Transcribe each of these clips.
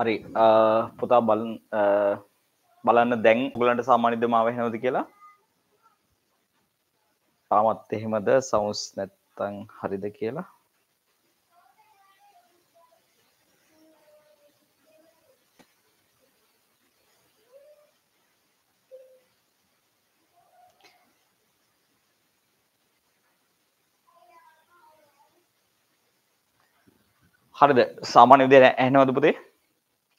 හරි පුතා බල බලන්න දැන් ගුලන්ට සාමානිදමාව හෙනොද කියලා තාමත් එහෙමද සවුස් නැත්තං හරිද කියලා හරිද සාමාන්‍ය විදියට ඇහෙනවද පුතේ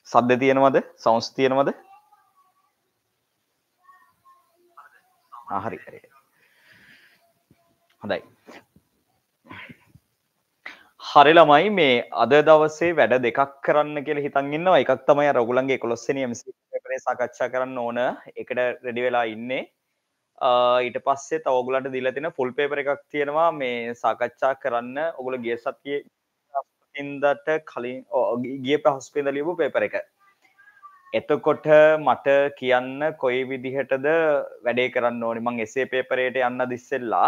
සද්ද තියෙනවද සවුන්ස් තියෙනවද හරි හරි හොඳයි හරි ළමයි මේ අද දවසේ වැඩ දෙකක් කරන්න කියලා හිතන් ඉන්නවා එකක් තමයි රගුලන්ගේ 11 වෙනි MC එකේ සාකච්ඡා කරන්න ඕන එකට රෙඩි වෙලා ඉන්නේ ඊට පස්සේ තව ඔයගලන්ට දීලා තියෙන ෆුල් පේපර් එකක් තියෙනවා මේ සාකච්ඡා කරන්න ඔයගොල්ලෝ ගිය සතියේ හොස්පින්දට කලින් ගිය පහස්පිද ලිබු පේපර එක එතකොට මට කියන්න කොයි විදිහටද වැඩේ කරන්න ඕනි මං එසේ පේපරයට යන්න දිස්සෙල්ලා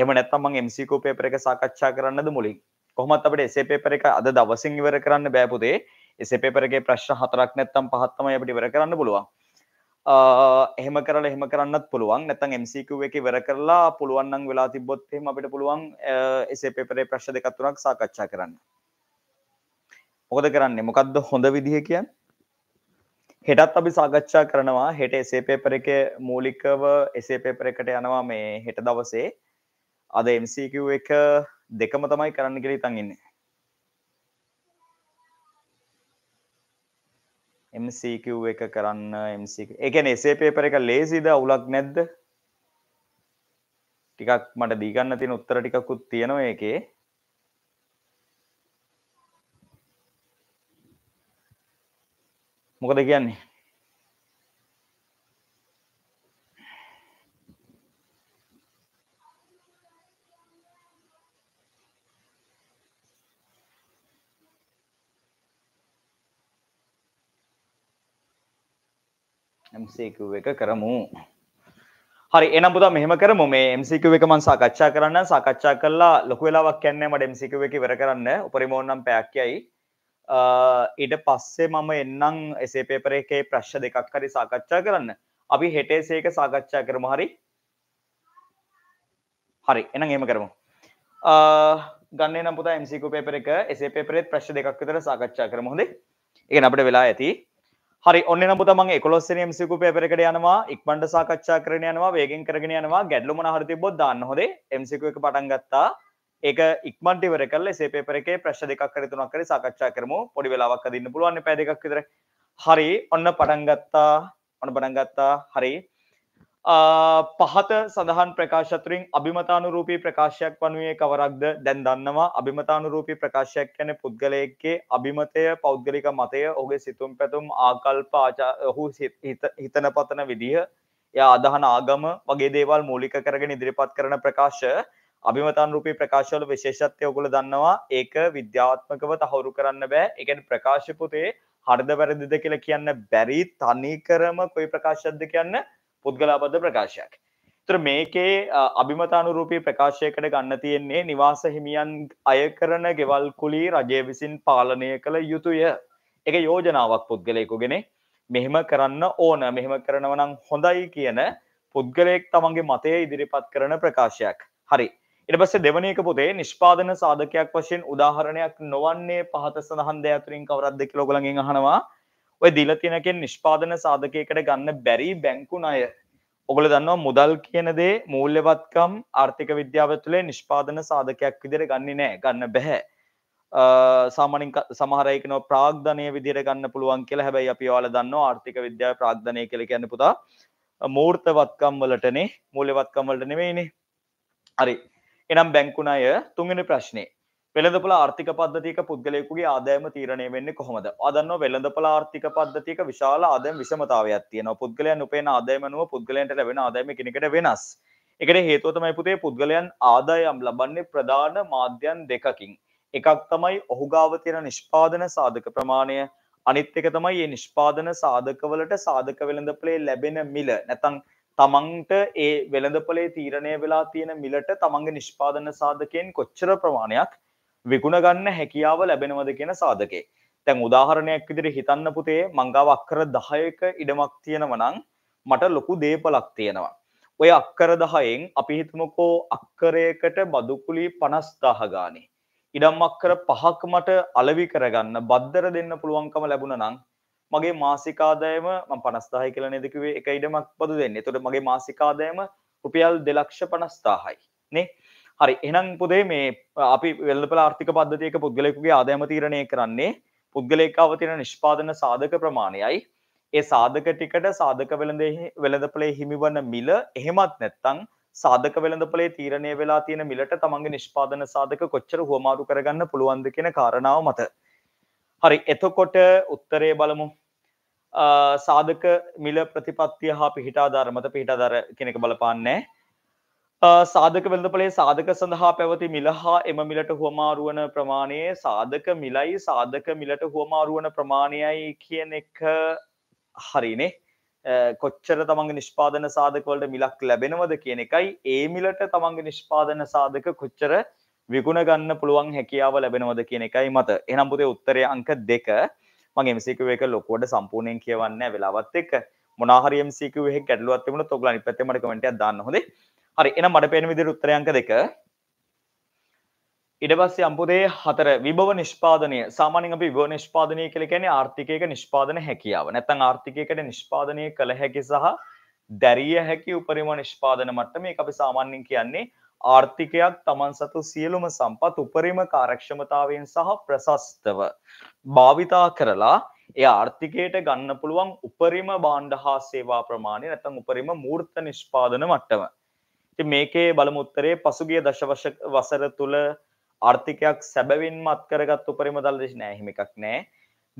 එම නැත්තමං එමසිකෝ පේපර එක සාකච්ඡා කරන්නද මුලින් කොහොමත් අපට එසේ පේපර එක අද දවසින් ඉවර කරන්න බෑපුදේ එසේ පේපරගේ ප්‍රශ්න හතරක් නැත්තම් පහත්තම අපට ඉවර කරන්න පුළුවන් එහෙම කරල එහෙම කරන්නත් පුළුවන් නැතන් MCකුව එක වෙර කරලා පුළුවන්න්නන් වෙලා තිබොත් එහෙම අපිට පුළුවන් එසේ පෙපරේ ප්‍රශ් දෙකත්තුනක් සාකච්ඡා කරන්න මොකද කරන්නේ මොකක්ද හොඳ විදිහ කියන් හෙටත් අපි සාකච්ඡා කරනවා හෙට එසේ පේපර එක මූලිකව එසේ පේපර එකට යනවා මේ හෙට දවසේ අද MCQ එක දෙකම තමයි කරන්න කියලා ඉතින් ඉන්නේ MCQ එක කරන්න MCQ එකන එසේ පේපර එක ලේසිද අවුලක් නැද්ද ටිකක් මට දීගන්න තියෙන උත්තර ටිකකුත් තියෙනවා එකේ මොකද කියන්නේ MCQ එක කරමු හරි එනම් පුතා මෙහෙම කරමු මේ MCQ එක මම සාකච්ඡා කරන්න සාකච්ඡා කළා ලොකු වෙලාවක් යන්නේ මට MCQ එක ඉවර කරන්න උපරිම ඕනම් පැයක් යයි ඊට පස්සේ මම එන්නම් එසේ පේපර එකේ ප්‍රශ් දෙකක් හරි සාකච්ඡා කරන්න අපි හෙටේසේක සාකච්ඡා කරම හරි හරි එනම් ඒම කරමු ගන්න නම් පුතා MCQ පේපර එක එසේ පේපරෙත් ප්‍රශ් දෙකක් විතර සාකච්ඡා කරමු හොඳේ ඒක අපිට වෙලා ඇති හරි ඔන්න නම් පුතා මම 11 වෙනි MCQ පේපර එකට යනවා ඉක්මනට සාකච්ඡා කරගෙන යනවා වේගෙන් කරගෙන යනවා ගැටලුම මොන හරි තිබ්බොත් දාන්න හොඳේ MCQ එක පටන් ගත්තා ඒක ඉක්මන්ට ඉවර කරලා එසේ පේපර් එකේ ප්‍රශ්න දෙකක් හරි තුනක් හරි සාකච්ඡා කරමු පොඩි වෙලාවක් අද ඉන්න පුළුවන් පැය දෙකක් විතර හරි ඔන්න පටන් ගත්තා ඔන්න පටන් ගත්තා හරි පහත සඳහන් ප්‍රකාශතුරින් අභිමතානුරූපී ප්‍රකාශයක් වනුයේ කවරක්ද දැන් දන්නවා අභිමතානුරූපී ප්‍රකාශයක් යන පුද්ගලයෙක්ගේ අභිමතය පෞද්ගලික මතය ඔහුගේ සිතුම් පැතුම් ආකල්ප ආචා ඔහු හිතන පතන විදිහ එයා අදහන ආගම වගේ දේවල් මූලික කරගෙන ඉදිරිපත් කරන ප්‍රකාශ අභිමතන්රූපී ප්‍රකාශවල විශේෂත්වය ඔගොල්ලෝ දන්නවා ඒක විද්‍යාත්මකව තහවුරු කරන්න බෑ. ඒ කියන්නේ ප්‍රකාශ පොතේ හරිද වැරදිද කියලා කියන්න බැරි තනි කරම කොයි ප්‍රකාශයක්ද කියන්න පුද්ගලාබද්ධ ප්‍රකාශයක්. ඒතර මේකේ අභිමතානුරූපී ප්‍රකාශයකට ගන්න තියෙන්නේ නිවාස හිමියන් අය කරන ගෙවල් කුලී රජය විසින් පාලනය කළ යුතුය. ඒක යෝජනාවක් පුද්ගලයෙකුගෙනේ. මෙහෙම කරන්න ඕන මෙහෙම කරනව නම් හොඳයි කියන පුද්ගලයෙක් තමන්ගේ මතය ඉදිරිපත් කරන ප්‍රකාශයක්. හරි. ඉටපස්සේ දෙවන එක පොතේ නිෂ්පාදන සාධකයක් වශයෙන් උදාහරණයක් නොවන්නේ පහත සඳහන් දෙයතුරින් කවරද්ද කිලෝගලගෙන් අහනවා ඔය දිලතිනකෙන් නිෂ්පාදන සාධකයකට ගන්න බැරි බැංකුණ අය ඔගල දන්නවා මුදල් කියනදේ මූල්‍යවත්කම් ආර්ථික විද්‍යාව තුළේ නිෂ්පාදන සාධකයක් විදිර ගන්නේ නෑ ගන්න බැහැ සාමනින් සමහරයකන ප්‍රාග්ධනය විදිර ගන්න පුළුවන් කියලා හැබැයි අපි යාල දන්න ආර්ථික විද්‍යාව ප්‍රාග්ධනය කළ කියන්න පුතා මූර්තවත්කම් වලටනේ මූල්‍යවත්කම් වලට නෙවෙයිනේ හරි එනම් බැංකුණ අය තුන්ගනි ප්‍රශ්නේ වෙළඳපල ආර්ථික පද්ධතික පුද්ගලයකුගේ ආදායම තීරණය වෙන්නේ කොහොමද? ආදන්න වෙළඳපල ආර්ථික පද්ධතික විශාල ආදායම් විෂමතාවයක් තියෙනවා. පුද්ගලයන් උපයන ආදායම අනුව පුද්ගලයන්ට ලැබෙන ආදායම එකිනෙකට වෙනස්. ඒකට හේතුව තමයි පුතේ පුද්ගලයන් ආදායම් ලබන්නේ ප්‍රධාන මාධ්‍යයන් දෙකකින්. එකක් තමයි ඔහු ගාව තියෙන නිෂ්පාදන සාධක ප්‍රමාණය. අනිත් එක තමයි මේ නිෂ්පාදන සාධකවලට සාධක වෙළඳපලේ ලැබෙන මිල. නැත්නම් තමන්ට ඒ වෙළඳපොලේ තීරණය වෙලා තියෙන මිලට තමන්ගේ නිෂ්පාදන සාධකයෙන් කොච්චර ප්‍රමාණයක් විගුණ ගන්න හැකියාව ලැබෙනවද කියන සාධකේ. තැන් උදාහරණයක් විදිහට හිතන්න පුතේ මංගාව අක්කර 10ක ඉඩමක් තියෙනවා නම් මට ලොකු දේපලක් තියෙනවා. ඔය අක්කර 10න් අපි හිතමුකෝ අක්කරයකට බදුකුලි 50000 ගානේ. ඉඩම් අක්කර පහක් මට අලෙවි කරගන්න බද්දර දෙන්න පුළුවන්කම ලැබුණා නම් මගේ මාසිකාදයම ම පනස්ථායි කියල නෙදකවේ එක ඉඩමක් පදු දෙන්න තොට මගේ මාසිකාදයම රුපියල් දෙලක්ෂ පනස්ථාහයි නේ හරි එනම් පුදේ මේ අපි වෙල්පල ආර්ථික පද්ධතියක පුද්ගලෙකුගේ ආදයම තීරණය කරන්නේ පුද්ගලෙක් අවතින නිෂ්පාදන සාධක ප්‍රමාණයයි ඒ සාධක ටිකට සාධක වෙළඳෙහි වෙළඳපලේ හිමිවන මිල එහෙමත් නැත්තං සාධක වෙළඳපලේ තීරණය වෙලා තියෙන මිලට තමන්ගේ නිෂ්පාදන සාධක කොච්චර හුවමාරු කරගන්න පුළුවන්ද කියෙන කාරණාව මත හරි එතකොට උත්තරය බලමු සාධක මිල ප්‍රතිපත්තිය හා පිහිටාධාර මත පිහිටාධාර කෙනෙක බලපාන්නේ සාධක වෙළඳපලේ සාධක සඳහා පැවති මිල හා එම මිලට හුවමාරුවන ප්‍රමාණයේ සාධක මිලයි සාධක මිලට හුවමාරුවන ප්‍රමාණයයි කියන එක හරිනේ කොච්චර තමන්ගේ නිෂ්පාදන සාධකවලට මිලක් ලැබෙනවද කියන එකයි ඒ මිලට තමන්ගේ නිෂ්පාදන සාධක කොච්චර විකුණ ගන්න පුළුවන් හැකියාව ලැබෙනවද කියන එකයි මත එනම් පුතේ උත්තරය අංක දෙක මං MCQ එක ලොකුවට සම්පූර්ණයෙන් කියවන්නේ වෙලාවත් එක්ක මොනාහරි MCQ එකේ ගැටලුවක් තිබුණොත් ඔයගොල්ලෝ අනිත් පැත්තේ මට කමෙන්ට් එකක් දාන්න හොඳේ හරි එනම් මට පේන විදිහට උත්තරය අංක දෙක ඉඩ පස්සේ අම්පුදේ හතර විභව නිෂ්පාදනය සාමාන්‍යයෙන් අපි විභව නිෂ්පාදනය කියලා කියන්නේ ආර්ථිකයක නිෂ්පාදන හැකියාව. නැත්නම් ආර්ථිකයකට නිෂ්පාදනය කළ හැකි සහ දැරිය හැකි උපරිම නිෂ්පාදන මට්ටම මේක අපි සාමාන්‍යයෙන් කියන්නේ ආර්ථිකයක් තමන් සතු සියලුම සම්පත් උපරිම කාරක්ෂමතාවෙන් සහ ප්‍රසස්තව භාවිතා කරලා ඒ ආර්ථිකයට ගන්න පුළුවන් උපරිම බාණ්ඩ හා සේවා ප්‍රමාණය නැතන් උපරිම මූර්ත නිෂ්පාදන මට්ටම. ති මේකේ බලමුත්තරේ පසුගිය දශවශ වසර තුළ ආර්ථිකයක් සැබවින් මත් කරගත් උපරිම දල්දේශ නෑහිම එකක් නෑ.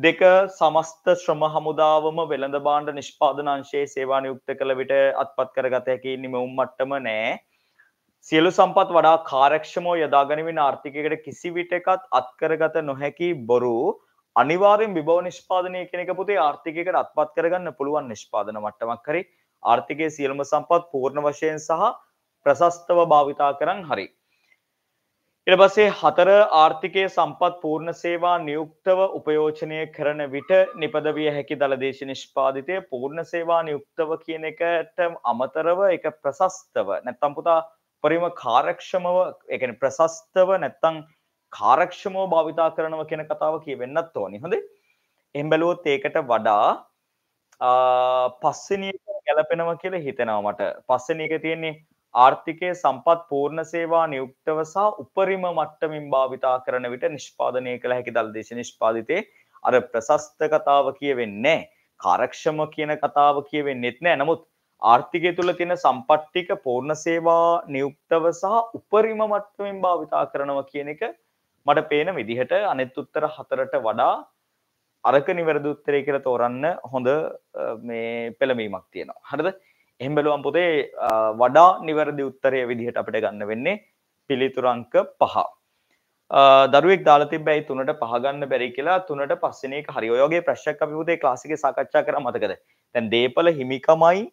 දෙක සමස්ත ශ්‍රම හමුදාවම වෙළඳ බාණ්ඩ නිෂ්පාදනංශයේ සේවානයුක්ත කළ විට අත්පත් කරගත හැකි නිමවුම් මට්ටම නෑ. සියලු සම්පත් වඩා කාරක්ෂමෝ යදාගනිමින් ආර්ථිකයකට කිසිවිටකත් අත්කරගත නොහැකි බොරු අනිවාරෙන් විභව නිෂ්පාදනය කෙනෙක පුතේ ආර්ථිකයකට අත්පත් කරගන්න පුළුවන් නිෂ්පාදන මට්ටමක් හරි ආර්ථිකයේ සියලුම සම්පත් පූර්ණ වශයෙන් සහ ප්‍රසස්තව භාවිතා කරන්න හරි. ඉට පසේ හතර ආර්ථිකයේ සම්පත් පූර්ණ සේවා නියුක්තව උපයෝජනය කරන විට නිපදවිය හැකි දළදේශ නිෂ්පාධිතය පූර්ණ සේවා නියුක්තව කියන එකට අමතරව එක ප්‍රසස්තව නැත්තම්පුතා උපරිම කාරක්ෂමව එකන ප්‍රශස්තව නැත්තං කාරක්ෂමෝ භාවිතා කරනව කෙන කතාව කිය වෙන්නත් ඕනි හොඳේ එම්බැලුවොත් ඒකට වඩා පස්සනය ගැලපෙනව කියල හිතෙනව මට පස්සන එක තියෙන්නේ ආර්ථිකය සම්පත් පූර්ණ සේවා නියුක්තවසා උපරිම මට්ටමින් භාවිතා කරන විට නිෂ්පාදනය කළ හැකි දල් දේශ නිෂ්පාතිතය අර ප්‍රශස්ත කතාව කියවෙන්නේ කාරක්ෂම කියන කතාව කියවෙන්නෙත් නෑ නමුත් ආර්ථිකය තුළ තියෙන සම්පට්ටික පූර්ණ සේවා නියුක්තව සහ උපරිම මට්ටමින් භාවිතා කරනවා කියන එක මට පේන විදිහට අනෙත් උත්තර හතරට වඩා අරක නිවැරදි උත්තරය කියලා තෝරන්න හොඳ මේ පෙළඹීමක් තියෙනවා. හරිද? එහෙන් බැලුවම් පොතේ වඩා නිවැරදි උත්තරය විදිහට අපිට ගන්න වෙන්නේ පිළිතුරු අංක 5. දරුවෙක් දාලා තිබ්බයි 3ට 5 ගන්න බැරි කියලා 3ට පස්වෙනි එක හරි. ඔය වගේ ප්‍රශ්නයක් අපි පොතේ ක්ලාස් එකේ සාකච්ඡා කරා මතකද? දැන් දේපල හිමිකමයි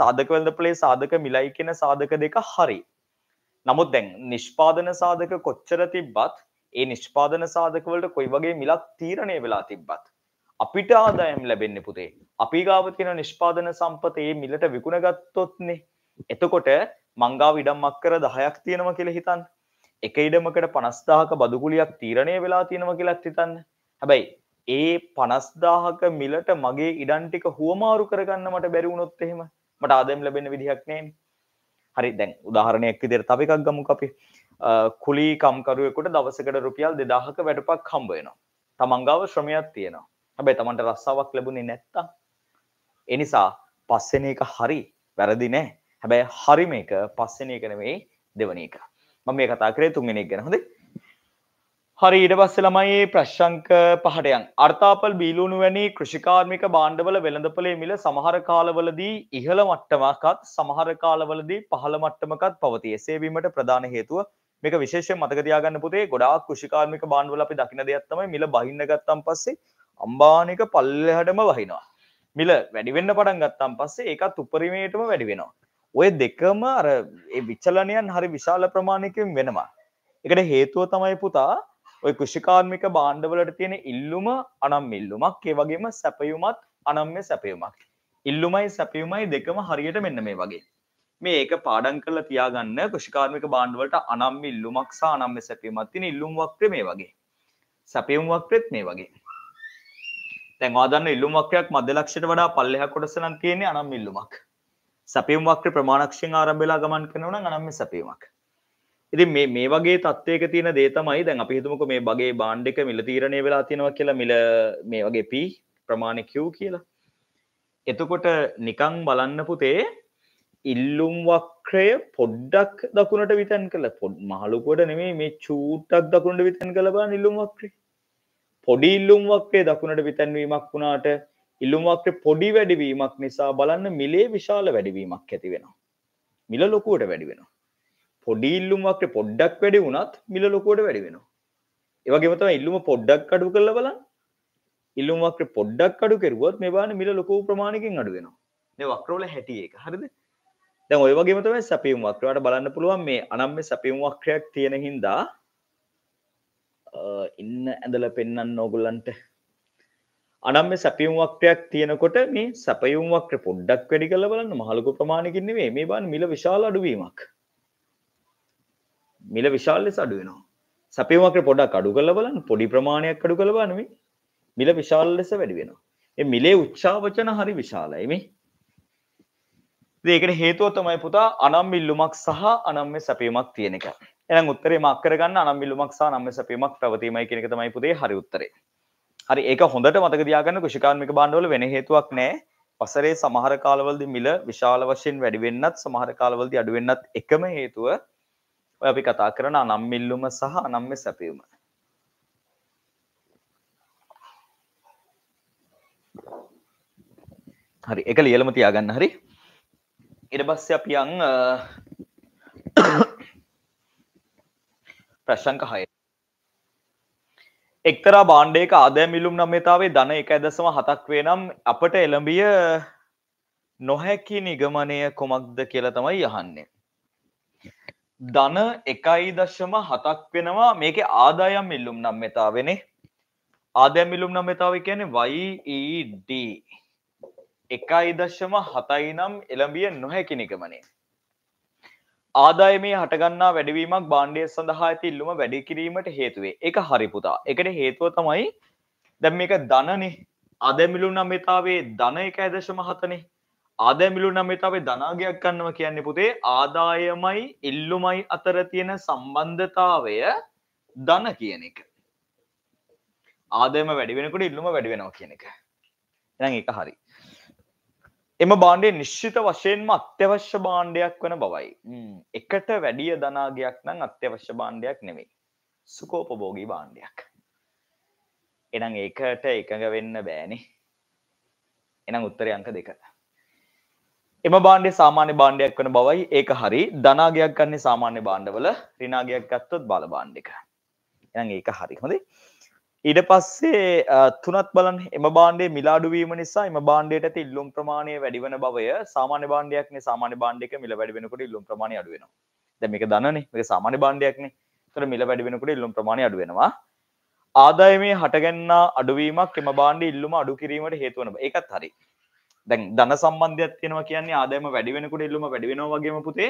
සාධකවලද පලේ සාධක මිලයි කියෙන සාධක දෙක හරි. නමුත් දැන් නිෂ්පාදන සාධක කොච්චර තිබ්බත් ඒ නිෂ්පාදන සාධකවලට කොයි වගේ මිලක් තීරණය වෙලා තිබ්බත්. අපිට ආදායම් ලැබෙන්න්න පුතේ අපි ගාව තියෙන නිෂ්පාදන සම්පතයේ මිලට විකුණගත්තොත්නේ. එතකොට මංගා විඩම් අක්කර දහයක් තියෙනව කියල හිතන් එක ඉඩමකට පනස්ථාක බදුකුලියක් තීරණය වෙලා තියෙනව කියලත් හිතන්න හැබැයි ඒ පනස්දාහක මිලට මගේ ඉඩන්ටික හුවමාරු කරගන්න මට බැරිවුණොත් එහෙම මට ආදම් ලැබෙන විදිහක් නෑ හරි දැන් උදාහරණයක් විදිර තව එකක් ගමු අපි කුලී කම්කරුවෙකුට දවසකට රුපියල් දෙදාහක වැඩපක් හම්බයනවා තමන්ගාව ශ්‍රමයක් තියෙනවා හැබැයි තමන්ට රස්සාවක් ලැබුණේ නැත්තම් එනිසා පස්සෙන එක හරි වැරදි නෑ හැබැයි හරි මේක පස්සෙන එක නෙමෙයි දෙවන එක මම මේ කතා කරේ තුන්වෙනි එක ගැන හොඳයි හරි ඉඩ පස්ස ළමයි ප්‍රශ්ංක පහටයන් අර්තාපල් බීලුණු වැනි කෘෂිකාර්මික බාණ්ඩවල වෙළඳපලේ මිල සමහර කාලවලදී ඉහළ මට්ටමකත් සමහර කාලවලදී පහළ මට්ටමකත් පවති එසේවීමට ප්‍රධාන හේතුව මේක විශේෂ මතකතියාගන්න පුතේ ගොඩාක් කෘෂිකාර්මික බාණ්ඩවල අපි දකින දෙයක්ත්තමයි මිල බහින්නගත්තම් පස්සේ අම්බානික පල්ලහටම වහිනවා මිල වැඩිවෙන්න පටන් ගත්තම් පස්සේ ඒකත් උපරිමයටම වැඩිවෙනවා ඔය දෙකම අර විච්චලනයන් හරි විශාල ප්‍රමාණයකින් වෙනවා එකට හේතුව තමයි පුතා ඔය කෘෂිකාර්මික බාණ්ඩවලට තියෙන ඉල්ලුම අනම් ඉල්ලුමක් ඒ වගේම සැපයුමත් අනම්ය සැපයුමක් ඉල්ලුමයි සැපයුමයි දෙකම හරියට මෙන්න මේ වගේ මේ ඒක පාඩම් කරලා තියාගන්න කෘෂිකාර්මික බාණ්ඩවලට අනම් ඉල්ලුමක් සහ අනම්ය සැපයුමක් තියෙන ඉල්ලුම් වක්‍රය මේ වගේ සැපයුම් වක්‍රෙත් මේ වගේ දැන් ඔයා දන්න ඉල්ලුම් වක්‍රයක් මධ්‍ය ලක්ෂයට වඩා පල්ලෙහා කොටස නම් තියෙන්නේ අනම් ඉල්ලුමක් සැපයුම් වක්‍රය ප්‍රමාණක්ෂයෙන් ආරම්භ වෙලා ගමන් කරනවා නම් අනම්ය සැපයුමක් ඉතින් මේ මේ වගේ තත්වයක තියෙන දේ තමයි දැන් අපි හිතමුකෝ මේ බගේ බාණ්ඩ එක මිල තීරණය වෙලා තියෙනවා කියලා මිල මේ වගේ P ප්‍රමාණය Q කියලා. එතකොට නිකන් බලන්න පුතේ ඉල්ලුම් වක්‍රය පොඩ්ඩක් දකුණට විතැන් කළ පොඩ් මහලුකොට නෙමේ මේ චූටක් දකුණට විතැන් කළ බලන්න ඉල්ලුම් වක්‍රේ. පොඩි ඉල්ලුම් වක්‍රේ දකුණට විතැන්වීමක් වුණාට ඉල්ලුම් වක්‍රේ පොඩි වැඩිවීමක් නිසා බලන්න මිලේ විශාල වැඩිවීමක් ඇති වෙනවා. මිල ලොකුවට වැඩි වෙනවා. පොඩිල්ලුමක්ට පොඩ්ඩක් වැඩි වුණත් මිල ලොකෝට වැඩි වෙනවා ඒවගේමතම ඉල්ලුම පොඩ්ඩක් අඩු කළ බල ඉල්ලුමක්ට පොඩ්ඩක් අඩු කෙරුවත් මේ බාන මිල ලොකෝ ප්‍රමාණකින් අඩු වෙනවා වක්රෝල හැටිය එක හරිද දැන් ඔය වගේමතම සැපියම් වක්‍රට බලන්න පුළුවන් මේ අනම්ම සැපියම් වක්‍රයක් තියෙන හින්දා ඉන්න ඇඳල පෙන්න්න ඕගුල්ලන්ට අනම් මේ සැපියම් වක්‍රයක් තියෙනකොට මේ සැපයුම් වක්‍ර පොඩ්ඩක් වැඩි කළ බලන්න මහලකු ප්‍රමාණකින්නේ මේ බාන මිල විශාල අඩුවීමක් මිල විශාල ලෙස අඩු වෙනවා. සැපයුමක් පොඩක් අඩු කරලා බලන්න පොඩි ප්‍රමාණයක් අඩු කරලා බලන්න මේ මිල විශාල ලෙස වැඩි වෙනවා. ඒ මිලේ උච්චාවචන හරි විශාලයි මේ. ඒකට හේතුව තමයි පුතා අනම්මිල්ලුමක් සහ අනම්ම සැපීමක් තියෙන එක. එහෙනම් උත්තරේ මාක් කරගන්න අනම්මිල්ලුමක් සහ අනම්ම සැපීමක් ප්‍රවතිමයි කියන එක තමයි පුතේ හරි උත්තරේ. හරි ඒක හොඳට මතක තියාගන්න කෘෂිකාර්මික භාණ්ඩවල වෙන හේතුවක් නැහැ. වසරේ සමහර කාලවලදී මිල විශාල වශයෙන් වැඩි වෙන්නත් සමහර කාලවලදී අඩු වෙන්නත් එකම හේතුව ඔය අපි කතා කරන අනම්මිල්ලුම සහ අනම්ම සැපීම හරි එක ලියලම තියාගන්න හරි ඉරබස්ස අපියන් ප්‍රශංක හය එක්තරා බාණ්ඩයක ආදය මිලුම් නම්මතාවේ දන එක ඇදසම හතක් වේ නම් අපට එළඹිය නොහැකි නිගමනය කොමක්ද කියලා තමයි යහන්නේ ධන එකයි දශම හතක් වෙනවා මේක ආදායම් ඉල්ලුම් නම් මෙතාවෙනේ ආදයම් ඉල්ලුම් නම් මෙතාව කියන වයිඩ e එකයි දශම හතයි නම් එළඹිය නොහැකිනිකමනේ ආදායමේ හටගන්නා වැඩවීමක් බාණ්ඩය සඳහා ඇති ඉල්ලුම වැඩි කිරීමට හේතුවේ එක හරිපුතා එකට හේතුව තමයි දැම් මේක ධනනේ අදමිලුම් නම් මෙතාවේ ධන එකයි දශම හතනේ ආදෑමිලු නම්මතාවේ දනාගයක් කන්නම කියන්න පුතේ ආදායමයි ඉල්ලුමයි අතර තියෙන සම්බන්ධතාවය දන කියන එක ආදම වැඩි වෙනකට ඉල්ලුම වැඩි වෙනවා කියන එක එ එක හරි එම බාණ්ඩය නිශ්චිත වශයෙන්ම අත්‍යවශ්‍ය බාණ්ඩයක් වන බවයි එකට වැඩිය දනාගයක් නම් අත්‍යවශ්‍ය බාණ්ඩයක් නෙවෙයි සුකෝපභෝගී බාණ්ඩයක් එනම් ඒකට එකඟ වෙන්න බෑනේ එනම් උත්තරය අංක දෙකත එම බාණ්ඩය සාමාන්‍ය බාණ්ඩයක් වන බවයි ඒක හරි ධනාගයක් ගන්නේ සාමාන්‍ය බාණ්ඩවල රිනාගයක් ගත්තොත් බල බාණ්ඩ එක එනම් ඒක හරි හොඳේ ඊට පස්සේ තුනත් බලන් එම බාණ්ඩේ මිලාඩුවීම නිසා එම බාණ්ඩයට ඇති ඉල්ලුම් ප්‍රමාණය වැඩි වෙන බවය සාමාන්‍ය බාණ්ඩයක් නේ සාමාන්‍ය බාණ්ඩයක මිල වැඩි වෙනකොට ඉල්ලුම් ප්‍රමාණය අඩු වෙනවා දැන් මේක ධනනේ මේක සාමාන්‍ය බාණ්ඩයක් නේ ඒතර මිල වැඩි වෙනකොට ඉල්ලුම් ප්‍රමාණය අඩු වෙනවා ආදායමේ හටගන්නා අඩුවීමක් එම බාණ්ඩේ ඉල්ලුම අඩු කිරීමට හේතු වෙන බව ඒකත් හරි දැන් දන සම්බන්ධයක් තියෙනවා කියන්නේ ආදයම වැඩි වෙනකුට ඉල්ලුම වැඩි වෙනවා වගේම පුතේ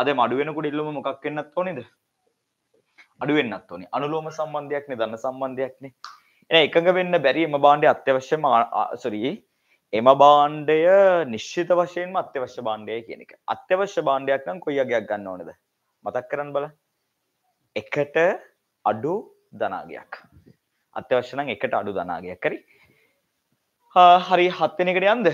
අද මඩු වෙනකුට ඉල්ලුම මොකක් වෙන්නත් ඕනේද අඩු වෙන්නත් ඕනේ අනුලෝම සම්බන්ධයක් නේ දන සම්බන්ධයක් නේ එහෙනම් එකඟ වෙන්න බැරි එම භාණ්ඩය අත්‍යවශ්‍යම සෝරි එම බාණ්ඩය නිශ්චිත වශයෙන්ම අත්‍යවශ්‍ය බාණ්ඩය කියන එක. අත්‍යවශ්‍ය බාණ්ඩයක් නම් කොයි අගයක් ගන්න ඕනද? මතක් කරන් බලන්න. එකට අඩු ධනාගයක්. අත්‍යවශ්‍ය නම් එකට අඩු ධනාගයක්. හරි. හරි හත්වෙනකට යන්ද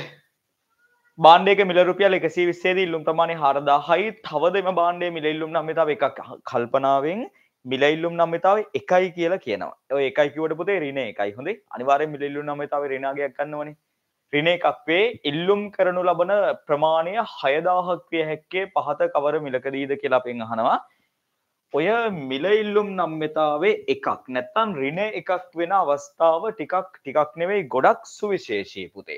බාන්ඩයක මිල රුපියල එකසි විස්සේද ඉල්ලුම් ප්‍රමාණය හරදාහයි තවදම බාණ්ඩය මිලඉල්ලුම් නම්මතාව එක කල්පනාවෙන් මිලඉල්ලුම් නම්මතාව එකයි කියලා කියනවා ඒ එකයි කිවට පුතේ රින එකයි හොඳේ අනිවාරය මිලල්ලු නම්මතාව රනාගයක් කන්නවන රින එකක්වේ ඉල්ලුම් කරනු ලබන ප්‍රමාණය හයදාහක් විය හැක්කේ පහත කවර මිලකදීද කියලා පෙන් අහනවා ඔය මිලඉල්ලුම් නම්මතාවේ එකක් නැත්තන් රින එකක් වෙන අවස්ථාව ටිකක් ටිකක් නෙවෙයි ගොඩක් සුවිශේෂී පුතේ.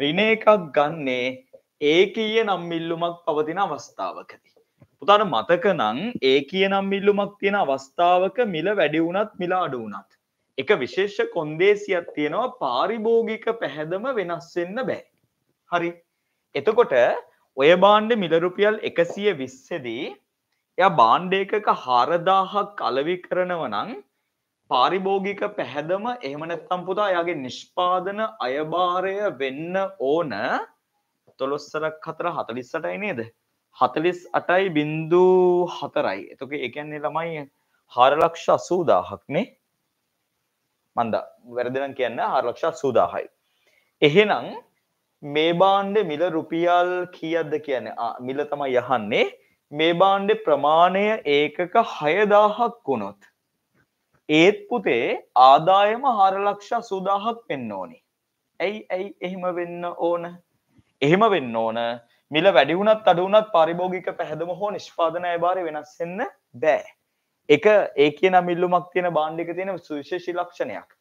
රින එකක් ගන්නේ ඒ කියය නම්මිල්ලුමක් පවතින අවස්ථාවකදී. පුතාට මතක නං ඒ කිය නම්මිල්ලුමක් තියෙන අවස්ථාවක මිල වැඩි වුණත් මිලාඩු වුණත්. එක විශේෂ කොන්දේසියක් තියෙනවා පාරිභෝගික පැහැදම වෙනස්වෙන්න බෑ. හරි එතකොට ඔය බාණ්ඩ මිලරුපියල් එකසිය විස්සදී එය බාණ්ඩයකක හරදාහක් කලවි කරනව නං පාරිභෝගික පැහැදම එහමනැත්තම් පුතා යාගේ නිෂ්පාදන අයභාරය වෙන්න ඕන තොළොස්සරක් හතර හතලිස්සටයි නේද හතලිස් අටයි බින්දු හතරයි එතක එකන්නේ ළමයි හාරලක්ෂ අසූදාහක්නේ මන්ද වැරදිනම් කියන්න හාරලක්ෂ සූදාහයි එහෙනම් මේ බාණ්ඩ මිල රුපියල් කියද්ද කියන මිල තමයි යහන්නේ මේ බාණ්ඩ ප්‍රමාණය ඒකක හයදාහක් වුණොත් ඒත් පුතේ ආදායම හාරලක්ෂ සුදාහක් වෙන්න ඕනි ඇයි ඇයි එහෙම වෙන්න ඕන එහෙම වෙන්න ඕන මිල වැඩිවුණත් අඩුවනත් පරිභෝගික පැහැදම හෝ නිෂ්පාදන ඇබාරය වෙනස්වෙන්න බෑ එක ඒ කියන මිල්ලුමක් තියෙන බාණ්ඩික තියෙන සුවිශේෂි ලක්ෂණයක්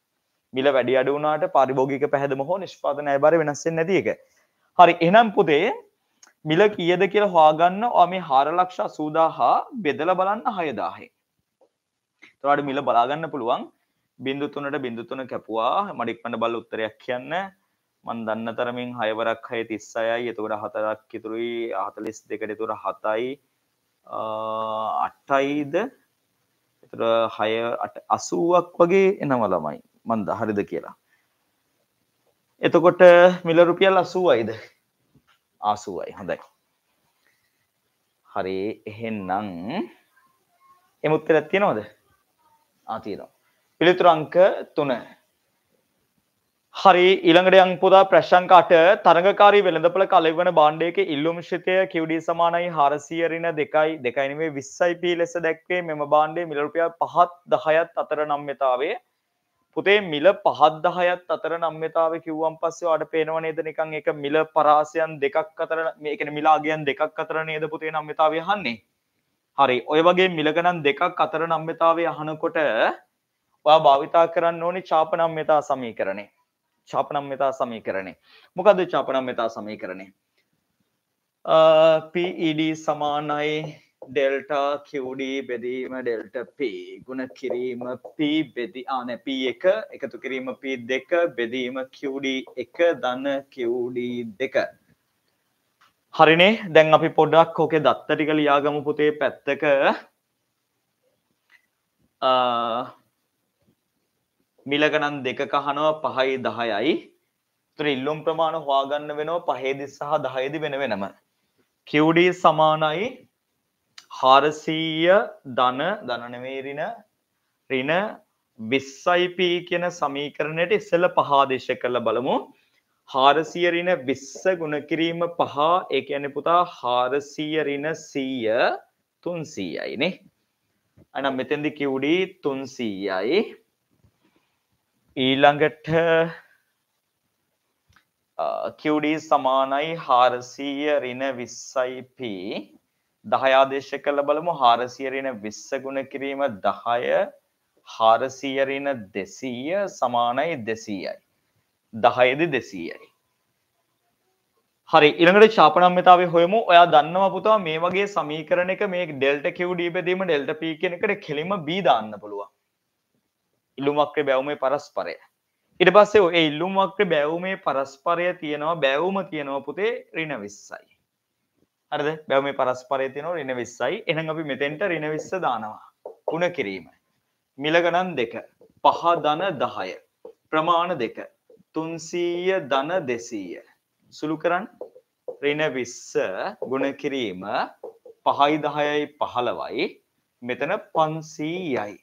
මිල වැඩි අඩුවනාට පරිභෝගික පැහදම හෝ නිෂ්පාදන ඇබාර වෙනස්සෙන් නැතික හරි එනම් පුතේ මිල කියද කියලා හොයාගන්න ඔයා මේ 4,80,000 බෙදලා බලන්න 6,000. එතකොට මිල බලාගන්න පුළුවන් 0.3 කැපුවා මඩ ඉක්මන බල උත්තරයක් කියන්න මම දන්න තරමින් 6 වරක් 6 36යි එතකොට 4ක් ඉතුරුයි 42ට ඉතුරු 7යි 8යිද එතකොට 6 80ක් වගේ එනම ළමයි මම හරිද කියලා එතකොට මිල රුපියල් 80යිද ආසූවයි හොඳයි හරි එහෙන්නම් එම උත්තරයක් තියෙනවද ආ තියෙනවා පිළිතුරු අංක 3 හරි ඊළඟට යන් පුතා ප්‍රශ්ංක 8 තරඟකාරී වෙළඳපොළ කලෙවන භාණ්ඩයක ඉල්ලුම් ශිතය QD සමානයි 400 ඍණ 2යි 2 නෙමෙයි 20යි P ලෙස දැක්වේ මෙම භාණ්ඩයේ මිල රුපියල් 5ත් 10ත් අතර නම්්‍යතාවයේ පුතේ මිල පහත්දහයත් අතර නම්්‍යතාව කිව්වන් පස්සේ අට පේනව නේද නිකං එක මිල පරාසයන් දෙකක් අතර මේකන මිලාගයන් දෙකක් අතර නේද පුතේ නම්්‍යතාව හන්නේ හරි ඔය වගේ මිලගනන් දෙකක් අතර නම්්‍යතාවේ අහනකොට වා භාවිතා කරන්න ඕනි චාපනම්්‍යතා සමී කරණේ චාපනම්්‍යතා සමී කරණේ මොකද චාපනම්්‍යතා සමී කරණේ පීඩ සමානයි ඩෙල්ටා කිවඩ බෙදීම ඩෙල්ට P ගුණ කිරීම P බෙදි ආන P එක එකතු කිරීම P දෙක බෙදීම කිවඩ එක දන්න කිවඩ දෙක හරිනේ දැන් අපි පොඩක් ෝකේ දත්ත ටික ලියාගම පුතේ පැත්තක මිලගනන් දෙක කහනවා පහයි දහයයි ත්‍රිල්ලුම් ප්‍රමාණ හවාගන්න වෙනවා පහේදි සහ දහයදි වෙන වෙනම කිවඩ සමානයි හාරසීය ධන දනනවේරින රින විස්සයිපී කියන සමීකරණයට ඉස්සල පහාදේශ කරල බලමු හාරසියරින විස්ස ගුණකිරීම පහා එක ඇන පුතා හාරසියරින සීය තුන්සීයයිනේ අනම් මෙතෙදි කිව්ඩි තුන්සීයයි ඊළඟට කිව්ඩී සමානයි හාරසීය රින විස්සයිපී දහයාදේශ කළ බලමු හාරසියරෙන විස්ස ගුණ කිරීම දහය හාරසියරෙන දෙසීය සමානයි දෙසීයයි. දහයද දෙසීයයි. හරි ඉළඟට ශාපනම්මතාව හොයමු ඔයා දන්නව පුතා මේ වගේ සමීකරණක මේ ඩෙල්ට කිව්ඩී බැදීම ඩෙල්ට පී කෙනෙකට කෙලිම බීදාන්න පුළුව. ඉල්ලුමක්්‍ර බැවුමේ පරස්පරය. ඉට පස්සේ ඒ ඉල්ලුමක්්‍ර බැවුමේ පරස්පරය තියෙනවා බැවුම තියෙනවා පුතේ රින විස්සයි. අරද බැව මේ පරස්පරය තියෙනවා ඍණ 20යි. එහෙනම් අපි මෙතෙන්ට ඍණ 20 දානවා. ಗುಣ කිරීම. මිල ගණන් 2. පහ ධන 10. ප්‍රමාණ 2. 300 ධන 200. සුළු කරන්න ඍණ 20 ගුණ කිරීම 5යි 10යි 15යි මෙතන 500යි.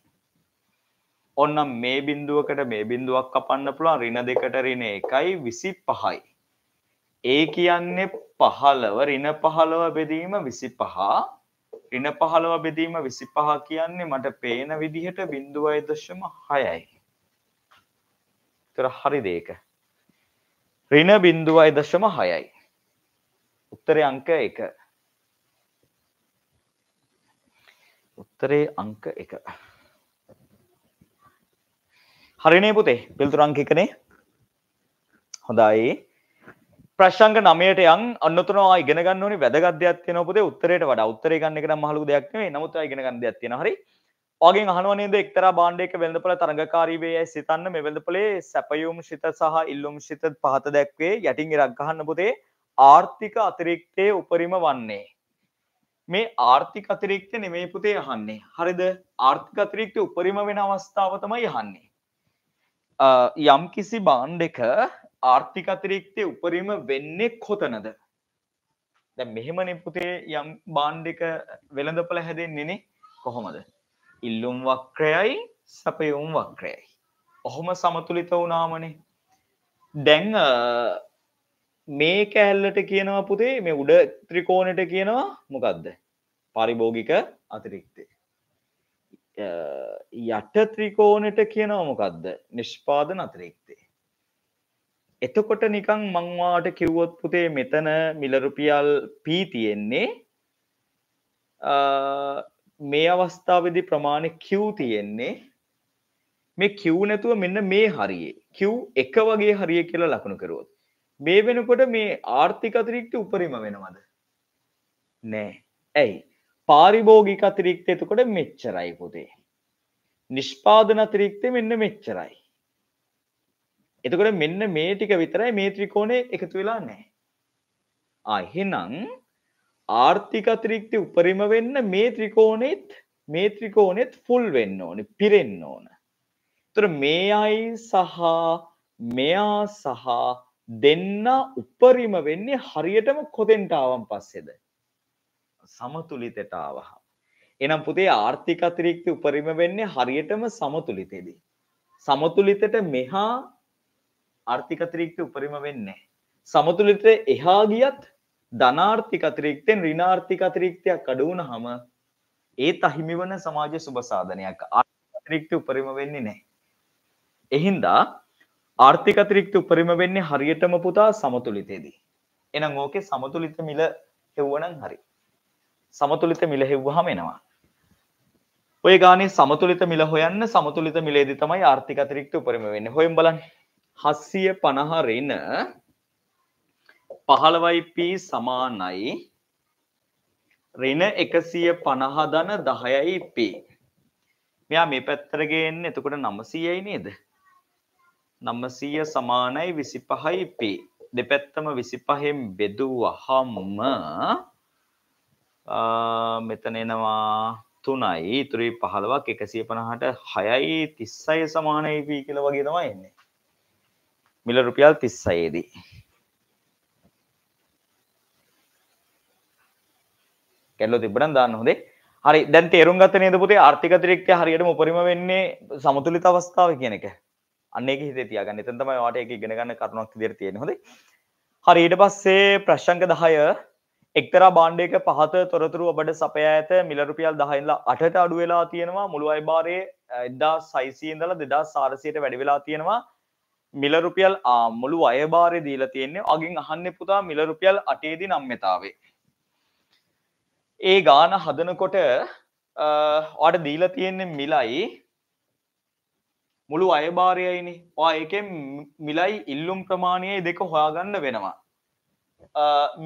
ඔන්න මේ බිඳුවකට මේ බිඳුවක් කපන්න පුළුවන් ඍණ දෙකට ඍණ 1යි 25යි. ඒ කියන්නේ 15 ඍණ 15 බෙදීම 25 ඍණ 15 බෙදීම 25 කියන්නේ මට පේන විදිහට 0.6යි. ඒතර හරිද ඒක? ඍණ 0.6යි. උත්තරේ අංක 1. උත්තරේ අංක 1. හරිනේ පුතේ. පිළිතුරු අංක 1නේ. හොඳයි. ප්‍රශ්ංග නමයට යන් අන්නතුනවා ඉගෙනගන්න ඕනි වැදගත්යක් තියෙන පොතේ උත්තරයට වඩා උත්තරේ ගන්න එක නම් මහලු දෙයක් නෙවෙයි නමුත් ආ ඉගෙන ගන්න දෙයක් තියෙන හරි ඔගෙන් අහනවා නේද එක්තරා භාණ්ඩයක වෙළඳපොළ තරඟකාරී වේයයි සිතන්න මේ වෙළඳපොලේ සැපයුම් ශිත සහ ඉල්ලුම් ශිත පහත දැක්වේ යටින් ඉරක් ගහන්න පොතේ ආර්ථික අතිරික්තයේ උපරිම වන්නේ මේ ආර්ථික අතිරික්ත නෙමෙයි පුතේ අහන්නේ හරිද ආර්ථික අතිරික්ත උපරිම වෙන අවස්ථාව තමයි අහන්නේ යම් කිසි බාණ්ඩ එක ආර්ථික අතිරික්තය උපරිම වෙන්නේ කොතනද දැ මෙහෙම නිපුතේ යම් බාන්්ඩක වෙළඳපල හැදෙන්න්නේනේ කොහොමද ඉල්ලුම් වක්‍රයයි සපයුම් වක්‍රයයි ඔහොම සමතුලිත වනාමනේ දැන් මේ කැල්ලට කියනවා පුතේ මේ උඩ ත්‍රිකෝණට කියනවා මොකක්ද පරිභෝගික අතිරික්තේ යට ත්‍රිකෝණට කියනවා මොකක්ද නිෂ්පාදන අතිරෙක් එතකොට නිකං මංවාට කිව්වොත් පුතේ මෙතන මිලරුපියල් පී තියෙන්නේ මේ අවස්ථාවදි ප්‍රමාණය කිව් තියෙන්නේ මේ කිව් නැතුව මෙන්න මේ හරියේ කිව් එක වගේ හරිය කියලා ලකුණු කරුවොත් මේ වෙනකොට මේ ආර්ථික අතිරික්ට උපරිම වෙනවද නෑ ඇයි පාරිභෝගික අතිරික්ත එතකොට මෙච්චරයි පුතේ නිෂ්පාදන අතිරික්තය මෙන්න මෙච්චරයි එතකොට මෙන්න මේ ටික විතරයි මේ ත්‍රිකෝණය එකතු වෙලා නැහැ. ආ එහෙනම් ආර්ථික අතිරික්ති උපරිම වෙන්න මේ ත්‍රිකෝණෙත් මේ ත්‍රිකෝණෙත් ෆුල් වෙන්න ඕනේ, පිරෙන්න ඕන. එතකොට මේයි සහ මෙයා සහ දෙන්න උපරිම වෙන්නේ හරියටම කොතෙන්ට ආවන් පස්සේද? සමතුලිතට ආවහම. එනම් පුතේ ආර්ථික අතිරික්ති උපරිම වෙන්නේ හරියටම සමතුලිතෙදී. සමතුලිතට මෙහා ආර්ථිකතරීක්ත උපරිම වෙන්නේ. සමතුලිත එහා ගියත් ධනාර්ථිකතරීක්තෙන් රිනාර්ථිකතරීක්තයක් අඩුවන හම ඒත් අහිමිවන සමාජ සුභසාධනයක් ආර්ථිකතරීක්ත උපරිම වෙන්නේ නෑ. එහින්දා ආර්ථිකතරීක්ත උපරිම වෙන්නේ හරියටම පුතා සමතුලිතේදී. එනම් ඕකේ සමතුලිත මිල හෙව්වනම් හරි. සමතුලිත මිල හෙව්වහම එනවා. ඔය ගානේ සමතුලිත මිල හොයන්න සමතුලිත මිලේදී තමයි ආර්ථිකතරීක්ත උපරිම වෙන්නේ. හොයන් බලන්න. හස්සිය පණහරෙන පහළවයිප සමානයි රෙන එකසිය පණහදන දහයයි පේ මෙයා මේ පැත්තරගෙන් එතකොට නමසීයයි නේද නමසීය සමානයි විසි පහයි පේ දෙපැත්තම විසි පහෙන් බෙදූ වහම්ම මෙතන එනවා තුනයි තුරේ පහළවක් එකසිය පණහට හයයි තිස්සය සමානයි පී කියල වගේ තමයි එන්නේ මිල රුපියල් 36 දී කැඩලා තිබුණා නම් දාන්න හොඳේ හරි දැන් තේරුම් ගත්ත නේද පුතේ ආර්ථික අතිරික්තය හරියටම උපරිම වෙන්නේ සමතුලිත අවස්ථාව කියන එක අන්න ඒක හිතේ තියාගන්න. එතන තමයි ඔයාලට ඒක ඉගෙන ගන්න කරුණක් විදියට තියෙන්නේ. හොඳයි. හරි ඊට පස්සේ ප්‍රශ්නක 10 එක්තරා භාණ්ඩයක පහත තොරතුරු ඔබට සපයා ඇත මිල රුපියල් 10 ඉඳලා 8ට අඩු වෙලා තියෙනවා මුළු අය භාරයේ 1600 ඉඳලා 2400ට වැඩි වෙලා තියෙනවා මිලරුපියල් මුළු අයභාරය දීලා තියෙන්නේ අගින් අහන්න පුතා මිලරුපියල් අටේදි නම්්‍යතාවේ. ඒ ගාන හදනකොට අඩ දීලා තියෙන්නේ මිලයි මුළු අයභාරයයිනි වා එකෙන් මිලයි ඉල්ලුම් ප්‍රමාණයේ දෙක හොයාගන්න වෙනවා.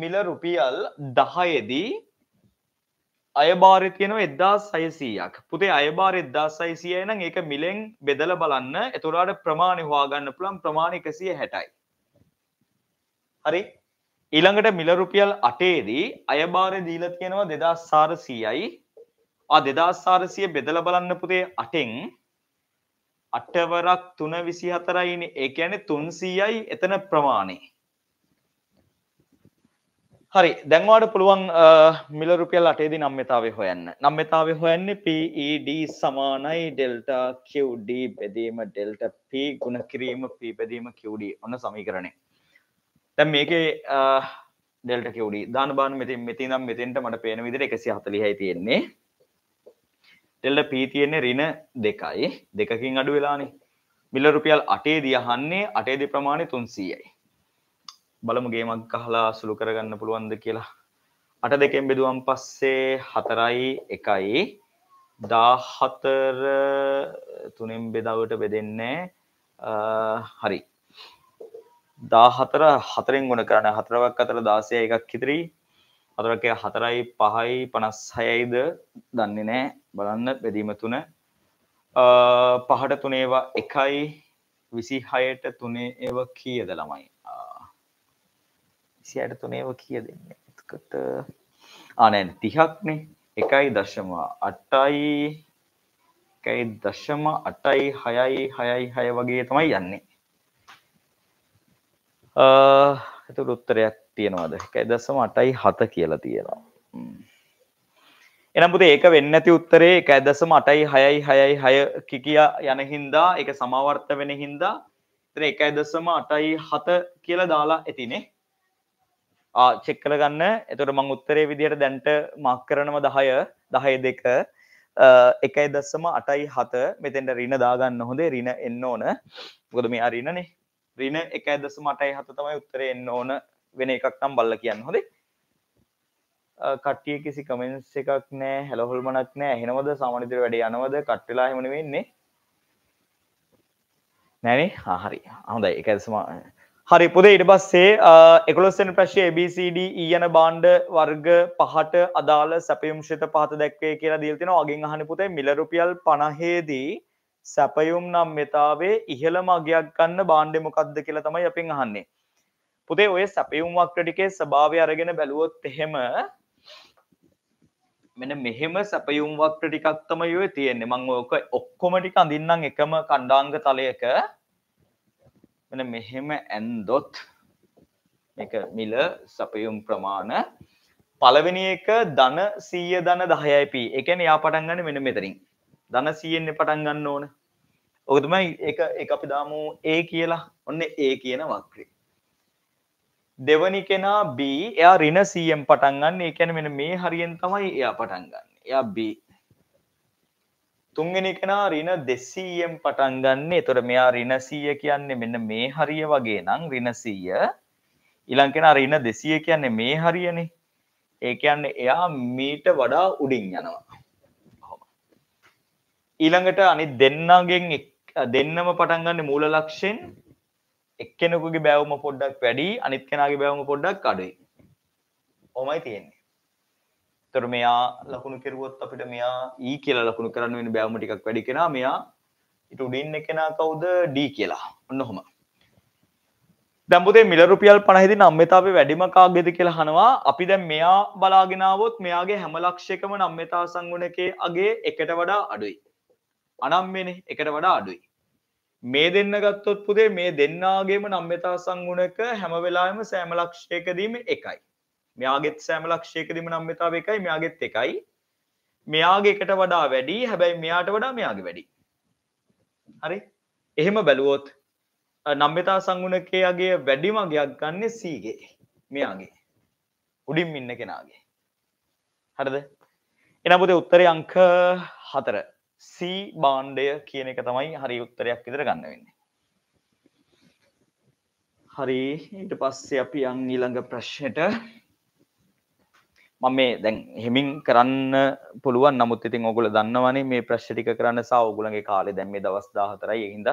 මිල රුපියල් දහයේදී අයභාරය තියෙනවා එදදා සයසීයක් පුතේ අයභාර එදදා සයිසිය නම් ඒක මිලෙන් බෙදල බලන්න එතුරාට ප්‍රමාණය හවාගන්න පුළන් ප්‍රමාණිකසිය හැටයි හරි ඊළඟට මිලරුපියල් අටේදී අයභාරය දීල තියෙනවා දෙදා සාරසීයයි දෙදස් සාරසිය බෙදල බලන්න පුතේ අටෙන් අටවරක් තුන විසි හතරයින ඒ ඇන තුන්සීයයි එතන ප්‍රමාණේ හරි දැන්වාට පුළුවන් මිල රුපියල් අටේදි නම්මතාවේ හොයන්න නම්මතාවේ හොයන්න පED සමානයි ඩෙල්ට QD බෙදීම ඩෙල්ට P ගුණ කිරීම P බෙදීම QD ඔන්න සමීකරණය දැන් මේකේ ඩෙල්ට QD දාන බාන මෙතින් මෙතින් නම් මෙතෙන්ට මට පේන විදිහට 140යි තියෙන්නේ ඩෙල්ට P තියෙන්නේ ඍණ 2යි දෙකකින් අඩු වෙලානේ මිල රුපියල් 8 දී අහන්නේ 8 දී ප්‍රමාණය 300යි බලමුගේමක් කහලා සුළු කරගන්න පුළුවන්ද කියලා අට දෙකෙන් බෙදුවම් පස්සේ හතරයි එකයි දාහතර තුනෙන් බෙදවට බෙදෙන්නේ හරි දාහතර හතරෙන් ගුණ කරන හතරවක් අතර දාසය එකක් හිතරි අතරක හතරයි පහයි පනස් හයයිද දන්නේ නෑ බලන්න බෙදීම තුන පහට තුනේවා එකයි විසි හයට තුනේ ඒව කියද ළමයි සි අයට තුනේව කිය දෙන්න එකට ආනෑ තිහක්නේ එකයි දශම අට්ටයි එකයි දශම අටයි හයයි හයයි හය වගේ තමයි යන්නේ ඇතු උත්තරයක් තියෙනවාද එකයි දසම අටයි හත කියලා තියෙනවා එනපුද ඒක වෙන්න ඇති උත්තරේ එක ඇදසම අටයි හයයි හයයි හය කිකිය යන හින්දා එක සමාවර්ත වෙන හින්දා එක ඇදසම අටයි හත කියලා දාලා ඇතිනේ චෙක් කරගන්න එතුට මං උත්තරේ විදිහට දැන්ට මක් කරනව දහය දහය දෙක එකයි දස්සම අටයි හත මෙතෙන්ට රින දාගන්න හොඳේ රින එන්න ඕන ගොද මේ අරිනනේ රින එකයි දස මටයි හත තමයි උත්තර එන්න ඕන වෙන එකක් තම් බල්ල කියන්න හොදේ කට්ටිය කිසි කමෙන්ස් එකක් නෑ හැලොහොල් මනක් නෑ හෙනවද සාමනිතර වැඩ යනවද කට්ටලා හෙමන වෙන්නේ නැනේ හාහරි හොඳයි එකදසමා හරි පුද ඉට පස්සේ එකොලොස්සෙන් ප්‍රශ්ය ABCD e යන බාණ්ඩ වර්ග පහට අදාළ සැපයුම්ෂිත පහත දැක්වේ කියලා දීල්තින අගින් අහනි පුතේ මිලරුපියල් පණහේදී සැපයුම් නම් මෙතාවේ ඉහළම අගයක් ගන්න බාණ්ඩෙමොකක්ද කියලා තමයි අපින් අහන්නේ. පුතේ ඔය සැපයුම් වක්ටටිකේ ස්භාවය අරගෙන බැලුවොත් එහෙම මෙන මෙහෙම සැපයුම් වක්ට ටිකක් තමයි ඔය තියෙන්නේ මං ඕක ඔක්කොමටි අඳන්නම් එකම කණ්ඩාංග තලයක මෙන්න මෙහෙම ඇන්දොත් මේක මිල සපයුම් ප්‍රමාණ පළවෙනි එක ධන 100 ධන 10යි p. ඒ කියන්නේ යා පටන් ගන්න මෙන්න මෙතනින්. ධන 100 න් පටන් ගන්න ඕන. ඔක තමයි ඒක ඒක අපි දාමු A කියලා. ඔන්න A කියන වක්‍රය. දෙවනි කෙනා B එයා ඍණ 100 න් පටන් ගන්න. ඒ කියන්නේ මෙන්න මේ හරියෙන් තමයි එයා පටන් ගන්න. එයා B තුන්ගෙන කෙනා රින දෙසීයම් පටන් ගන්නේ තොර මෙයා රිනසීය කියන්නේ මෙන්න මේ හරිය වගේ නම් රිනසීය ඉලංකෙනා රින දෙසිය කියන්නේ මේ හරියනේ ඒ කියන්නේ එයා මීට වඩා උඩින් යනවා ඊළඟට අනි දෙන්නගෙන් දෙන්නම පටන් ගන්න මූල ලක්ෂයෙන් එක්කෙනෙකුගේ බැවුම පොඩ්ඩක් වැඩි අනිත් කෙනාගේ බැවුම පොඩ්ඩක් අඩුයි. ඔමයි තියෙන්නේ. තොර මෙයා ලකුණු කෙරුවොත් අපිට මෙයා E කියලා ලකුණු කරන්න වෙන බෑවුම ටිකක් වැඩි කෙනා මෙයා ඊට උඩින් එක කෙනා කවුද D කියලා. ඔන්න ඔහොම. දැන් පුතේ මිල රුපියල් 50 දින අම්මිතාවේ වැඩිම කාගේද කියලා අහනවා. අපි දැන් මෙයා බලාගෙන ආවොත් මෙයාගේ හැම ලක්ෂයකම නම්මිතා සංගුණකේ අගේ එකට වඩා අඩුයි. අනම්මනේ එකට වඩා අඩුයි. මේ දෙන්න ගත්තොත් පුතේ මේ දෙන්නාගේම නම්මිතා සංගුණක හැම වෙලාවෙම සෑම ලක්ෂයකදීම එකයි. මෙයාගෙත් සෑම ලක්ෂයකදීම නම්්‍යතාව එකයි මෙයාගෙත් එකයි මෙයාගේ එකට වඩා වැඩි හැබැයි මෙයාට වඩා මෙයාගේ වැඩි හරි එහෙම බැලුවොත් නම්්‍යතා සංගුණකයාගේ වැඩි මගයක් ගන්න සීගේ මෙයාගේ උඩින් ඉන්න කෙනාගේ හරද එනපුතේ උත්තරය අංක හතර සී බාණ්ඩය කියන එක තමයි හරි උත්තරයක් ඉදිර ගන්න වෙන්නේ හරි ඊට පස්සේ අපි අන් ඊළඟ ප්‍රශ්නයට මම මේ දැන් හෙමින් කරන්න පුළුවන් නමුත් ඉතින් ඔගොල දන්නවනේ මේ ප්‍රශ්ටික කරන්න සා ඔගුලගේ කාලේ දැන් මේ දවස් 14යි එහිඳ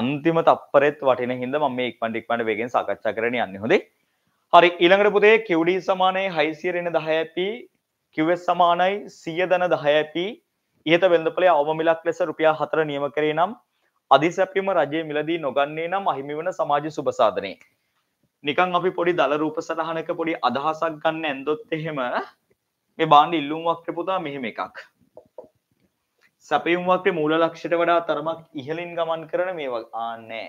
අන්තිම තප්පරෙත් වටින හින්ද මම මේ ඉක්මනට ඉක්මනට වේගෙන් සාකච්ඡා කරන්න යන්නේ හොඳේ හරි ඊළඟට පුතේ QD සමානයි 110 QS සමානයි 100 දන 10 ඉහත වෙළඳපොලේ අවම මිලක් ලෙස රුපියල් 4 නියම කරේ නම් අධිසැප්පීම රජයේ මිලදී නොගන්නේ නම් අහිමි වන සමාජ සුබසාධනයේ නිකන් අපි පොඩි දළ රූප සටහනක පොඩි අදහසක් ගන්න ඇන්දොත් එහෙම මේ බාණ්ඩ ඉල්ලුම් වක්‍රය පුතා මෙහෙම එකක් සැපයුම් වක්‍රේ මූල ලක්ෂයට වඩා තරමක් ඉහළින් ගමන් කරන මේ ආන්නේ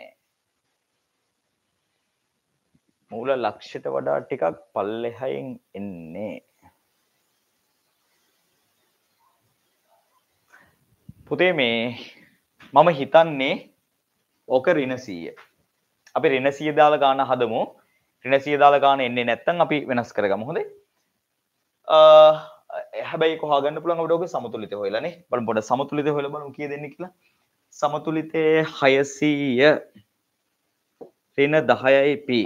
මූල ලක්ෂයට වඩා ටිකක් පල්ලෙහයින් එන්නේ පුතේ මේ මම හිතන්නේ ඕක රිනසීය අපි රෙනසිය දාල ගාන හදමු ්‍රනසිය දාලා ගාන එන්නේ නැත්තන් අපි වෙනස් කරගම හොදේ හැබයි කොහගන්න පුළන් ඩෝක සමුතුලිත හොලන බල බොඩ සමතුලිත හොල බල කිය දෙන්න කියලා සමතුලිතේ හයසීය රින දහයයි පී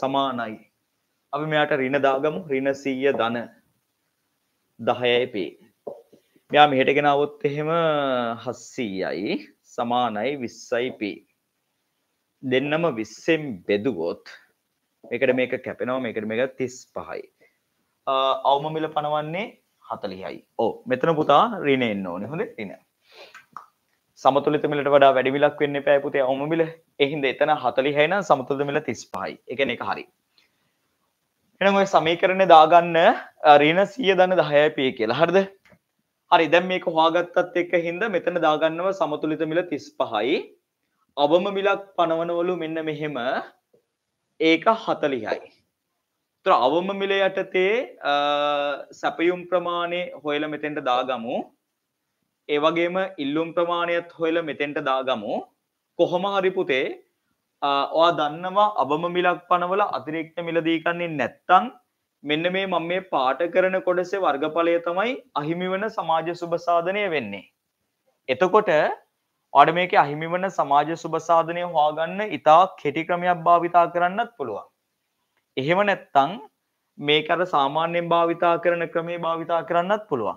සමානයි අපි මෙයාට රින දාගමු රින සීය දන දහයයි පී මෙයා මෙහටගෙනවොත් එහෙම හස්සීයයි සමානයි විස්සයි පී දෙන්නම විස්සෙන් බෙදුවොත් මේකට මේක කැපෙනවා මේකට මේක තිස් පහයි අවම මිල පනවන්නේ හතලිහයි ඕ මෙතන පුතා රිනෙන්න ඕන හොඳ රින සමතුලිත මිලට වඩා වැඩි මිලක් වෙන්න එපා පුතේ අවම මිල එහින්ද එතන 40යි නම් සමතුලිත මිල 35යි ඒ කියන්නේ ඒක හරි එහෙනම් ඔය සමීකරණේ දාගන්න ඍණ 100 ධන 10යි p කියලා හරිද හරි දැන් මේක හොයාගත්තත් එක්ක හින්දා මෙතන දාගන්නව සමතුලිත මිල 35යි අවම මිලක් පනවනවලු මෙන්න මෙහෙම ඒක හතලිහයි. තර අවම මිල යටතේ සැපයුම් ප්‍රමාණය හොයල මෙතෙන්ට දාගමු ඒවගේම ඉල්ලුම් ප්‍රමාණයත් හොයල මෙතෙන්ට දාගමු කොහොම හරිපුතේ ඔයා දන්නවා අබම මිලක් පනවල අතිරෙක්ට මිලදීකන්නේ නැත්තං මෙන්න මේ මම මේ පාට කරන කොටසේ වර්ගඵලය තමයි අහිමි වන සමාජ සුභසාධනය වෙන්නේ. එතකොට ඔයාට මේකේ අහිමි වන සමාජ සුබසාධනය හොයාගන්න ඉතා කෙටි ක්‍රමයක් භාවිතා කරන්නත් පුළුවන්. එහෙම නැත්තම් මේක අර සාමාන්‍යයෙන් භාවිතා කරන ක්‍රමේ භාවිතා කරන්නත් පුළුවන්.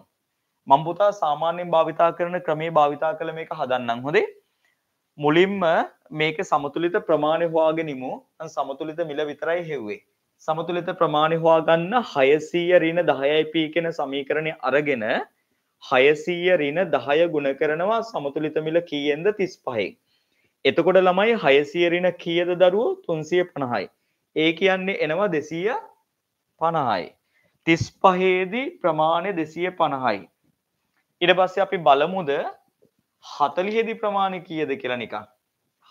මම පුතා සාමාන්‍යයෙන් භාවිතා කරන ක්‍රමේ භාවිතා කළ මේක හදන්නම් හොදේ. මුලින්ම මේක සමතුලිත ප්‍රමාණය හොයාගෙනමු. සමතුලිත මිල විතරයි හෙව්වේ. සමතුලිත ප්‍රමාණය හොයාගන්න 600 ඍණ 10p කියන සමීකරණය අරගෙන 600 ඍණ 10 ගුණ කරනවා සමතුලිත මිල කීයෙන්ද 35යි. එතකොට ළමයි 600 ඍණ කීයද දරුවෝ 350යි. ඒ කියන්නේ එනවා 250යි. 35 දී ප්‍රමාණය 250යි. ඊට පස්සේ අපි බලමුද 40 දී ප්‍රමාණය කීයද කියලා නිකන්.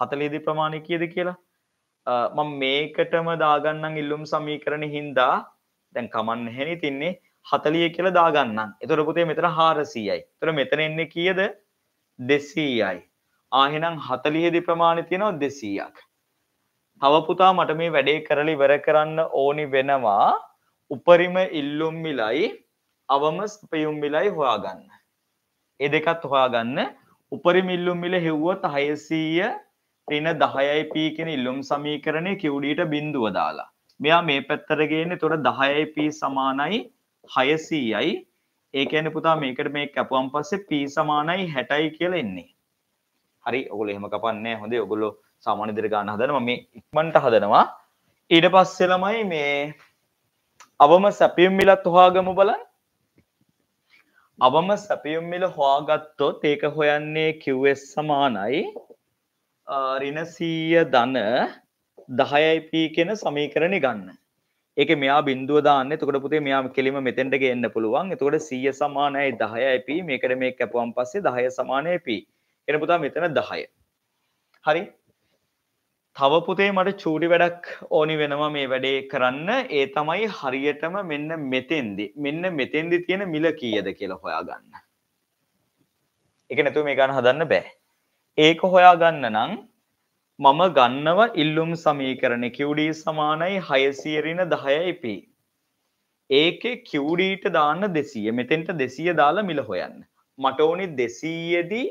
40 දී ප්‍රමාණය කීයද කියලා. මම මේකටම දාගන්නම් ඉල්ලුම් සමීකරණේ හින්දා දැන් කමන්නේ නැහැ නේ තින්නේ හතලිය කියල දාගන්න එතුර පුතේ මෙතර හාරසීයයි තුර මෙතන එන්නේ කියද දෙසීයයි ආහෙනම් හතලිහෙදි ප්‍රමාණ තියෙනවා දෙසීයක් තවපුතා මට මේ වැඩේ කරලි වර කරන්න ඕනි වෙනවා උපරිම ඉල්ලුම්මිලයි අවම ස්පයුම්මිලයි හොයාගන්න. එ දෙකත් හොයාගන්න උපරි මිල්ලුම්මිල හෙව්වොත් හයසීය රින දහයයි පීකෙන ඉල්ලුම් සමීකරණය කිව්ඩීට බින්දුව දාලා. මෙයා මේ පැත්තරගේන්න තොර දහයයි පී සමානයි හයසීයයි ඒකන පුතා මේකට මේ කැපුවම් පස්සේ පී සමානයි හැටයි කියලා එන්නේ හරි ඔගුල එහෙම කපන්නේ හොඳේ ඔගුල්ලො සාමාන්‍ය දෙර ගන්න හදනම මේ ඉක්මන්ට හදනවා ඊට පස්සේ ළමයි මේ අවම සැපියම් මිලත් හොයාගමු බලන්න අවම සැපියම් මිල හොයාගත්තොත් ඒක හොයන්නේ කිව්වෙස් සමානයි රිනසීය ධන දහයයිපී කෙන සමීකරණි ගන්න ඒක මෙයා බින්දුව දාන්න එතකොට පුතේ මෙයා කෙලිම මෙතෙන්ට ගේන්න පුළුවන් එතකොට 100 සමානයි 10යි p මේකට මේ කැපුවම් පස්සේ 10 සමානයි p එන පුතා මෙතන 10 හරි තව පුතේ මට චූටි වැඩක් ඕනි වෙනවා මේ වැඩේ කරන්න ඒ තමයි හරියටම මෙන්න මෙතෙන්දි මෙන්න මෙතෙන්දි තියෙන මිල කීයද කියලා හොයාගන්න ඒක නැතුව මේ ගන්න හදන්න බෑ ඒක හොයාගන්න නම් මම ගන්නව ඉල්ලුම් සමීකරණ QD සමානයි 600 ඍණ 10යි P. ඒකේ QD ට දාන්න 200. මෙතෙන්ට 200 දාලා මිල හොයන්න. මට ඕනි 200 දී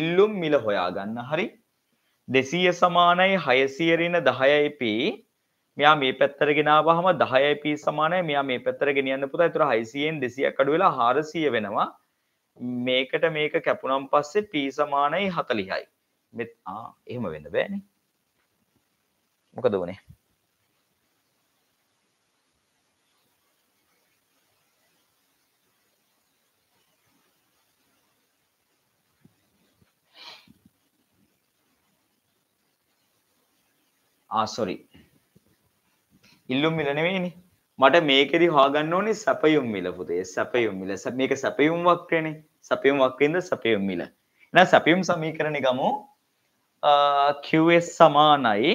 ඉල්ලුම් මිල හොයා ගන්න. හරි. 200 සමානයි 600 ඍණ 10යි P. මෙයා මේ පැත්තට ගෙනාවහම 10යි P සමානයි මෙයා මේ පැත්තට ගෙනියන්න පුතා. ඒතර 600න් 200ක් අඩු වෙලා 400 වෙනවා. මේකට මේක කැපුණන් පස්සේ P සමානයි 40යි. මෙත් ආ එහෙම වෙන්න බෑනේ මොකද වනේ ආසොරි ඉල්ලුම් මිල නෙවෙයිනි මට මේකෙදි හොයාගන්න ඕනේ සැපයුම් මිල පුතේ සැපයුම් මිල මේක සැපයුම් වක්‍රනේ සැපයුම් වක්‍රෙන්ද සැපයුම් මිල එහෙනම් සැපයුම් සමීකරණේ ගමු QS සමානයි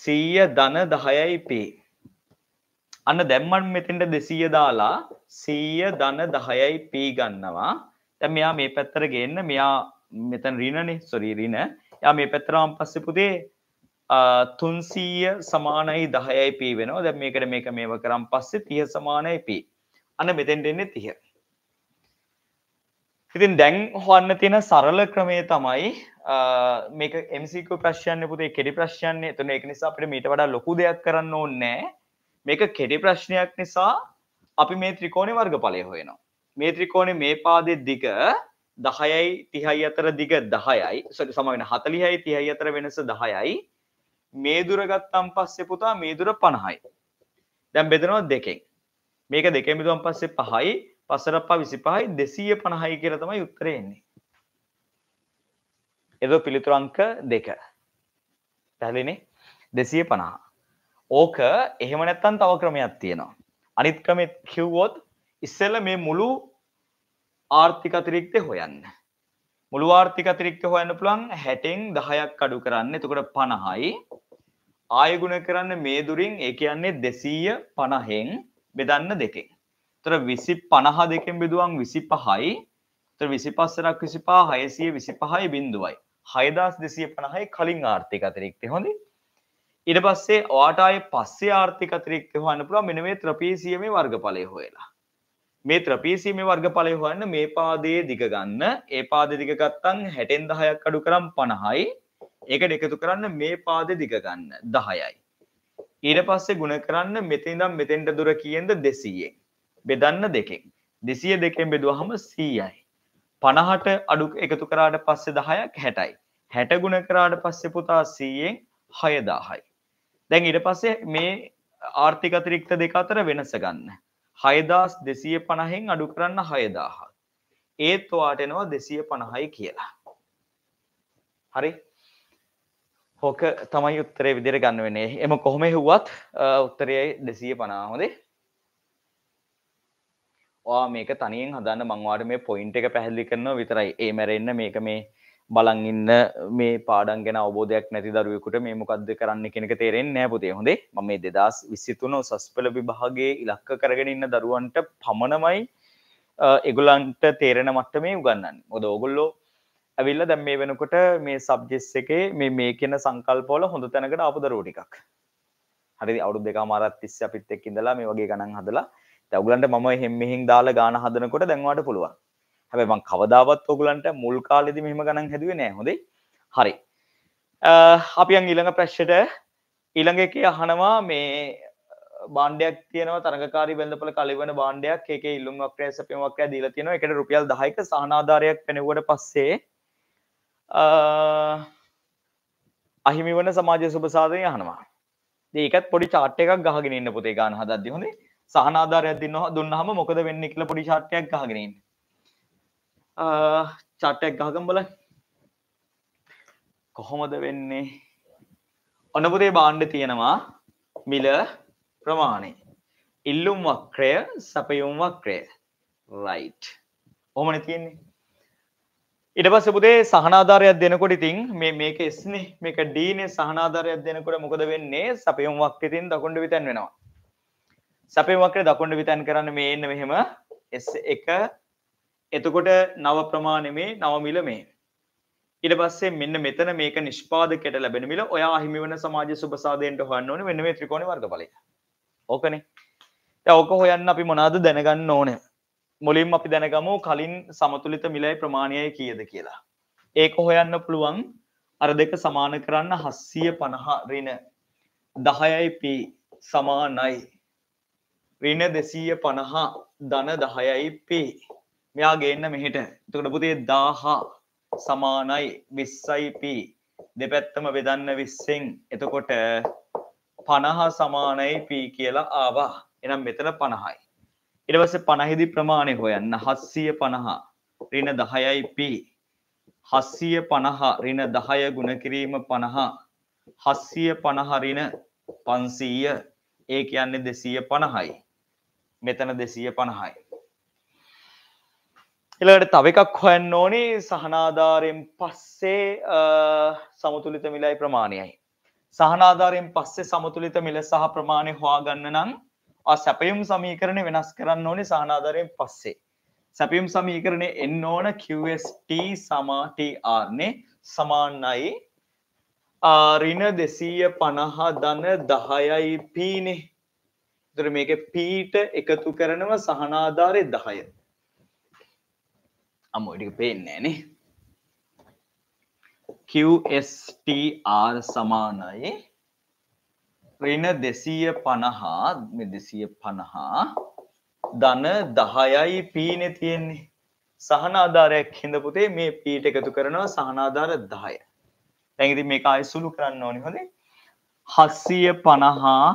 සීය ධන දහයයි පේ අන්න දැම්මන් මෙතෙන්ට දෙසීය දාලා සීය ධන දහයයි පී ගන්නවා තැ මෙයා මේ පැත්තර ගන්න මෙයා මෙතැන් රිණනේ සොරීරින යා මේ පැත්තරම් පස්සෙ පුදේ තුන්සීය සමානයි දහයයි පී වෙනවා දැ මේකට මේක මේව කරම් පස්සෙ තිය සමානයි පී අන මෙතෙන්ට එන්නේ තිහැ ඉතින් දැන් හොන්න තියෙන සරල ක්‍රමය තමයි මේක එමසික ප්‍රශ්යන්න පුතේ කෙඩි ප්‍රශ්යන්නේ තුන එක නිසා අපට මීට වඩා ලොකු දෙයක් කරන්න ඕන්නෑ මේක කෙඩි ප්‍රශ්නයක් නිසා අපි මේ ත්‍රිකෝණය වර්ග පලය හොයනවා මේ ත්‍රිකෝණය මේ පාදෙ දිග දහයයි තිහයි අතර දිග දහයයි සොට සමවෙන හතලිහයි තිහයි අතර වෙනස දහයයි මේ දුර ගත්තම් පස්සේ පුතා මේ දුර පණහයි දැම් බෙදනවා දෙකෙන් මේක දෙකෙන් බෙදුවම් පස්සේ පහයි පසරප්පා විසිපහයි දෙසීය පණහයි කියර තමයි යුත්තරයෙන්නේ එද පිළිතුර අංක දෙක පැහලිනේ දෙසිය පනා ඕක එහෙම නැත්තන් තව ක්‍රමයක් තියෙනවා අනිත් ක්‍රමෙත් කිව්වොත් ඉස්සෙල්ල මේ මුළු ආර්ථික අතිරික්ත හොයන්න මුළු ආර්ථික අතිරික්ත හොයන්න පුළුවන් හැටෙන් දහයක් අඩු කරන්න එතකොට පණහයි ආයගුණ කරන්න මේ දුරින් ඒ කියන්නේ දෙසීය පණහෙන් බෙදන්න දෙකෙන් තර විසි පණහා දෙකෙන් බිදුවන් විසි පහයි තර විසි පස්සරක් විසි පා හයසිය විසි පහයි බිඳුවයි හයදස් දෙසිය පණහයි කලින් ආර්ථික අතරික්තය හොඳ ඉඩ පස්සේ ඕටය පස්සේ ආර්ථික අතරික්තය හන්න පුළුව මෙන මේ ත්‍රපීසියම වර්ගඵලය හොයලා මේ ත්‍රපීසිීම වර්ගඵලය හොයන්න මේ පාදයේ දිගගන්න ඒ පාද දිගගත්තන් හැටෙන් දහයක් අඩු කරම් පණහයි ඒකට එකතු කරන්න මේ පාද දිගගන්න දහයයි ඊට පස්සේ ගුණ කරන්න මෙතින්දම් මෙතෙන්ට දුර කියද දෙසීයෙන් බෙදන්න දෙකෙන් දෙසිය දෙකෙන් බෙදුවහම සීයයි පණහට අඩු එකතු කරාට පස්සෙ දහයක් හැටයි හැටගුණ කරාට පස්සෙ පුතා සීයෙන් හයදාහයි දැන් ඉට පස්සේ මේ ආර්ථික අතිරික්ත දෙක අතර වෙනස ගන්න හයදස් දෙසිය පණහෙන් අඩු කරන්න හයදාහත් ඒත් වාට එනවා දෙසිය පණහයි කියලා හරි හෝක තමයි උත්තරේ විදිර ගන්න වෙන්නේ එම කොහොම හුවත් උත්තරයයි දෙසිය පනාහොදේ වා මේක තනියෙන් හදන්න මංවාට මේ පොයින්ට එක පැහැදිලි කරනවා විතරයි ඒ මැරෙන්න්න මේක මේ බලන් ඉන්න මේ පාඩන් ගෙන අවබෝධයක් නැති දරුවකුට මේ මොකක්ද කරන්න කෙනෙක තේරෙන් නෑපුතේ හොඳේ ම මේ දෙදස් විසිතුන සස් පෙළ විභාගේ ඉලක්ක කරගෙන ඉන්න දරුවන්ට පමණමයි එගුලන්ට තේරෙන මට්ට මේ උගන්නන්න ොද ඔගොල්ලෝ ඇවිල්ල දැම් මේ වෙනකොට මේ සබ්ජෙස් එකේ මේ මේ කියන සංකල්පෝල හොඳ තැනකට අප දරෝටිකක් හරි අවුදු දෙක මාරත් තිස්ස අපිත් එක් ඉඳලා මේ වගේ ගණන් හදලා ඔගලන්ට මම එහෙම මෙහෙන් දාලා ගාන හදනකොට දැන්වාට පුළුවන් හැබැයි මං කවදාවත් ඔගලන්ට මුල් කාලෙදි මෙහෙම ගණන් හැදුවේ නෑ හොඳයි හරි අපි යන් ඊළඟ ප්‍රශ්නෙට ඊළඟ එකේ අහනවා මේ බාණ්ඩයක් තියෙනවා තරගකාරී වෙළඳපොළ කලිවන බාණ්ඩයක් ඒකේ ඉල්ලුම් වක්‍රය සැපයුම් වක්‍රය දීලා තියෙනවා ඒකට රුපියල් 10ක සහනාධාරයක් පෙනෙවුවට පස්සේ අහිමි වන සමාජ සුභ සාධනය අහනවා ඒකත් පොඩි චාට් එකක් ගහගෙන ඉන්න පුතේ ගන්න හදද්දි හොඳේ සහනාධාරයක් දෙන්නවා දුන්නහම මොකද වෙන්න කියලා පොඩි චාට්ටයක් ගහගෙන ඉන්න. චාට්ටයක් ගහගමු බලන්න. කොහොමද වෙන්නේ? ඔන්න පුතේ බාණ්ඩ තියෙනවා මිල ප්‍රමාණය. ඉල්ලුම් වක්‍රය, සැපයුම් වක්‍රය. right. ඔහොමනේ තියෙන්නේ. ඉට පස්ස පුදේ සහනාධාරයක් දෙනකොට ඉතින් මේ මේක එස්නේ මේක ඩීනේ සහනාධාරයක් දෙනකොට මොකද වෙන්නේ සපයුම් වක්තිතින් දකුණඩ විතැන් වෙනවා සැපේමක්‍රේ දකුණට විතැන් කරන්න මේ එන්න මෙහෙම එස් එක එතකොට නව ප්‍රමාණය මේ නවමිල මේ ඉට පස්සේ මෙන්න මෙතන මේක නිෂ්පාදකට ලැබෙන මිල ඔයා අහිමි වන සමාජ සුපසාදයට හොන්න ඕන වෙන මේ ත්‍රිකෝණ වර්ග බලය ඕකනේ ඕක හොයන්න අපි මොනාද දැනගන්න ඕනේ මුලින් අපි දැනගමු කලින් සමතුලිත මිලයි ප්‍රමාණයයි කියද කියලා ඒක හොයන්න පුළුවන් අර දෙක සමාන කරන්න හස්සිය පණහා රින දහයයි පී සමානයි රින දෙසීය පණහා ධන දහයයි පේ මෙයා ගේන්න මෙහිට එතකොට පුතේ දාහා සමානයි විස්සයි පී දෙපැත්තම බෙදන්න විස්සෙන් එතකොට පණහා සමානයි පී කියලා ආවා එනම් මෙතන පණහයි ඉටවස පණහිදි ප්‍රමාණය හොයන්න හස්සිය පණහා රින දහයයි පී හස්සිය පණහා රින දහය ගුණකිරීම පණහා හස්සිය පණහරින පන්සීය ඒ කියන්නේ දෙසීය පණහයි මෙතන දෙසය පණහායි. එළට තව එකක් හොයන්න ඕනේ සහනාධාරයෙන් පස්සේ සමතුලිත මිලයි ප්‍රමාණයයි. සහනාධාරයෙන් පස්සේ සමතුලිත මිල සහ ප්‍රමාණය හොයාගන්න නම් සැපයුම් සමීකරණය වෙනස් කරන්න ඕනේ සහනාධාරයෙන් පස්සේ. සැපියම් සමීකරණය එන්න ඕන QST සමාටRනේ සමාන්නයි රින දෙසීය පණහා දන දහයයි පීනේ තුර මේක පීට e එකතු කරනව සහනාධාරය දහය අමෝටික පේන්නේනේ QSTR සමානයි රින දෙසීය පණහා දෙසිය පණහා දන දහයයි පීනෙ e තියෙන්නේ සහනාධාරයක් හිඳ පුතේ මේ පීට e එකතු කරනවා සහනාධාර දහය තැඟති මේ අයි සුළු කරන්න ඕනි හොඳේ හස්සිය පණහා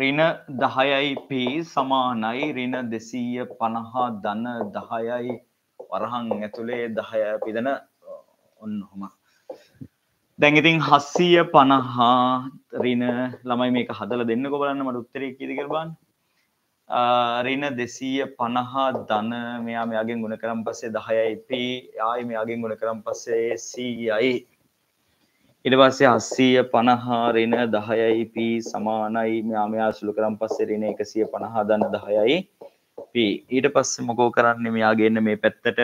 රින දහයයි පී සමානයි රින දෙසීය පණහා දන දහයයි වරහන් ඇතුළේ දහය පිදන ඔන්නහොම දැඟඉතින් හස්සීය පණහා රින ළමයි මේක හදල දෙන්න ගොබලන්න මට උත්තරේ කිරිකරබන් රින දෙසීය පණහා දන මෙයා මෙයාගෙන් ගුණ කරම් පස්සේ දහයයි පී ආයි මෙයාගෙන් ගුණ කරම් පස්සේ සීයයි ඉඩවස්සේ අස්සීය පණහාරෙන දහයයි පී සමානයි මෙයාමයා සුළු කරම් පස්සෙරෙන එකසිය පණහා දන්න දහයයි පී ඊට පස්ස මොකෝ කරන්න මෙයාගන්න මේ පැත්තට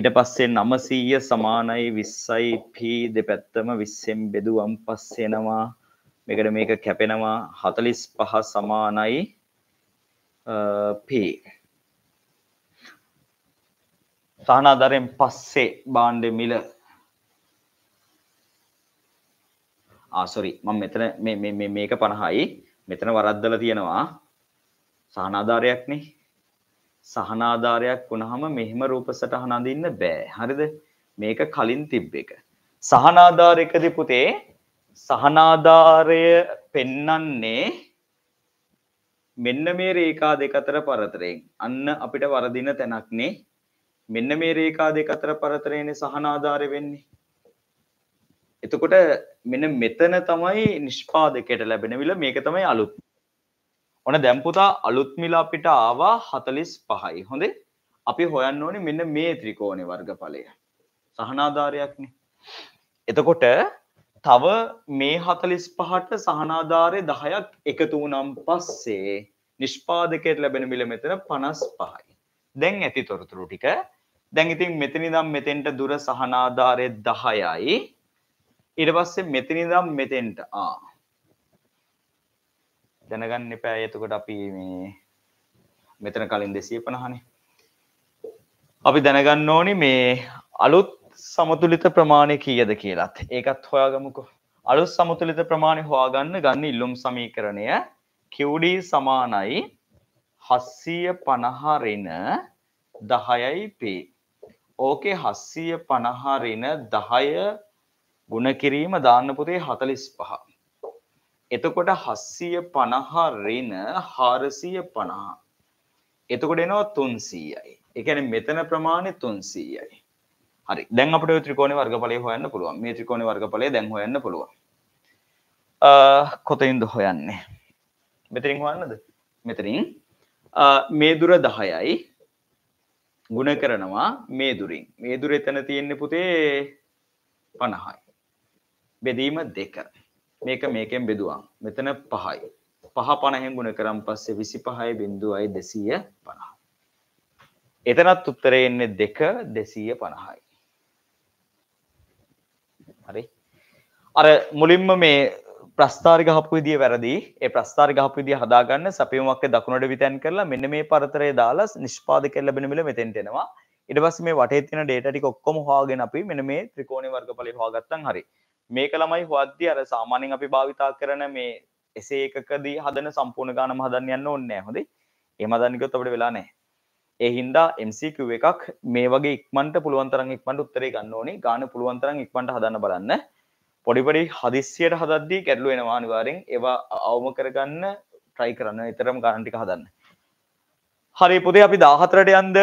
ඉට පස්සේ නමසීය සමානයි විස්සයි පී දෙපැත්තම විස්සෙන් බෙදුවම් පස්සෙනවා මෙකට මේක කැපෙනවා හතලිස් පහ සමානයි පී සහනාදරෙන් පස්සේ බාණ්ඩ මිල ආසොරි මම මෙතන මේ මේක පණහයි මෙතන වරද්දල තියෙනවා සහනාධාරයක්නේ සහනාධාරයක් වුණහම මෙහෙම රූප සටහන අඳින්න බෑ හරිද මේක කලින් තිබ්බ එක සහනාධාරයකදී පුතේ සහනාධාරය පෙන්නන්නේ මෙන්න මේ රේඛා දෙක අතර පරතරයෙන් අන්න අපිට වරදින තැනක්නේ මෙන්න මේ රේඛා දෙක අතර පරතරයනේ සහනාධාරය වෙන්නේ එතකොට මෙන මෙතන තමයි නිෂ්පාදකයට ලැබෙන විල මේක තමයි අලුත් ඕන දැම්පුතා අලුත් මිල අපිට ආවා හතලිස් පහයි හොඳේ අපි හොයන්න ඕනේ මෙන්න මේ ත්‍රිකෝණේ වර්ගඵලය සහනාධාරයක්නේ එතකොට තව මේ හතලිස් පහට සහනාධාරය දහයක් එකතු වනම් පස්සේ නිෂ්පාදකයට ලැබෙන මිල මෙතන පනස් පහයි දැන් ඇති තොරතුරු ටික දැන් ඉතින් මෙතනි දම් මෙතෙන්ට දුර සහනාධාරය දහයයි ඉට පස්සේ මෙතනි දම් මෙතෙන්ට ආ දැනගන්න එපෑ එතකොට අපි මේ මෙතන කලින් දෙසිය පනහනේ අපි දැනගන්න ඕනි මේ අලුත් සමතුලිත ප්‍රමාණය කීයද කියලත් ඒකත් හොයාගමුකෝ අලුත් සමතුලිත ප්‍රමාණය හොයාගන්න ගන්න ඉල්ලුම් සමීකරණය කිව්ඩ සමානයි හස්සිය පණහරින දහයයි පේ ඕකේ හස්සිය පණහරින දහය ගුණ කිරීම දාන්න පුතේ 45. එතකොට 750 රින 450. එතකොට එනවා 300යි. ඒ කියන්නේ මෙතන ප්‍රමාණය 300යි. හරි. දැන් අපිට ওই ත්‍රිකෝණේ වර්ගඵලය හොයන්න පුළුවන්. මේ ත්‍රිකෝණේ වර්ගඵලය දැන් හොයන්න පුළුවන්. අ කොතනින්ද හොයන්නේ? මෙතනින් හොයන්නද? මෙතනින් මේ දුර 10යි. ගුණ කරනවා මේ දුරින්. මේ දුර එතන තියෙන්නේ පුතේ 50යි. බෙදීම දෙක මේක මේකෙන් බෙදුවා මෙතන පහයි පහ පණහෙන් ගුණ කරම් පස්සේ විසි පහයි බිඳුවයි දෙසීය පණහ එතනත් උත්තරය එන්නේ දෙක දෙසීය පණහයි හරි අර මුලින්ම මේ ප්‍රස්ථාරි ගහපු විදිය වැරදි ඒ ප්‍රස්ථාරි ගහපු විදිය හදාගන්න සපයමක්ක දකුණට විතැන් කරලා මෙන්න මේ පරතරය දාලා නිෂ්පාදක ලැබෙන මිල මෙතෙන්ට එනවා ඊට පස්සේ මේ වටේ තියෙන ඩේටා ටික ඔක්කොම හොයාගෙන අපි මෙන්න මේ ත්‍රිකෝණී වර්ගඵලය හොයාගත්තන් හරි මේක ළමයි හොද්දි අර සාමානෙන් අපි භාවිතා කරන මේ එසේ එකකදී හදන සම්පූර්ණ ගානම හදන්න යන්න ඕන්නෑ හොඳයි එම දන්නකොත් අපට වෙලා නෑ එහින්දා MCQ එකක් මේ වගේ ඉක්මන්ට පුළුවන්තරන් ඉක්මට උත්තරේ ගන්න ඕනේ ගාන පුළුවන්තරන් ඉක්මට හදන්න බලන්න පොඩිපඩි හදිස්සියට හදද්දී කැඩලු වෙනවා අනිවාරෙන් ඒවා අවම කරගන්න ට්‍රයි කරන්න විතරම ගානටික හදන්න හරි පුදේ අපි දාහතරට යන්ද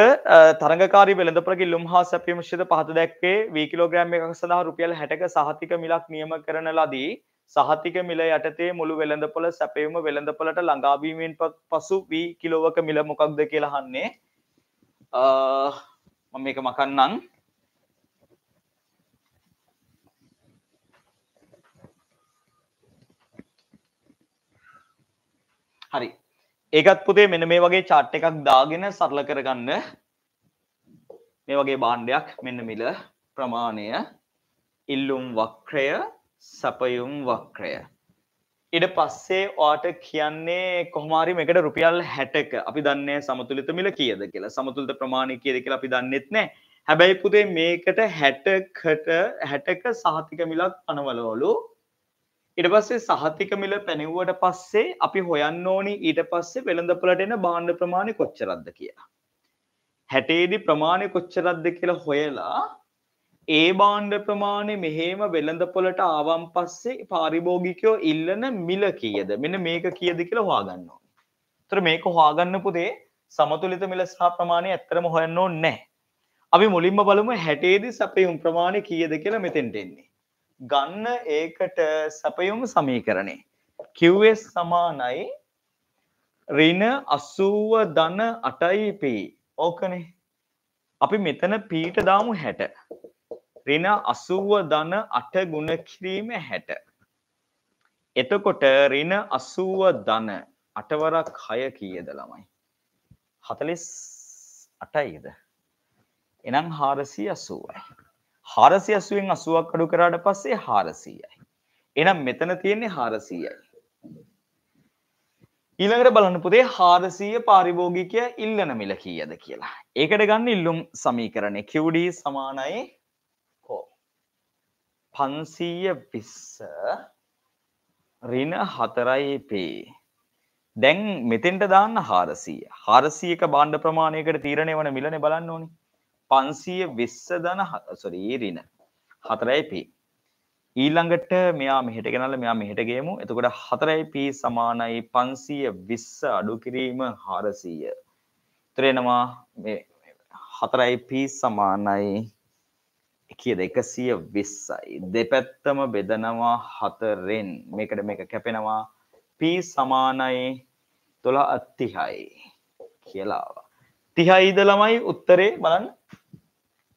තරගකාරි වෙළඳපරගේ ලුම් හා සැපීම ශිද පහත දැක්වේ වී කිලෝග්‍රෑම් එකක් සඳහා රුපියල් හැටක සහතික මිලක් නියම කරන ලදී සහතික මිල යටතේ මුළු වෙළඳපොල සැපයුම වෙළඳපොලට ළඟාබීමෙන් පසු වී කිලෝවක මිල මොකක්ද කියලහන්නේ මම එක මකන්නම් හරි ඒකත් පුතේ මෙන මේ වගේ චාට් එකක් දාගෙන සරල කරගන්න මේ වගේ බාණ්ඩයක් මෙන්න මිල ප්‍රමාණය ඉල්ලුම් වක්‍රය සපයුම් වක්‍රය ඉඩ පස්සේ ඔයාට කියන්නේ කොහොමාරි මේකට රුපියල් 60ක අපි දන්නේ සමතුලිත මිල කීයද කියලා සමතුලිත ප්‍රමාණය කීයද කියලා අපි දන්නෙත් නැහැ හැබැයි පුතේ මේකට 60කට 60ක සහතික මිලක් අනවලවලු ඉට පස්සේ සහතික මිල පැනෙව්වට පස්සේ අපි හොයන්න ඕනි ඊට පස්සේ වෙළඳපලට එන බාණ්ඩ ප්‍රමාණය කොච්චරද්ද කියලා. හැටේදි ප්‍රමාණය කොච්චරද්ද කියලා හොයලා ඒ බාණ්ඩ ප්‍රමාණය මෙහෙම වෙළඳ පොලට ආවම් පස්සේ පාරිභෝගිකයෝ ඉල්ලන මිල කියද මෙන මේක කියද කියලා හවාගන්න ඕන. තර මේක හවාගන්න පුදේ සමතුලිත මිල සහ ප්‍රමාණය ඇත්තරම හොයන්න ඕ නෑ. අපි මුලින්ම බලමු හැටේදි සැපයුම් ප්‍රමාණය කියද කියලා මෙතෙන්ටෙන්නේ. ගන්න ඒකට සැපයුම් සමීකරණය QS සමානයි රින අස්සුව දන අටයි P ඕකනේ අපි මෙතන පීට දාමු හැට රින අසුව දන අට ගුණ කිරීම හැට එතකොට රින අසුව දන අටවරක් හය කියද ළමයි හතලිස් අටයිද එනම් හාරසී අසුවයි හාරසි අසුවෙන් අසුවක් අඩු කරාට පස්සේ හාරසීයයි. එනම් මෙතන තියෙන්නේ හාරසීයයි. ඊළඟට බලන්න පුතේ හාරසීය පාරිභෝගිකය ඉල්ලන මිල කීයද කියලා. ඒකට ගන්න ඉල්ලුම් සමීකරණය QD සමානයි කෝ. පන්සීය විස්ස රින හතරයි පේ. දැන් මෙතෙන්ට දාන්න හාරසීය හාරසීයක බාණ්ඩ ප්‍රමාණයකට තීරණය වන මිලනේ බලන්න ඕනේ පන්සිය විස්ස දන සොරී රින හතරයි පී ඊළඟට මෙයා මෙහට කෙනල මෙයා මෙහටගේමු එතකොට හතරයි පී සමානයි පන්සිය විස්ස අඩු කිරීම හාරසීය තරෙනවා හතරයි පී සමානයි කියද එකසිය විස්සයි දෙපැත්තම බෙදනවා හතරෙන් මේකට මේක කැපෙනවා පී සමානයි තුොළ අත්තිහයි කියලාවා තිහයිද ළමයි උත්තරේ බලන්න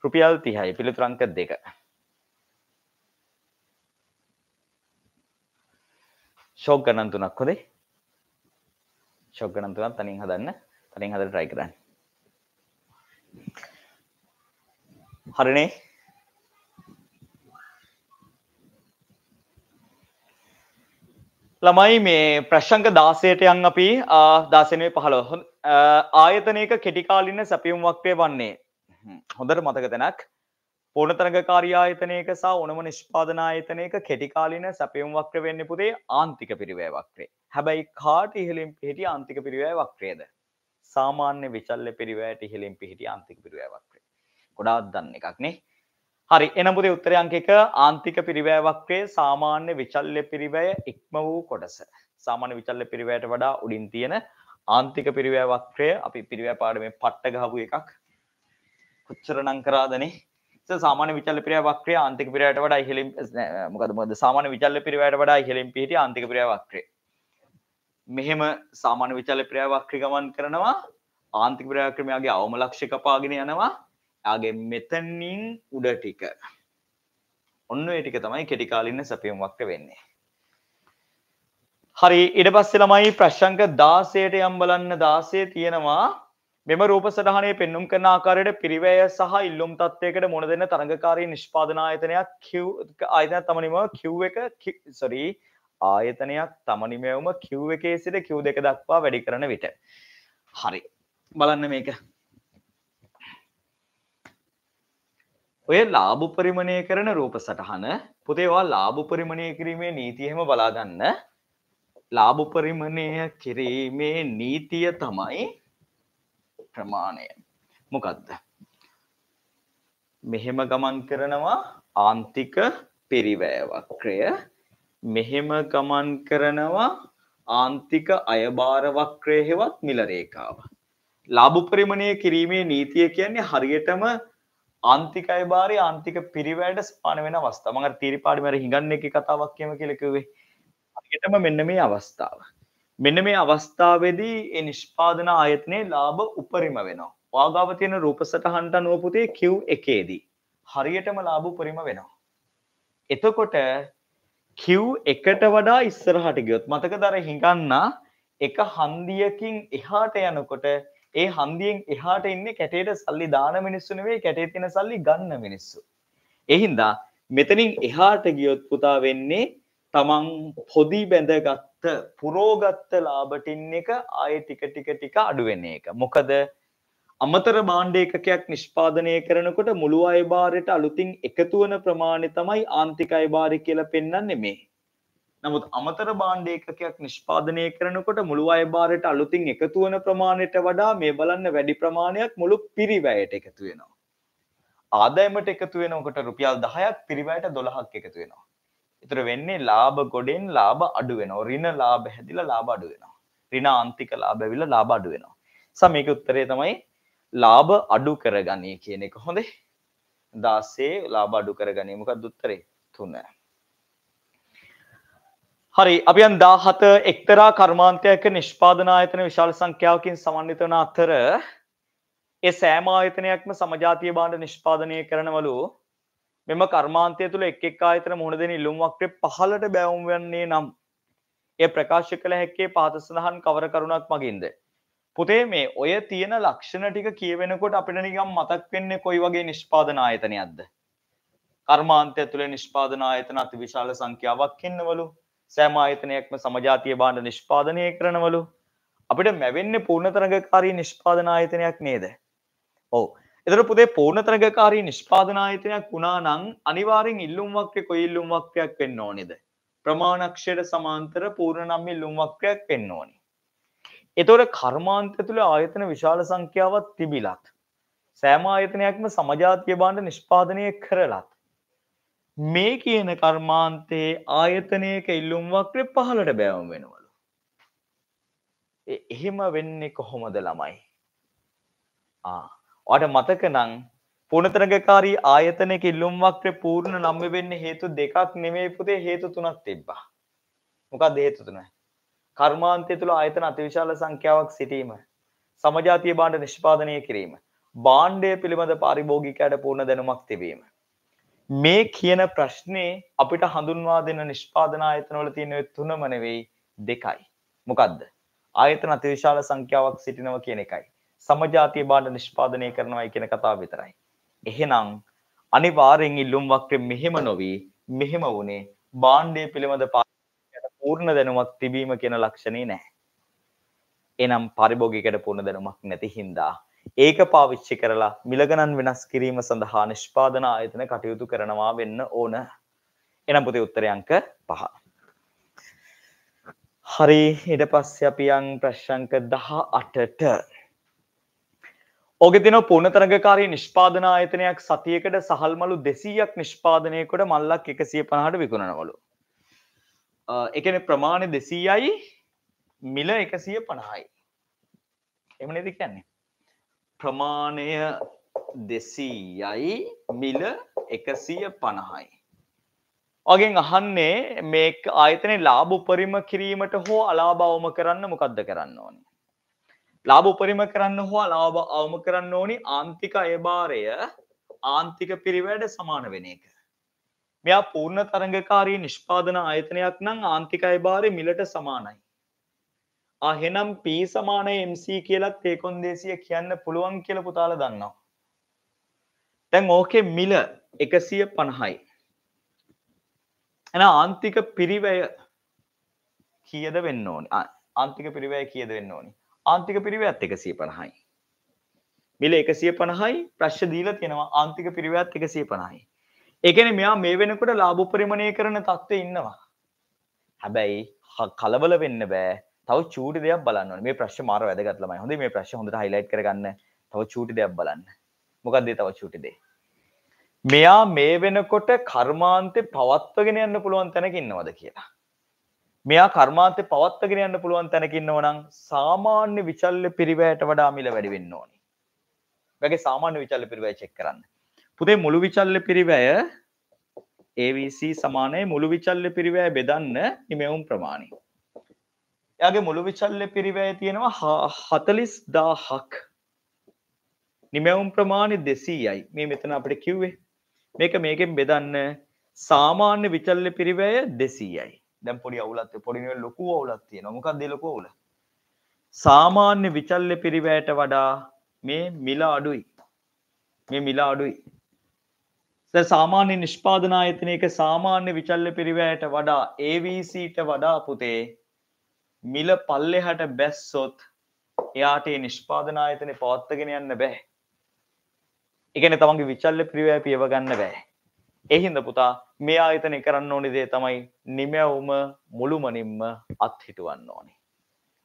රුපියල් තිහයි පිළිතුරංක දෙක ශෝක් ගණන් තුනක් හොදේ ශෝක් ගණන් තුනක් තනින් හදන්න තනින් හදලා try කරන්න හරිනේ ළමයි මේ ප්‍රශ්ංක දාසයට යන් අපි දාසනය පහළ ආයතනයක කෙටිකාලින්න සැපියුම් වක්ටය වන්නේ හොඳට මතක තැනක් පොනතරග කාර්යායතනයක සහ ඕනම නිෂ්පාදනායතනයක කෙටිකාලින සැපියම් වක්්‍ර වෙන්න පුතේ ආන්තික පිරිවය වක්්‍රේ හැබැයි කාට ඉහලින් පිහිටි අන්තික පිරිවය වක්්‍රේද සාමාන්‍ය විචල්ල පිරිවයට ඉහලින් පිහිටි අන්තික පිරිවය වක්්‍රේ ගොඩාත් දන්න එකක්නේ හරි එනපුදේ උත්තරයංකික ආන්තික පිරිවය වක්්‍රේ සාමාන්‍ය විචල්ල පිරිවය ඉක්ම වූ කොටස සාමාන්‍ය විචල්ල පිරිවයට වඩා උඩින් තියෙන ආන්තික පිරිවය වක්්‍රය අපි පිරිවය පාඩම පට්ට ගහපු එකක් ච්චරණං කරාදනේ සාමාන විචල්ල පිරිය වක්්‍රිය අන්තික පිරියට වඩා ඉහිලින් මොකද මොද සාමාන විචල්ල පිරිවයට වඩා ඉහිලින් පිහිට අන්තික පිරිය වක්්‍රේ මෙහෙම සාමාන විචල්ල පිරිය වක්්‍රි ගමන් කරනවා ආන්තික පිරියක්‍රමයාගේ අවම ලක්ෂ කපාගෙන යනවා යාගේ මෙතනින් උඩ ටික ඔන්න ඒටික තමයි කෙටිකාලින්න සැපියම් වක්්‍ර වෙන්නේ හරි ඉඩ පස්සෙ ළමයි ප්‍රශ්ංක දාසයට යම් බලන්න දාසේ තියෙනවා මෙම රූප සටහනේ පෙන්නුම් කරන ආකාරයට පිරිවැය සහ ඉල්ලුම් තත්ත්වයකට මුණ දෙන්න තරඟකාරී නිෂ්පාදන ආයතනයක් Q ආයතනයක් තමනිම Q එක sorry ආයතනයක් තමනිමවම Q එකේ සිට Q2 දක්වා වැඩි කරන විට. හරි. බලන්න මේක. ඔය ලාභ පරිමණය කරන රූප සටහන පුතේ ඔයා ලාභ පරිමණය කිරීමේ නීතිය එහෙම බලා ගන්න. ලාභ පරිමණය කිරීමේ නීතිය තමයි ප්‍රමාණය මොකක්ද මෙහෙම ගමන් කරනවා ආන්තික පිරිවෑවක්‍රය මෙහෙම ගමන් කරනවා ආන්තික අයභාරවක්‍රය හෙවත් මිලරේකාව ලාභ පරිමණය කිරීමේ නීතිය කියන්නේ හරියටම ආන්තික අයභාරය ආන්තික පිරිවැයට ස්පන වෙන අවස්ථාව මම තීරිපාඩි මර හිඟන්නේ එකේ කතාවක් කියම කියලා කිව්වේ හරියටම මෙන්න මේ අවස්ථාව මෙන්න මේ අවස්ථාවේදී ඒ නිෂ්පාදන ආයතනයේ ලාභ උපරිම වෙනවා. වාගාව තියෙන රූප සටහනට අනුව පුතේ Q එකේදී හරියටම ලාභ උපරිම වෙනවා. එතකොට Q එකට වඩා ඉස්සරහට ගියොත් මතක දර හිඟන්න එක හන්දියකින් එහාට යනකොට ඒ හන්දියෙන් එහාට ඉන්නේ කැටේට සල්ලි දාන මිනිස්සු නෙවෙයි කැටේ තියෙන සල්ලි ගන්න මිනිස්සු. ඒ හින්දා මෙතනින් එහාට ගියොත් පුතා වෙන්නේ තමන් පොදි බැඳගත් ගත්ත පුරෝගත්ත ලාබටින් එක ආය ටික ටික ටික අඩුවෙන එක මොකද අමතර බාණ්ඩ එකකයක් නිෂ්පාදනය කරනකොට මුළු අයභාරයට අලුතින් එකතු වන ප්‍රමාණය තමයි ආන්තික අයභාරය කියලා පෙන්වන්නේ මේ. නමුත් අමතර බාණ්ඩ එකකයක් නිෂ්පාදනය කරනකොට මුළු අයභාරයට අලුතින් එකතු වන ප්‍රමාණයට වඩා මේ බලන්න වැඩි ප්‍රමාණයක් මුළු පිරිවැයට එකතු වෙනවා. ආදායමට එකතු වෙනකොට රුපියල් 10ක් පිරිවැයට 12ක් එකතු වෙනවා. එතර වෙන්නේ ලාබ ගොඩෙන් ලාබ අඩුවෙන රින ලාබ හැදිල ලාබ අඩුවෙනවා රින අන්තික ලාබැවිල ලාබ අඩුවෙනවා සමීක උත්තරේ තමයි ලාබ අඩු කරගනී කියන එක හොඳේ දාසේ ලාබ අඩු කරගනීමකක් දුත්තරේ තුන්න හරි අපියන් දාහත එක්තරා කර්මාන්තයක නිෂ්පාදනායතන විශාල සංඛ්‍යාවකින් සමන්විත වන අතර ඒ සෑම ආයතනයක්ම සමජාතිය බාණ්ඩ නිෂ්පාදනය කරනවලු මෙම කර්මාන්තය තුළ එක් එක් ආයතන මුහුණ දෙන ඉල්ලුම්වක්ට පහලට බැවුම් වෙන්නේ නම් ඒ ප්‍රකාශ කළ හැක්කේ පාතසඳහන් කවර කරුණක් මගින්ද. පුතේ මේ ඔය තියෙන ලක්ෂණ ටික කියවෙනකොට අපිට නිකම් මතක් වෙන්නේ කොයි වගේ නිෂ්පාදන ආයතනයක්ද. කර්මාන්තය තුළ නිෂ්පාදන ආයතන අති විශාල සංඛ්‍යාවක් ඉන්නවලු සෑම ආයතනයක්ම සමජාතිය බාණ්ඩ නිෂ්පාදනය කරනවලු අපිට මැවෙන්නේ පූර්ණතරගකාරී නිෂ්පාදන ආයතනයක් නේද. ඔවු එතර පුදේ පූර්ණතරගකාරී නිෂ්පාදනායතනයක් වුණා නම් අනිවාරෙන් ඉල්ලුම්වක්්‍ය කොයි ඉල්ලුම්වක්්‍යයක් වෙන්න ඕනෙද ප්‍රමාණක්ෂයට සමාන්තර පූර්ණ නම් ඉල්ලුම්වක්්‍යයක් වෙන්න ඕනි එතොට කර්මාන්ත තුළ ආයතන විශාල සංඛ්‍යාවත් තිබිලත් සෑම ආයතනයක්ම සමජාතිය බාණ්ඩ නිෂ්පාදනය කරලත් මේ කියන කර්මාන්තයේ ආයතනයක ඉල්ලුම් වක්‍රය පහලට බෑවම් වෙනවලු. එහෙම වෙන්නේ කොහොමද ළමයි. ආ ඔයාට මතක නම් පුනතරගකාරී ආයතනයක ඉල්ලුම් වක්‍රේ පූර්ණ නම් වෙන්න හේතු දෙකක් නෙමෙයි පුතේ හේතු තුනක් තිබ්බා. මොකක්ද හේතු තුන? කර්මාන්තය තුළ ආයතන අතිවිශාල සංඛ්‍යාවක් සිටීම. සමජාතිය බාණ්ඩ නිෂ්පාදනය කිරීම. බාණ්ඩය පිළිබඳ පාරිභෝගිකයට පූර්ණ දැනුමක් තිබීම. මේ කියන ප්‍රශ්නේ අපිට හඳුන්වා දෙන නිෂ්පාදන ආයතනවල තියෙන තුනම නෙවෙයි දෙකයි. මොකද්ද? ආයතන අතිවිශාල සංඛ්‍යාවක් සිටිනවා කියන එකයි. සමජාතීය බාණ්ඩ නිෂ්පාදනය කරනවා කියන කතාව විතරයි. එහෙනම් අනිවාර්යෙන් ඉල්ලුම් වක්‍රය මෙහෙම නොවි මෙහෙම වුණේ බාණ්ඩය පිළිබඳ පූර්ණ දැනුමක් තිබීම කියන ලක්ෂණේ නැහැ. එනම් පරිභෝගිකයට පූර්ණ දැනුමක් නැති හින්දා ඒක පාවිච්චි කරලා මිල ගණන් වෙනස් කිරීම සඳහා නිෂ්පාදන ආයතන කටයුතු කරනවා වෙන්න ඕන. එනම් පුතේ උත්තරය අංක 5. හරි ඊට පස්සේ අපි අං ප්‍රශ්න අංක 18ට ඔගෙදින පූර්ණතරගකාරී නිෂ්පාදන ආයතනයක් සතියකට සහල්මලු දෙසීයක් නිෂ්පාදනයකොට මල්ලක් එකසිය පණහට විකුණනවලු. එකන ප්‍රමාණ දෙසීයයි මිල එකසිය පණහායි. එමනති කියන්නේ. ප්‍රමාණය දෙසීයයි මිල එකසිය පණහායි. ඔගෙන් අහන්නේ මේ ආයතන ලාබ උපරිම කිරීමට හෝ අලාබවම කරන්න මොකක්ද කරන්න ඕනේ. ලාබ උපරිම කරන්න හෝ ලාබ අවම කරන්න ඕනි ආන්තික අයභාරය ආන්තික පිරිවැඩ සමාන වෙන එක. මෙයා පූර්ණ තරඟකාරී නිෂ්පාදන ආයතනයක් නම් ආන්තික අයභාරය මිලට සමානයි. අහෙනම් P සමානයි MC කියලත් ඒ කොන්දේසිය කියන්න පුළුවන් කියලා පුතාලා දන්නවා. දැන් ඕකේ මිල 150යි. එහෙනම් ආන්තික පිරිවැය කීයද වෙන්න ඕනි? ආන්තික පිරිවැය කීයද වෙන්න ඕනි? ආන්තික පිරිවැත් එකසිය පණහයි. මිල එකසිය පණහයි ප්‍රශ් දීල තියෙනවා ආන්තික පිරිවැත් එකසිය පණහයි. එකන මෙයා මේ වෙනකොට ලාබු පරිමණය කරන තත්ත්ව ඉන්නවා. හැබැයි කලබල වෙන්න බෑ තව චූටි දෙයක් බලන්න මේ ප්‍රශ් මාර වැදගත්ලමයි හොඳ මේ ප්‍රශ් හොඳට හයිලයිට් කරගන්න තව චූටි දෙයක් බලන්න මොකක්දේ තව චූටි දෙේ. මෙයා මේ වෙනකොට කර්මාන්තය පවත්වගෙන යන්න පුළුවන් තැනක ඉන්නවද කියලා. මෙයා කර්මාන්තේ පවත්වාගෙන යන්න පුළුවන් තැනක ඉන්නවනම් සාමාන්‍ය විචල්්‍ය පිරිවැයට වඩා මිල වැඩි වෙන්න ඕනි. ඔයගේ සාමාන්‍ය විචල්්‍ය පිරිවැය චෙක් කරන්න. පුතේ මුළු විචල්්‍ය පිරිවැය AVC සමානයි මුළු විචල්්‍ය පිරිවැය බෙදන්න නිමෙවුම් ප්‍රමාණය. එයාගේ මුළු විචල්්‍ය පිරිවැය තියෙනවා 40000ක්. නිමෙවුම් ප්‍රමාණය 200යි. මේ මෙතන අපිට කිව්වේ. මේක මේකෙන් බෙදන්න සාමාන්‍ය විචල්්‍ය පිරිවැය 200යි. දැම් පොඩි අවුලත් පොඩිනිව ලොකු අවුලත් තියෙන මොකක්ද ලොක වුල සාමාන්‍ය විචල්ල පිරිවෑට වඩා මේ මිලා අඩුයි මේ මිලා අඩුයි සාමාන්‍ය නිෂ්පාදනායතනයක සාමාන්‍ය විචල්ල පිරිවෑට වඩා ඒවීසිට වඩා පුතේ මිල පල්ලෙහට බැස්සොත් එයාට නිෂ්පාදනායතනය පවත්තගෙන යන්න බෑ එකන තමන්ගේ විචල්ල පිරිවෑ පියවගන්න බෑ එහින්ද පුතා මේ ආයතනය කරන්න ඕනි දේ තමයි නිමැවුම මුළුමනින්ම අත්හිටුවන්න ඕනේ.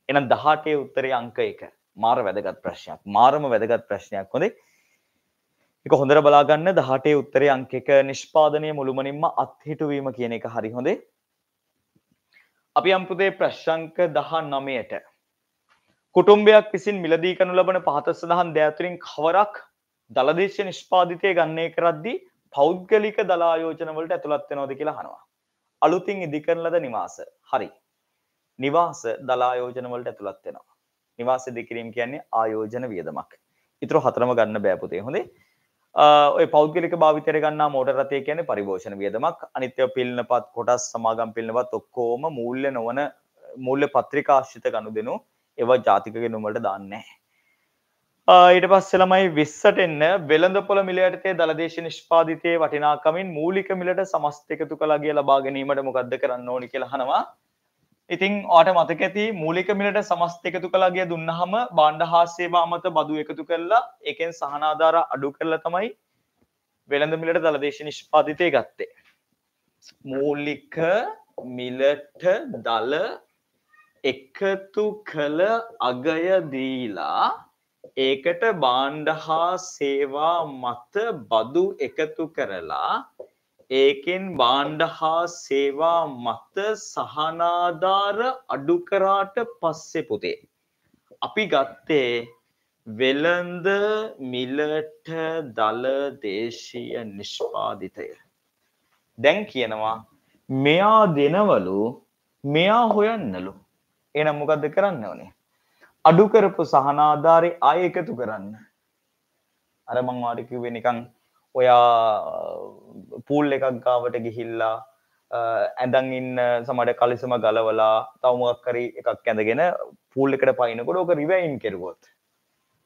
එහෙනම් 18 උත්තරේ අංක 1. මාර වැදගත් ප්‍රශ්නයක්. මාරම වැදගත් ප්‍රශ්නයක්. හොඳේ. එක හොඳට බලාගන්න 18 උත්තරේ අංක 1 නිෂ්පාදනයේ මුළුමනින්ම අත්හිටුවීම කියන එක හරි හොඳේ. අපි අම්පුදේ ප්‍රශ්ංක 19ට කුටුම්බයක් විසින් මිලදී කරනු ලබන පහත සඳහන් දෑ තුලින් කවරක් දලදේශ නිෂ්පාදිතය ගන්නේ කරද්දී පෞද්ගලික දලායෝජනවලට ඇතුළත් වෙනවද කියලා අහනවා. අලුතින් ඉදිකරන ලද නිවාස. හරි. නිවාස දලායෝජනවලට ඇතුළත් වෙනවා. නිවාස ඉදිකිරීම කියන්නේ ආයෝජන වියදමක්. ඊතර හතරම ගන්න බෑ පුතේ. හොඳේ. ඔය පෞද්ගලික භාවිතයට ගන්නා මෝටර් රථය කියන්නේ පරිභෝෂණ වියදමක්. අනිත් ඒවා පිළිනපත් කොටස් සමාගම් පිළිනපත් ඔක්කොම මූල්‍ය නොවන මූල්‍ය පත්‍රිකා ආශ්‍රිත ගනුදෙනු ඒවා ජාතික ගෙනුම් වලට දාන්නේ නැහැ. ඊට පස්සේ ළමයි 20ට එන්න වෙළඳපොළ මිල යටතේ දලදේශ නිෂ්පාදිතයේ වටිනාකමින් මූලික මිලට සමස්ත එකතු කළා කියලා ලබා ගැනීමට මොකද්ද කරන්න ඕනි කියලා අහනවා. ඉතින් ඔයාට මතක ඇති මූලික මිලට සමස්ත එකතු කළා කිය දුන්නාම බාණ්ඩ හා සේවා අමත බදු එකතු කරලා ඒකෙන් සහනාධාර අඩු කරලා තමයි වෙළඳ මිලට දලදේශ නිෂ්පාදිතය ගත්තේ. මූලික මිලට දල එකතු කළ අගය දීලා ඒකට බාණ්ඩ හා සේවා මත බදු එකතු කරලා ඒකෙන් බාණ්ඩ හා සේවා මත සහනාධාර අඩු කරාට පස්සේ පුතේ. අපි ගත්තේ වෙළඳ මිලට දල දේශීය නිෂ්පාදිතය. දැන් කියනවා මෙයා දෙනවලු මෙයා හොයන්නලු එනම් මොකක්ද කරන්න ඕනේ අඩු කරපු සහනාධාරය ආය එකතු කරන්න අර මංවාට කිව්වේ නිකං ඔයා පූල් එකක් ගාවට ගිහිල්ලා ඇඳන් ඉන්න සමට කලිසම ගලවලා තවමක්කරි එකක් ඇඳගෙන පූල් එකට පයිනකොට ඕක රිවයින් කෙරුවොත්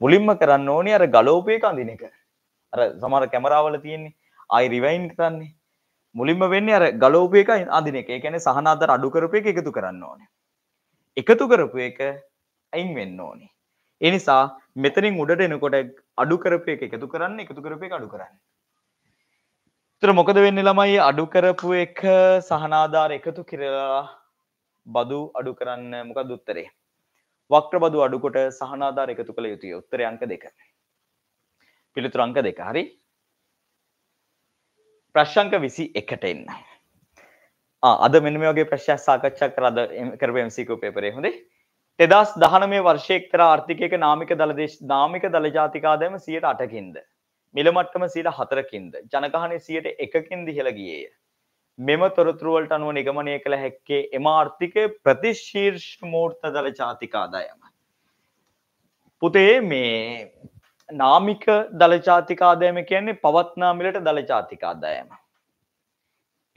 මුලින්ම කරන්න ඕනේ අර ගලෝපය කඳින එක අර සමර කැමරාවල තියෙන්නේ අයි රිවයින් කරන්නේ මුලින්ම වෙන්නේ අර ගලෝපය එක අඳින එක එකැන සහනාදර අඩුකරපය එකතු කරන්න ඕනේ එකතු කරපු එක අයින් වෙන්න ඕනි. එනිසා මෙතනින් උඩට එනකොට අඩු කරපය එක එකතු කරන්න එකතු කරපය අඩු කරන්න. තර මොකද වෙන්න ළමයි අඩු කරපු එක සහනාධාර එකතු කිරලා බදු අඩු කරන්න මොකක් දුත්තරේ. වක්්‍ර බදු අඩුකොට සහනාධාර එකතු කළ යුතුය උත්තර අංක දෙක. පිළිතුර අංක දෙක හරි ප්‍රශ්ංක විසි එකට එන්න. අද මෙනම වගේ ප්‍රශ්ය සාකච්ඡා කරද කරව MCකෝ පේපරේ හොඳේ තෙදස් දහනමේ වර්ෂයෙක්තර ආර්ථිකයක නාමික දලදේශ නාමික දළජාතිකාදයම සියට අටකින්ද. මිලමට්ටම සීට හතරකින්ද. ජනගහනය සියට එකකින් දිහලගියය. මෙම තොරතුරුවලට අනුව නිගමනය කළ හැක්කේ එම ආර්ථිකය ප්‍රතිශීර්ෂ මෝර්ත දළ ජාතිකාදායම. පුතේ මේ නාමික දළජාතිකාදයම කියන්නේ පවත්නාමිලට දළජාතිකාදායම.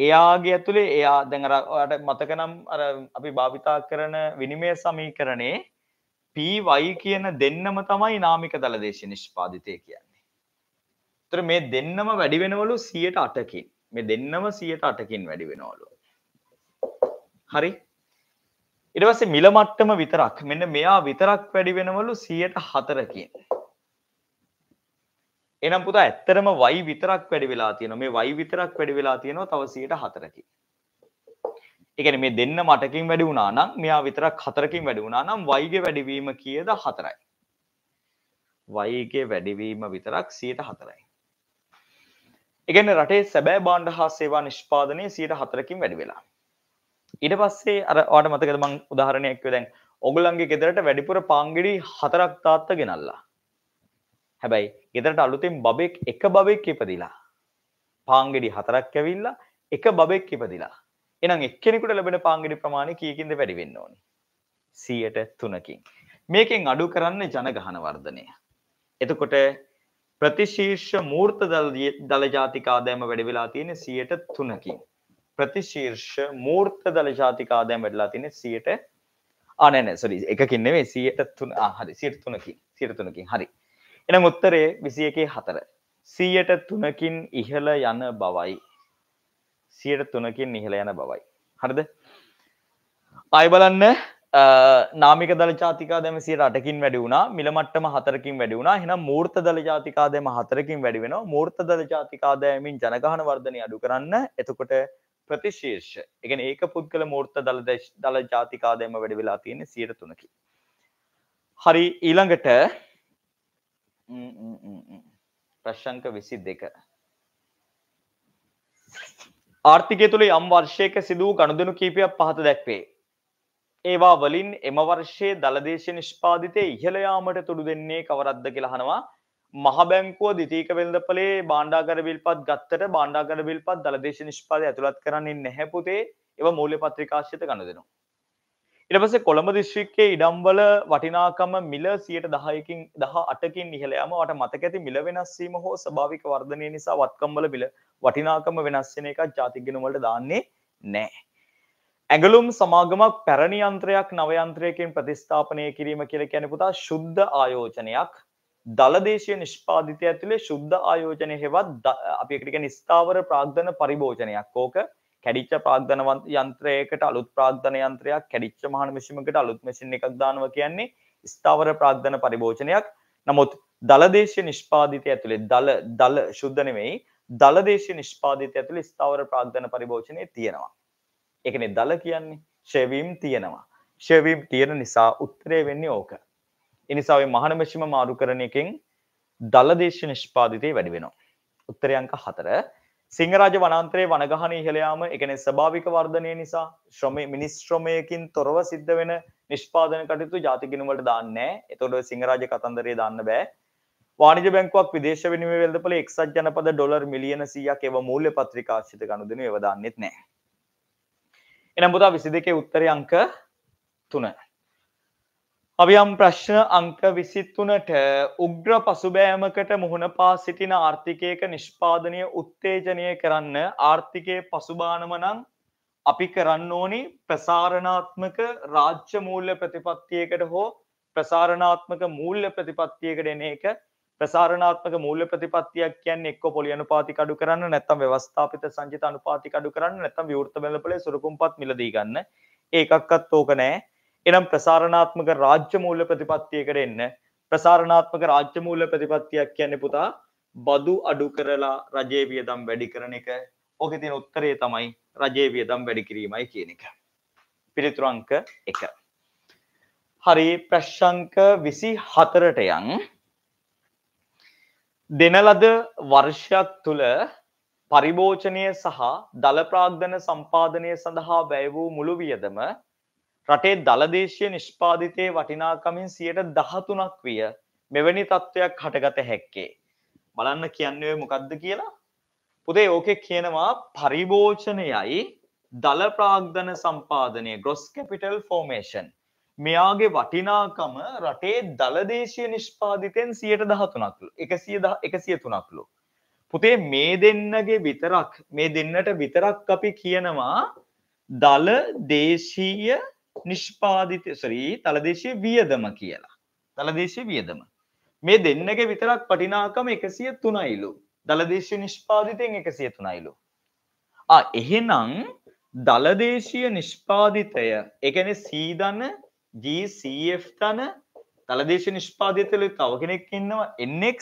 එයාගේ ඇතුළේ එයා දැඟර ඔයට මතකනම් අර අපි භාවිතා කරන විනිමය සමීකරණේ පවයි කියන දෙන්නම තමයි නාමික දලදේශ නිෂ්පාධිතය කියන්නේ. තර මේ දෙන්නම වැඩි වෙනවලු සියට අටකින් මේ දෙන්නම සියට අටකින් වැඩි වෙනවලු. හරි ඉඩවස මිල මට්ටම විතරක් මෙන්න මෙයා විතරක් වැඩි වෙනවලු සියට හතරකින්. එනම් පුතා ඇත්තරම වයි විතරක් වැඩි වෙලා තියෙනවා මේ වයි විතරක් වැඩි වෙලා තියෙනවා තව 104කින්. ඒ කියන්නේ මේ දෙන්න මටකින් වැඩි වුණා නම් මෙයා විතරක් 4කින් වැඩි වුණා නම් y ගේ වැඩිවීම කීයද 4යි. y ගේ වැඩිවීම විතරක් 104යි. ඒ කියන්නේ රටේ සැබෑ භාණ්ඩ හා සේවා නිෂ්පාදනය 104කින් වැඩි වෙලා. ඊට පස්සේ අර ඔයාලට මතකද මම උදාහරණයක් කිව්වේ දැන් ඔගලන්ගේ ගෙදරට වැඩිපුර පාංගිඩි හතරක් තාත්තා ගෙනල්ලා. හැබැයි ගෙදරට අලුතෙන් බබෙක් එක බබෙක් ඉපදිලා. පාංගෙඩි හතරක් ඇවිල්ලා එක බබෙක් ඉපදිලා. එහෙනම් එක්කෙනෙකුට ලැබෙන පාංගෙඩි ප්‍රමාණය කීකින්ද වැඩි වෙන්න ඕනි? 103කින්. මේකෙන් අඩු කරන්නේ ජනගහන වර්ධනය. එතකොට ප්‍රතිශීර්ෂ මූර්ත දල ජාතික ආදායම වැඩි වෙලා තියෙන්නේ 103කින්. ප්‍රතිශීර්ෂ මූර්ත දල ජාතික ආදායම වැඩිලා තියෙන්නේ 100ට ආ නෑ නෑ සෝරි එකකින් නෙවෙයි 103 ආ හරි 103කින් 103කින් හරි එනම් උත්තරේ විසි එකේ හතර සීයට තුනකින් ඉහළ යන බවයි සියට තුනකින් ඉහළ යන බවයි හරිද අයබලන්න නාමික දල ජාතිකාදම සියට අටකින් වැඩි වුණා මිලමට්ටම හතරකින් වැඩි වුණා එහෙනම් මූර්ත දල ජාතිකාදම හතරකින් වැඩි වෙනවා මූර්ත දල ජාතිකාදයමින් ජනගහන වර්ධනය අඩු කරන්න එතකොට ප්‍රතිශීර්ෂ එකන ඒක පුද්ගල මූර්ත දල දල ජාතිකාදයම වැඩි වෙලා තියෙන සියට තුනකි හරි ඊළඟට ප්‍රශ්ංක විසි දෙක ආර්ථිකය තුළ යම් වර්ෂයක සිදුව ගණුදනු කීපයක් පහත දැක්වේ. ඒවා වලින් එම වර්ෂයේ දළදේශ නිෂ්පාධිතය ඉහළයාමට තුළු දෙන්නේ කවරද්ද කියලහනවා මහබැංකුව දිතීක වෙල්දපලේ බාණ්ඩාගර විල්පත් ගත්තට බාණ්ඩාගර විල්පත් දළදේශ නිෂ්පාද ඇතුළත් කරන්නේ නැහැපුතේ එව මූල්‍ය පත්‍රිකාශයට ගණදනවා. ඉරපස කොළඹ දිශ්‍රික්කේ ඉඩම්වල වටිනාකම මිල සියට දහයකින් දහ අටකින් ඉහලයාම වට මතක ඇති මිල වෙනස්වීම හෝ ස්භාවික වර්ධනය නිසා වත්කම්බල බිල වටිනාකම වෙනස්සන එකක් ජාතිගෙනවලට දාන්නේ නෑ. ඇගලුම් සමාගමක් පැරණි අන්ත්‍රයක් නවයන්ත්‍රයකින් ප්‍රතිස්ථාපනය කිරීම කියල කැනෙපුතා ශුද්ධ ආයෝජනයක් දලදේශය නිෂ්පාධිතය ඇතුළේ ශුද්ධ ආයෝජනය හෙවත් අපිකටික නිස්ථාවර ප්‍රාග්ධන පරිභෝජනයක් ඕෝක කැඩිච්ච ප්‍රාග්ධන යන්ත්‍රයකට අලුත් ප්‍රාග්ධන යන්ත්‍රයක් කැඩිච්ච මහන මිශිමකට අලුත් මිසින් එකක් දානව කියන්නේ ස්ථාවර ප්‍රාග්ධන පරිභෝජනයක් නමුත් දලදේශය නිෂ්පාධිතය ඇතුළේ දල දල ශුද්ධ නෙවෙයි දලදේශ නිෂ්පාධිතය ඇතුළ ස්ථාවර ප්‍රාග්ධන පරිභෝජනය තියෙනවා. එකනේ දල කියන්නේ ශවීම් තියෙනවා. ශවීම් තියෙන නිසා උත්තරය වෙන්නේ ඕක. එනිසාවේ මහනමශිම මාරු කරන එකින් දලදේශ නිෂ්පාධිතය වැඩි වෙනවා. උත්තරයංක හතර සිංහරාජ වනන්ත්‍රයේ වනගහන ඉහළයාම එකන ස්භාවික වර්ධනය නිසා ශ්‍රම මිනිස්ශ්‍රමයකින් තොරව සිද්ධ වෙන නිෂ්පාදන කටයුතු ජාතිගෙනුවට දාන්නෑ එතොට සිංහරාජ කතන්දරේ දන්න බෑ වානිජ බැංකුවක් විදේශ විනිමය වෙළඳපොළ එක්සත් ජනපද ඩොලර් මිලියන 100ක් ඒව මූල්‍ය පත්‍රිකාශ්‍රිත ගනුදෙනු ඒව දන්නෙත් නැහැ. එනම් පුතා 22 උත්තරේ අංක 3. අපි යම් ප්‍රශ්න අංක විසිත්තුනට උග්‍ර පසුබෑමකට මුහුණ පා සිටින ආර්ථිකයක නිෂ්පාදනය උත්තේජනය කරන්න ආර්ථිකය පසුබානමනං අපි කරන්න ඕනි ප්‍රසාරණාත්මක රාජ්‍ය මූල්‍ය ප්‍රතිපත්තියකට හෝ ප්‍රසාරණාත්මක මූල්‍ය ප්‍රතිපත්තියකට එන එක ප්‍රසාරණාත්මක මූල්‍ය ප්‍රතිපත්තියක් කියන්නේ එක්ක පොලි අනුපාතික අඩු කරන්න නැත්නම් ව්‍යවස්ථාපිත සංචිත අනුපාතික අඩු කරන්න නැත්නම් විවෘත බලපලේ සුරුකුම්පත් මිලදී ගන්න ඒකක්වත් ඕක නෑ එනම් ප්‍රසාරණාත්මක රාජ්‍යමූල ප්‍රතිපත්තියකට එන්න ප්‍රසාරණාත්මක රාජ්‍යමූල ප්‍රතිපත්තියක් කියන්නේ පුතා බදු අඩු කරලා රජේ වියදම් වැඩි කරන එක. ඕකේ තියෙන උත්තරේ තමයි රජේ වියදම් වැඩි කිරීමයි කියන එක. පිළිතුරු අංක 1. හරි ප්‍රශ්නාංක 24ට යන් දෙන ලද වර්ෂයක් තුල පරිභෝජනය සහ දල ප්‍රාග්ධන සම්පාදනය සඳහා වැය වූ මුළු වියදම රටේ දළදේශය නිෂ්පාධිතය වටිනාකමින් සියයට දහතුනක් විය මෙවැනි තත්ත්වයක් හටගත හැක්කේ. බලන්න කියන්නේ මොකක්ද කියලා. පුදේ ඕක කියනවා පරිභෝචනයයි දළ ප්‍රාග්ධන සම්පාධනය ගොස් කැපිටල් ෆෝර්මේෂන් මෙයාගේ වටිනාකම රටේ දළදේශය නිෂ්පාධිතයෙන් සියයට දහතුනක්ලු එකසිය එකසිය තුනක්ලු. පුතේ මේ දෙන්නගේ විතරක් මේ දෙන්නට විතරක් අපි කියනවා දළ දේශීය නිෂ්පාදිත සරී තලදේශය වියදම කියලා. තලදේශය වියදම. මේ දෙන්නගේ විතරක් පටිනාකම එකසිය තුනයිලු. දලදේශය නිෂ්පාදිතයෙන් එකසිය තුනයිලු. එහෙනම් දලදේශීය නිෂ්පාදිතය එකන සීදන්න GCF තන තලදේශ නිෂ්පාදිතල තව කෙනෙක් ඉන්නවා එන්නෙක්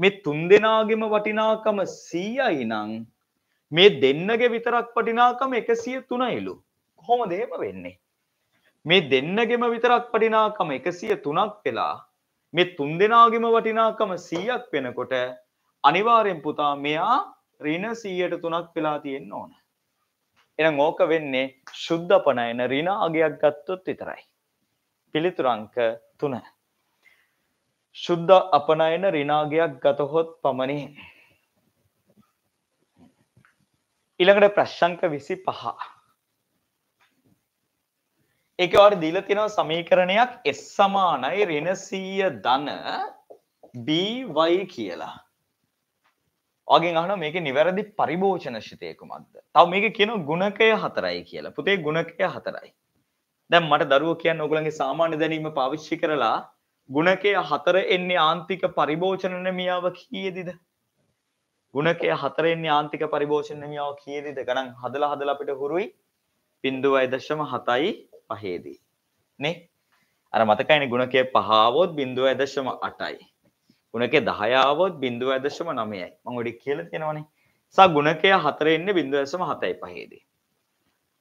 මේ තුන් දෙනාගෙම වටිනාකම සීයයි නං මේ දෙන්නගේ විතරක් වටිනාකම එකසිය තුනයිලු. කොහොම දේම වෙන්නේ මේ දෙන්නගෙම විතරක් වටිනාකම 103ක් වෙලා මේ තුන් දෙනාගෙම වටිනාකම 100ක් වෙනකොට අනිවාර්යෙන් පුතා මෙයා ඍණ 103ක් වෙලා තියෙන්න ඕන. එහෙනම් ඕක වෙන්නේ සුද්ධ පණයන ඍණ අගයක් ගත්තොත් විතරයි. පිළිතුරු අංක 3. සුද්ධ අපනයන ඍණාගයක් ගතහොත් පමණි. ඊළඟට ප්‍රශ්ංක 25. ඒක වාට දීලා තියෙනවා සමීකරණයක් S සමානයි ඍණ 100 ධන by කියලා. වගෙන් අහනවා මේකේ නිවැරදි පරිභෝජන ශිතය කුමක්ද? තව මේකේ කියනවා ගුණකය 4යි කියලා. පුතේ ගුණකය 4යි. දැන් මට දරුවෝ කියන්න ඕගොල්ලන්ගේ සාමාන්‍ය දැනීම පාවිච්චි කරලා ගුණකය 4 එන්නේ ආන්තික පරිභෝජන නමියාව කීයේද? ගුණකය 4 එන්නේ ආන්තික පරිභෝජන නමියාව කීයේද? ගණන් හදලා හදලා අපිට හුරුයි 0.7යි පහේදී. නේ අර මතකයිනේ ගුණකය පහවොත් 0.8යි. ගුණකය 10 આવොත් 0.9යි. මම ඔය කියලා තියෙනවනේ. සා ගුණකය 4 ඉන්නේ 0.7යි පහේදී.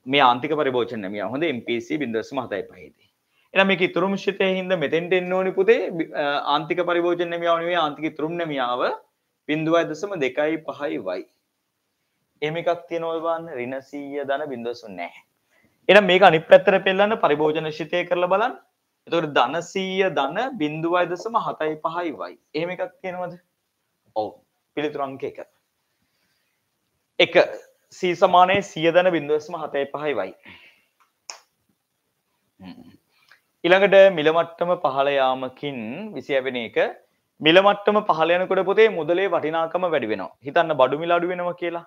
මේ ආන්තික පරිභෝජනය මේ හොඳ MPC 0.75 දී. එහෙනම් මේක ඉතුරු මිශ්‍රිතයේ හින්දා මෙතෙන්ට එන්න ඕනි පුතේ ආන්තික පරිභෝජනය මෙයාව නෙවෙයි ආන්තික ඉතුරුම් නෙමියාව 0.25යි y. එහෙම එකක් තියෙනවා ඔය බලන්න ඍණ 100 ධන 0.0 නැහැ. එන මේක අනි පැත්තර පෙල්ලන්න පරිභෝජන ශිතය කරල බලන් එතුට ධනසීය දන්න බින්දුව අයිදසම හතයි පහයි වයි එහෙම එකක් තියෙනවද ඔවු පිළිතුරංක එක එක සී සමානය සිය දන බින්දුවස්ම හතයි පහයි වයි ඉළඟට මිලමට්ටම පහලයාමකින් විසිඇවෙන එක මිලමට්ටම පහලයනකොට පොතේ මුදලේ වටිනාකම වැඩි වෙනවා හිතන්න බඩු මිලාඩු වෙනවා කියලා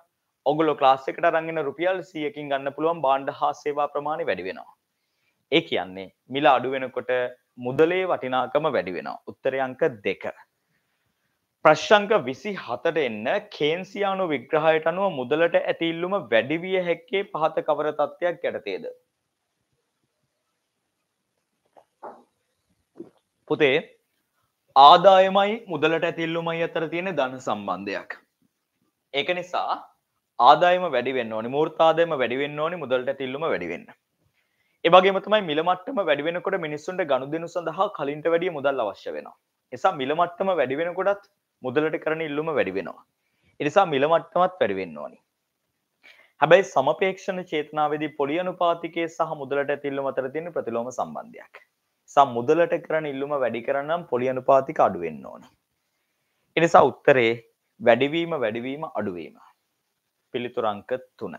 ඔගොලො ලාස්සෙකට රංගෙන රුපියල් සියකින් ගන්න පුළුවන් බාණ්ඩ හා සේවා ප්‍රමාණය වැඩි වෙනවා. ඒ කියන්නේ මිල අඩුවෙනකොට මුදලේ වටිනාකම වැඩි වෙනවා උත්තරයංක දෙක. ප්‍රශ්ංක විසි හතට එන්න කේන්සියානු විග්‍රහයට අනුව මුදලට ඇතිල්ලුම වැඩිවිය හැක්කේ පහත කවර තත්ත්වයක් ගැටතේද. පුතේ ආදායමයි මුදලට ඇතිල්ලුමයි අතර තියෙන ධන සම්බන්ධයක්. ඒක නිසා ආදායම වැඩි වෙන්න ඕනි මූර්ත ආදායම වැඩි වෙන්න ඕනි මුදලට තිල්ලුම වැඩි වෙන්න. ඒ වගේම තමයි මිල මට්ටම වැඩි වෙනකොට මිනිස්සුන්ට ගනුදෙනු සඳහා කලින්ට වැඩිය මුදල් අවශ්‍ය වෙනවා. එසා මිල මට්ටම වැඩි වෙනකොටත් මුදලට කරන ඉල්ලුම වැඩි වෙනවා. ඒ නිසා මිල මට්ටමත් වැඩි වෙන්න ඕනි. හැබැයි සමපේක්ෂණ චේතනාවේදී පොලි අනුපාතිකයේ සහ මුදලට තිල්ලුම අතර තියෙන ප්‍රතිලෝම සම්බන්ධයක්. සම මුදලට කරන ඉල්ලුම වැඩි කරනම් පොලි අනුපාතික අඩු වෙන්න ඕනි. ඒ නිසා උත්තරේ වැඩිවීම වැඩිවීම අඩුවීම පිළිතුරංක තුන.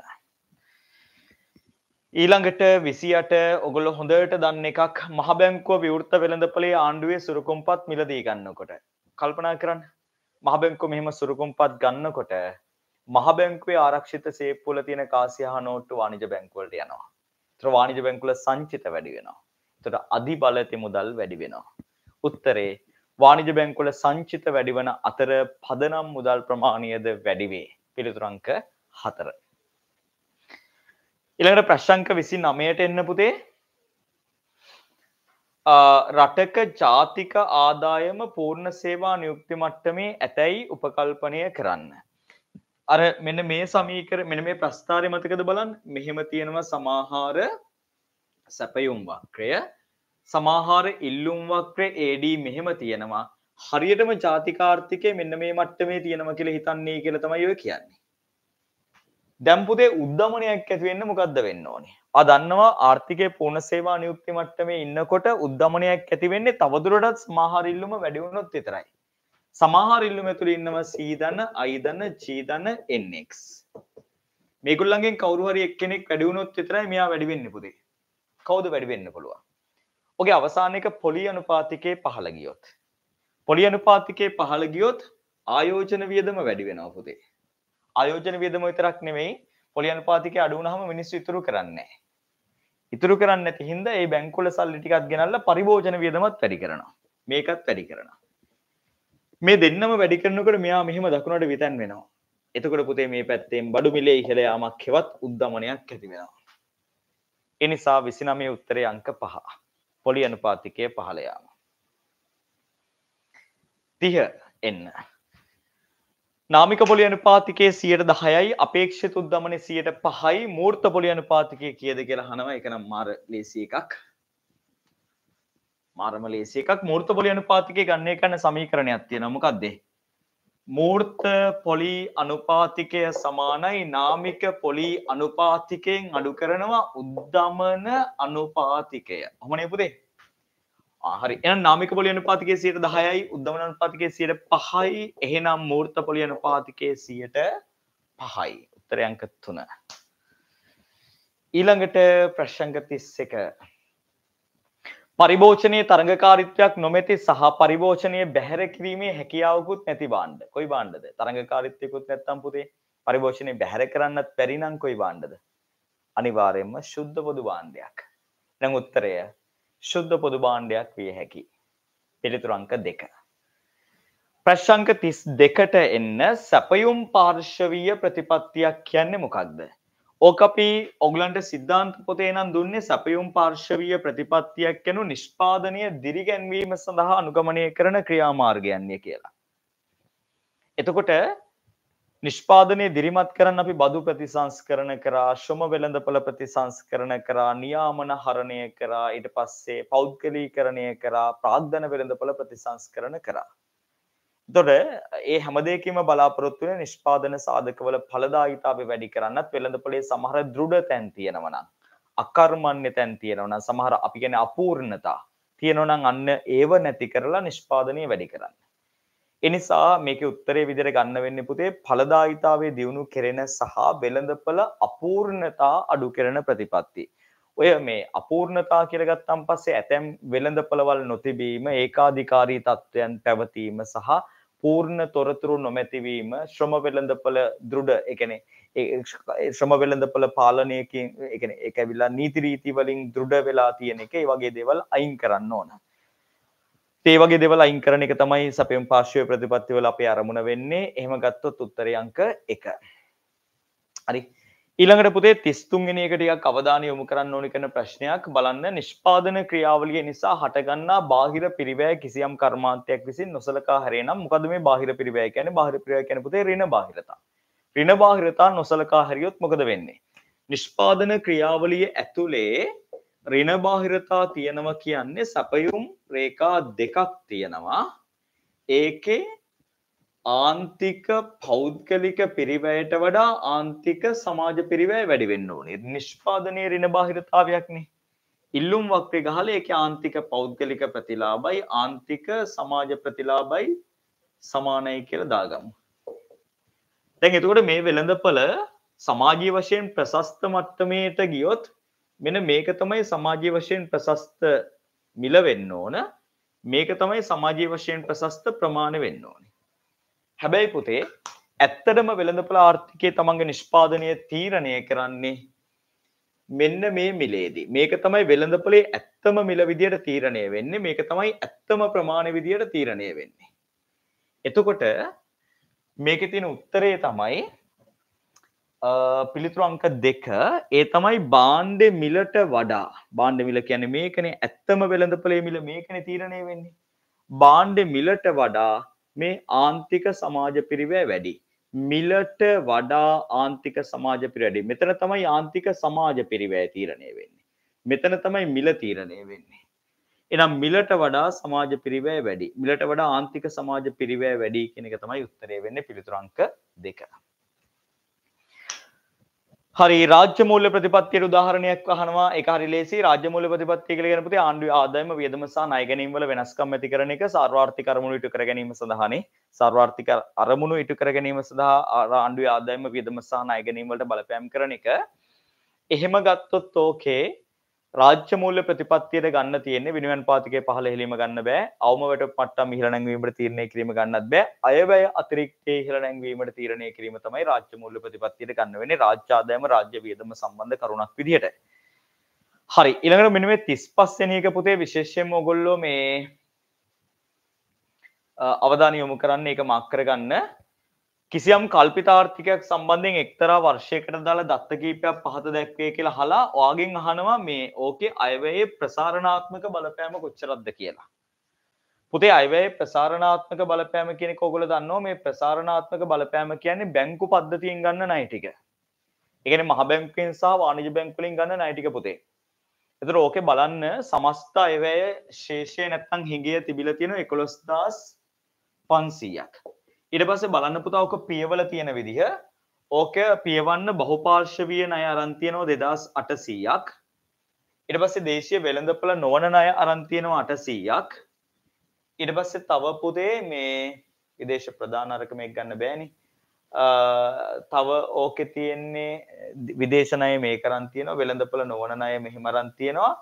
ඊළඟට විසියට ඔගොල හොඳට දන්න එකක් මහබැංකෝ විවෘත වෙළඳපලේ ආණ්ඩුවේ සුරුකුම්පත් මිලදී ගන්නකොට. කල්පනා කරන්න මහබැංකු මෙහෙම සුරුකුම්පත් ගන්නකොට මහබැංකුවේ ආරක්ෂිත සේප්පුල තියෙන කාසිහා නෝට්ටු වානිජ බැංකුවලට යනවා. තර වානිජ බැංකුල සංචිත වැඩි වෙනවා. තොට අධි බලති මුදල් වැඩි වෙනවා. උත්තරේ වානිජ බැංකුල සංචිත වැඩිවන අතර පදනම් මුදල් ප්‍රමාණයද වැඩිවේ පිළිතුරංක හතර එළඟට ප්‍රශ්ංක විසි නමයට එන්න පුතේ රටක ජාතික ආදායම පූර්ණ සේවා නියුක්ති මට්ටමේ ඇතැයි උපකල්පනය කරන්න. අර මෙන්න මේ සමීකර මෙන මේ ප්‍රස්ථාරය මතකද බලන් මෙහෙම තියෙනවා සමාහාර සැපයුම් වක්‍රය සමාහාර ඉල්ලුම් වක්‍රය AD මෙහෙම තියෙනවා හරියටම ජාතිකාර්ථිකය මෙන්න මේ මට්ටමේ තියෙනම කියල හිතන්නේ කියල තමයි ඔය කියන්නේ. දැම්පුතේ උද්ධමනයක් ඇතිවෙන්න මොකක්ද වෙන්න ඕනේ අදන්නවා ආර්ථිකය පූර්ණ සේවා නියුක්ති මට්ටමේ ඉන්නකොට උද්ධමනයක් ඇතිවෙන්නේ තවදුරටත් සමහරිල්ලුම වැඩිවුණොත් විතරයි සමහරිල්ලුම තුළ ඉන්නව සීදන අයිදන ජීදන එන්නෙක් මේගොල්ලන්ගෙන් කවුරුහරි එක්කෙනෙක් වැඩිවුණොත් විතරයි මෙයා වැඩිවෙන්න පුතේ කවුද වැඩිවෙන්න පුළුවන් ඔගේ අවසාන එක පොලි අනුපාතිකයේ පහළ ගියොත් පොලි අනුපාතිකයේ පහළ ගියොත් ආයෝජන වියදම වැඩි වෙනවා පුතේ ආයෝජන වියදම විතරක් නෙමෙයි පොලි අනුපාතිකය අඩු වුණාම මිනිස්සු ඉතුරු කරන්නේ ඉතුරු කරන්නේ නැති හින්දා ඒ බැංකුවල සල්ලි ටිකක් ගෙනල්ලා පරිභෝජන වියදමත් වැඩි කරනවා. මේකත් වැඩි කරනවා. මේ දෙන්නම වැඩි කරනකොට මෙයා මෙහෙම දකුණට විතැන් වෙනවා. එතකොට පුතේ මේ පැත්තෙන් බඩු මිලේ ඉහළ යාමක් හෙවත් උද්දමනයක් ඇති වෙනවා. ඒ නිසා 29 උත්තරේ අංක 5. පොලි අනුපාතිකයේ පහළ යාම. 30 එන්න. නාමික පොලි අනුපාතිකයේ සියයට දහයයි අපේක්ෂිත උද්දමනය සියයට පහයි මූර්ත පොලි අනුපාතිකය කියද කියලා හනවා එකනම් මාර ලේසි එකක් මාරම ලේසි එකක් මූර්ත පොලි අනුපාතිකය ගන්නේ කන්න සමීකරණයක් තියෙන මොකක්දේ මූර්ත පොලි අනුපාතිකය සමානයි නාමික පොලි අනුපාතිකයෙන් අඩු කරනවා උද්දමන අනුපාතිකය හොමනේ පුදේ හරි එ නාමික පොලියන පාතිකේ සියට දහයයි උද්ධමනන් පාතිකේ සියට පහයි එහෙනම් මූර්ත පොලියන පාතිකේ සියට පහයි උත්තරයංක තුන ඊළඟට ප්‍රශ්ංග තිස් එක පරිභෝෂණය තරඟකාරිත්වයක් නොමැති සහ පරිභෝෂණය බැහැර කිරීමේ හැකියාවකුත් නැති බාණ්ඩ කොයි බාණ්ඩද තරඟකාරිත්වයකුත් නැත්තම් පුතේ පරිභෝෂණය බැහැර කරන්නත් පැරිනම් කොයි බාණ්ඩද අනිවාර්යෙන්ම ශුද්ධ පොදු බාණ්ඩයක් නැං උත්තරය ශුද්ධ පොදු බාණ්ඩයක් විය හැකි. පිළිතුරංක දෙක. ප්‍රශ්ංක තිස් දෙකට එන්න සැපයුම් පාර්ශවීය ප්‍රතිපත්තියක් කියන්නේ මොකක්ද. ඕකපි ඔගලන්ට සිද්ධාන්ත පොතේ නම් දුන්නේ සැපයුම් පාර්ශවීය ප්‍රතිපත්තියක් යනු නිෂ්පාදනය දිරිගැන්වීම සඳහා අනුගමනය කරන ක්‍රියාමාර්ගයන්නේ කියලා. එතකොට නිෂ්පාදනය දිරිමත් කරන්න අපි බදු ප්‍රතිසංස්කරන කරා ශ්‍රම වෙළඳපොළ ප්‍රතිසංස්කරන කරා නියාමන හරණය කරා ඊට පස්සේ පෞද්ගලීකරණය කරා ප්‍රාග්ධන වෙළඳපොළ ප්‍රතිසංස්කරන කරා. දොට ඒ හැමදේකම බලාපොරොත්තුවය නිෂ්පාදන සාධකවල පලදාහිතාව වැඩි කරන්නත් වෙළඳපොලේ සමහර දෘඩ තැන් තියෙනවන. අකර්මන්‍ය තැන් තියෙනවන සමහර අපි ගැන අපූර්ණතා තියෙනවනං අන්න ඒව නැති කරලා නිෂ්පාදනය වැඩි කරන්න. එනිසා මේක උත්තරේ විදිර ගන්න වෙන්න පුතේ පලදායිතාවේ දියුණු කෙරෙන සහ වෙළඳපල අපූර්ණතා අඩු කරන ප්‍රතිපත්ති. ඔය මේ අපූර්ණතා කියලගත්තම් පස්සේ ඇතැම් වෙළඳපළවල් නොතිබීම ඒකාධිකාරී තත්ත්වයන් පැවතීම සහ පූර්ණ තොරතුරු නොමැතිවීම ශ්‍රම වෙළඳපළ දෘඩ එකන ශ්‍රම වෙළඳපළ පාලනයකින් එක ඇවිල්ලා නීතිරීති වලින් දෘඩ වෙලා තියෙන එක වගේ දේවල් අයින් කරන්න ඕන. ඒවගේ දෙවල අයිංකරන එක තමයි සපයම් පාශ්වය ප්‍රතිපත්තිවල අපේ අරමුණ වෙන්නේ එහෙම ගත්තොත් උත්තරය අංක එක හරි ඊළඟට පුතේ තිස්තුන්ගෙන එක ටිකක් අවධානය යොමු කරන්න ඕනි කරන ප්‍රශ්නයක් බලන්න නිෂ්පාදන ක්‍රියාවලිය නිසා හටගන්නා බාහිර පිරිවැය කිසියම් කර්මාන්තයක් විසින් නොසලකා හැරේ නම් මොකද මේ බාහිර පිරිවැය කියන්නේ බාහිර පිරිවැය කියන්නේ පුතේ ඍණ බාහිරතා ඍණ බාහිරතා නොසලකා හැරියොත් මොකද වෙන්නේ නිෂ්පාදන ක්‍රියාවලිය ඇතුලේ රිනබාහිරතා තියෙනවා කියන්නේ සැපයුම් රේකා දෙකක් තියෙනවා ඒකේ ආන්තික පෞද්ගලික පිරිවැයට වඩා ආන්තික සමාජ පිරිවැය වැඩිවෙන්න ඕනේ නිෂ්පාදනය රින බාහිරතාවයක්නේ ඉල්ලුම් වක්්‍රේ ගහල එක ආන්තික පෞද්ගලික ප්‍රතිලාබයි ආන්තික සමාජ ප්‍රතිලාබයි සමානයි කියල දාගම් තැන් එතුකොට මේ වෙළඳපල සමාජී වශයෙන් ප්‍රශස්ත මට්ටමයට ගියොත් මෙන මේක තමයි සමාජය වශයෙන් ප්‍රසස්ත මිල වෙන්න ඕන මේක තමයි සමාජය වශයෙන් ප්‍රසස්ත ප්‍රමාණ වෙන්න ඕනි හැබැයි පුතේ ඇත්තටම වෙළඳපොළ ආර්ථිකයේ තමන්ගේ නිෂ්පාදනය තීරණය කරන්නේ මෙන්න මේ මිලේදී මේක තමයි වෙළඳපොලේ ඇත්තම මිල විදියට තීරණය වෙන්නේ මේක තමයි ඇත්තම ප්‍රමාණ විදියට තීරණය වෙන්නේ එතකොට මේක තියෙන උත්තරේ තමයි පිළිතුරු අංක දෙක ඒ තමයි බාණ්ඩ මිලට වඩා බාණ්ඩ මිල කියන මේකනේ ඇත්තම වෙළඳපොලේ මිල මේකනේ තීරණය වෙන්නේ බාණ්ඩ මිලට වඩා මේ ආන්තික සමාජ පිරිවැය වැඩි මිලට වඩා ආන්තික සමාජ පිරිවැඩි මෙතන තමයි ආන්තික සමාජ පිරිවැය තීරණය වෙන්නේ මෙතන තමයි මිල තීරණය වෙන්නේ එනම් මිලට වඩා සමාජ පිරිවැය වැඩි මිලට වඩා ආන්තික සමාජ පිරිවැය වැඩි කියන එක තමයි උත්තරය වෙන්නේ පිළිතුරු අංක දෙක හරි රාජ්‍යමූල්‍ය ප්‍රතිපත්තියට උදාහරණයක් අහනවා එක හරි ලේසි රාජ්‍යමූල්‍ය ප්‍රතිපත්තිය කියලා කියනපොතේ ආණ්ඩුවේ ආදායම වියදම සහ ණය ගැනීම වල වෙනස්කම් ඇති කරන එක සාර්වාර්ථික අරමුණු ඉටු කර ගැනීම සඳහානේ සාර්වාර්ථික අරමුණු ඉටු කර ගැනීම සඳහා ආණ්ඩුවේ ආදායම වියදම සහ ණය ගැනීම වලට බලපෑම් කරන එක එහෙම ගත්තොත් ඕකේ රාජ්‍යමූල්‍ය ප්‍රතිපත්තියට ගන්න තියෙන්නේ විනිවන් පාතිකයේ පහළ හෙලීම ගන්න බෑ අවම වැට පට්ටම් ඉහළ නැංවීමට තීරණය කිරීම ගන්නත් බෑ අයවැය අතිරික්තයේ ඉහළ නැංවීමට තීරණය කිරීම තමයි රාජ්‍යමූල්‍ය ප්‍රතිපත්තියට ගන්න වෙන්නේ රාජ්‍ය ආදායම රාජ්‍ය වියදම සම්බන්ධ කරුණක් විදිහට හරි ඊළඟට මෙන්න මේ 35 වෙනි එක පුතේ විශේෂයෙන්ම ඔයගොල්ලෝ මේ අවධානය යොමු කරන්න ඒක මාක් කරගන්න කිසියම් කල්පිතාර්ථිකයක් සම්බන්ධයෙන් එක්තරා වර්ෂයකට දාලා දත්ත කීපයක් පහත දැක්වේ කියලා හලා ඔයාගෙන් අහනවා මේ ඕකේ අයවැයේ ප්‍රසාරණාත්මක බලපෑම කොච්චරක්ද කියලා. පුතේ අයවැයේ ප්‍රසාරණාත්මක බලපෑම කියන එක ඔයගොල්ලෝ දන්නවා මේ ප්‍රසාරණාත්මක බලපෑම කියන්නේ බැංකු පද්ධතියෙන් ගන්න ණය ටික. ඒ කියන්නේ මහ බැංකුවෙන් සහ වාණිජ බැංකු වලින් ගන්න ණය ටික පුතේ. එතකොට ඕකේ බලන්න සමස්ත අයවැය ශේෂය නැත්නම් හිඟිය තිබිලා තියෙන 11500ක්. ඉට පස බලන්න පුතා ඕක පියවල තියෙන විදිහ ඕක පියවන්න බහුපාර්ශවය නය අරන්තියනෝ දෙදස් අටසීයක් ඉට පස්සේ දේශය වෙළඳපල නොවන අය අරන්තියනවා අටසීයක් ඉට පස්සේ තවපුදේ මේ විදේශ ප්‍රධානරක මේ ගන්න බෑනි තව ඕක තියෙන්නේ විදේශනය මේ කරන්තියන වෙළඳපල නොවනය මෙහිමරන්තියෙනවා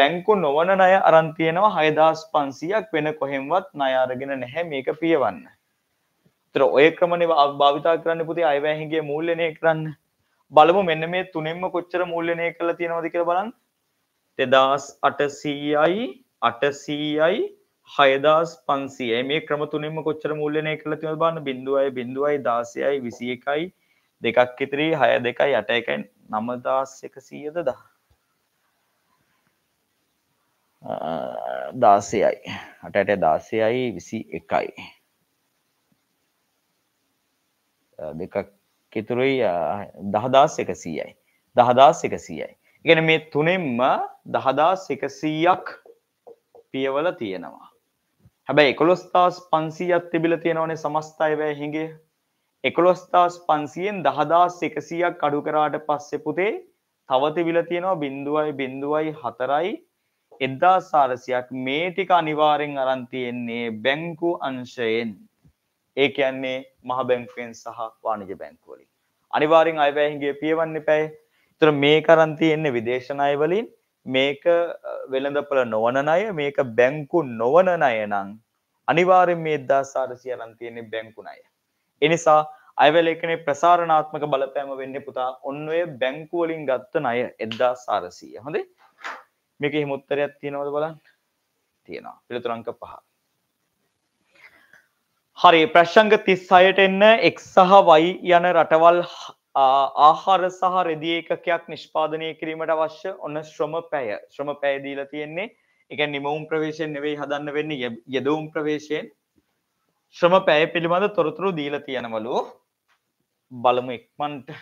බැංකු නොවන අය අරන්තියෙනවා හයදස් පන්සියක් වෙන කොහෙම්වත් නයාරගෙන නැහැ මේක පියවන්න තර ඔය ක්‍රමණ භාවිතා කරන්න පුති අයවැහිගේ මූල්ලනය කරන්න බලමු මෙන්න මේ තුනෙන්ම කොච්චර මූල්ලනය කළ තියෙනවද කියර බලන් තෙදස් අටසීයයි අටසීයයි හයදස් පන්සිය මේ ක්‍රම තුනෙම කොච්චර මුල්ලනය කළ තිව බන්න බිඳුවයි බිඳුවයි දාසයයි විසි එකයි දෙකක් ඉතරී හය දෙකයි යට එකයි නමදස් එක සීයද ද දාසයයි අටට දාසයයි විසි එකයි දෙකක් කෙතුරුයි දහදාස් එකසීයයි දහදාස් එකසීයයි ගැන මේ තුනෙම්ම දහදාස් එකසීයක් පියවල තියෙනවා හැබැයි එකොළොස්ථාස් පන්සීයක් තිබිල තියෙනවනේ සමස්ථයි වැෑහිගේ එකොළොස්ථාස් පන්සියෙන් දහදාස් එකසීයක් අඩු කරාට පස්සෙ පුතේ තවතිවිල තියෙනවා බිඳුවයි බිඳුවයි හතරයි එද්දා සාරසියක් මේ ටික අනිවාරෙන් අරන්තියෙන්නේ බැංකු අංශයෙන් ඒ කියන්නේ මහ බැංකුවෙන් සහ වාණිජ බැංකුවලින්. අනිවාර්යෙන් අයවැයහිගේ පියවන්න පැයි තුර මේ කරන්ති එන්න විදේශනය වලින් මේක වෙළඳපල නොවන අය මේක බැංකු නොවන අය නම් අනිවාර්යෙන් මේ දස්සාර සියලන් තියෙන්නේ බැංකු ණය. එනිසා අයවැලේකනේ ප්‍රසාරණාත්මක බලපෑම වෙන්නේ පුතා ඔන්න ඔය බැංකු වලින් ගත්ත ණය 1400. හොඳේ? මේකේ හිම උත්තරයක් තියෙනවද බලන්න. තියෙනවා. පිළිතුරු අංක 5. හරි ප්‍රශංග තිස්සයට එන්න එක් සහ වයි යන රටවල් ආහාර සහ රෙදි ඒකකයක් නිෂ්පාදනය කිරීමට අවශ්‍ය ඔන්න ශ්‍රම පැය ශ්‍රම පැයදීල තියෙන්නේ එක නිමවුම් ප්‍රවේශයෙන් නෙවෙයි හදන්න වෙන්න යෙදවුම් ප්‍රවේශයෙන් ශ්‍රම පැය පිළිබඳ තොරතුරු දීල තියෙනවලු බලමු එක්මන්ට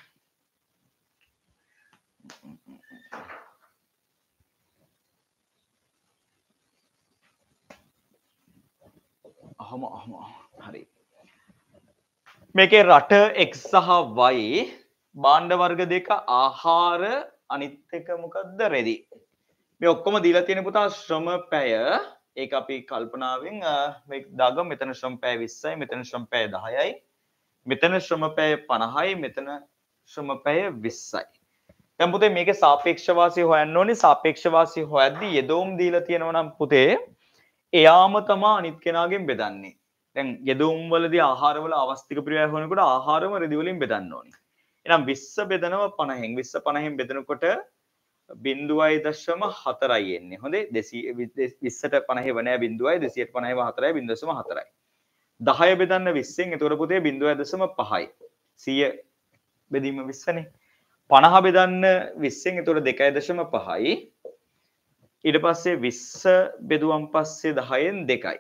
අහම අහම අහම හරි මේකේ රට එක් සහ වයි බාණ්ඩ වර්ග දෙක ආහාර අනිත් එක මොකද්ද රෙදි මේ ඔක්කොම දීලා තියෙන පුතා ශ්‍රම පැය ඒක අපි කල්පනාවෙන් මේ දාගමු මෙතන ශ්‍රම පැය 20යි මෙතන ශ්‍රම පැය 10යි මෙතන ශ්‍රම පැය 50යි මෙතන ශ්‍රම පැය 20යි දැන් පුතේ මේකේ සාපේක්ෂවාසී හොයන්න ඕනේ සාපේක්ෂවාසී හොයද්දී යෙදෝම් දීලා තියෙනවා නම් පුතේ එයාම තමා අනිත් කෙනාගෙන් බෙදන්නේ දැන් ගෙදුම් වලදී ආහාරවල අවස්ථික ප්‍රියය හොනකොට ආහාරම රෙදිවලින් බෙදන්න ඕනි. එනම් 20 බෙදනවා 50න් 20 50න් බෙදනකොට 0.4යි එන්නේ. හොඳේ 220ට 50 වනේ 0.2 250 4.4යි. 10 බෙදන්න 20න් එතකොට පුතේ 0.5යි. 100 බෙදීම 20නේ. 50 බෙදන්න 20න් එතකොට 2.5යි. ඊට පස්සේ 20 බෙදුවම් පස්සේ 10න් 2යි.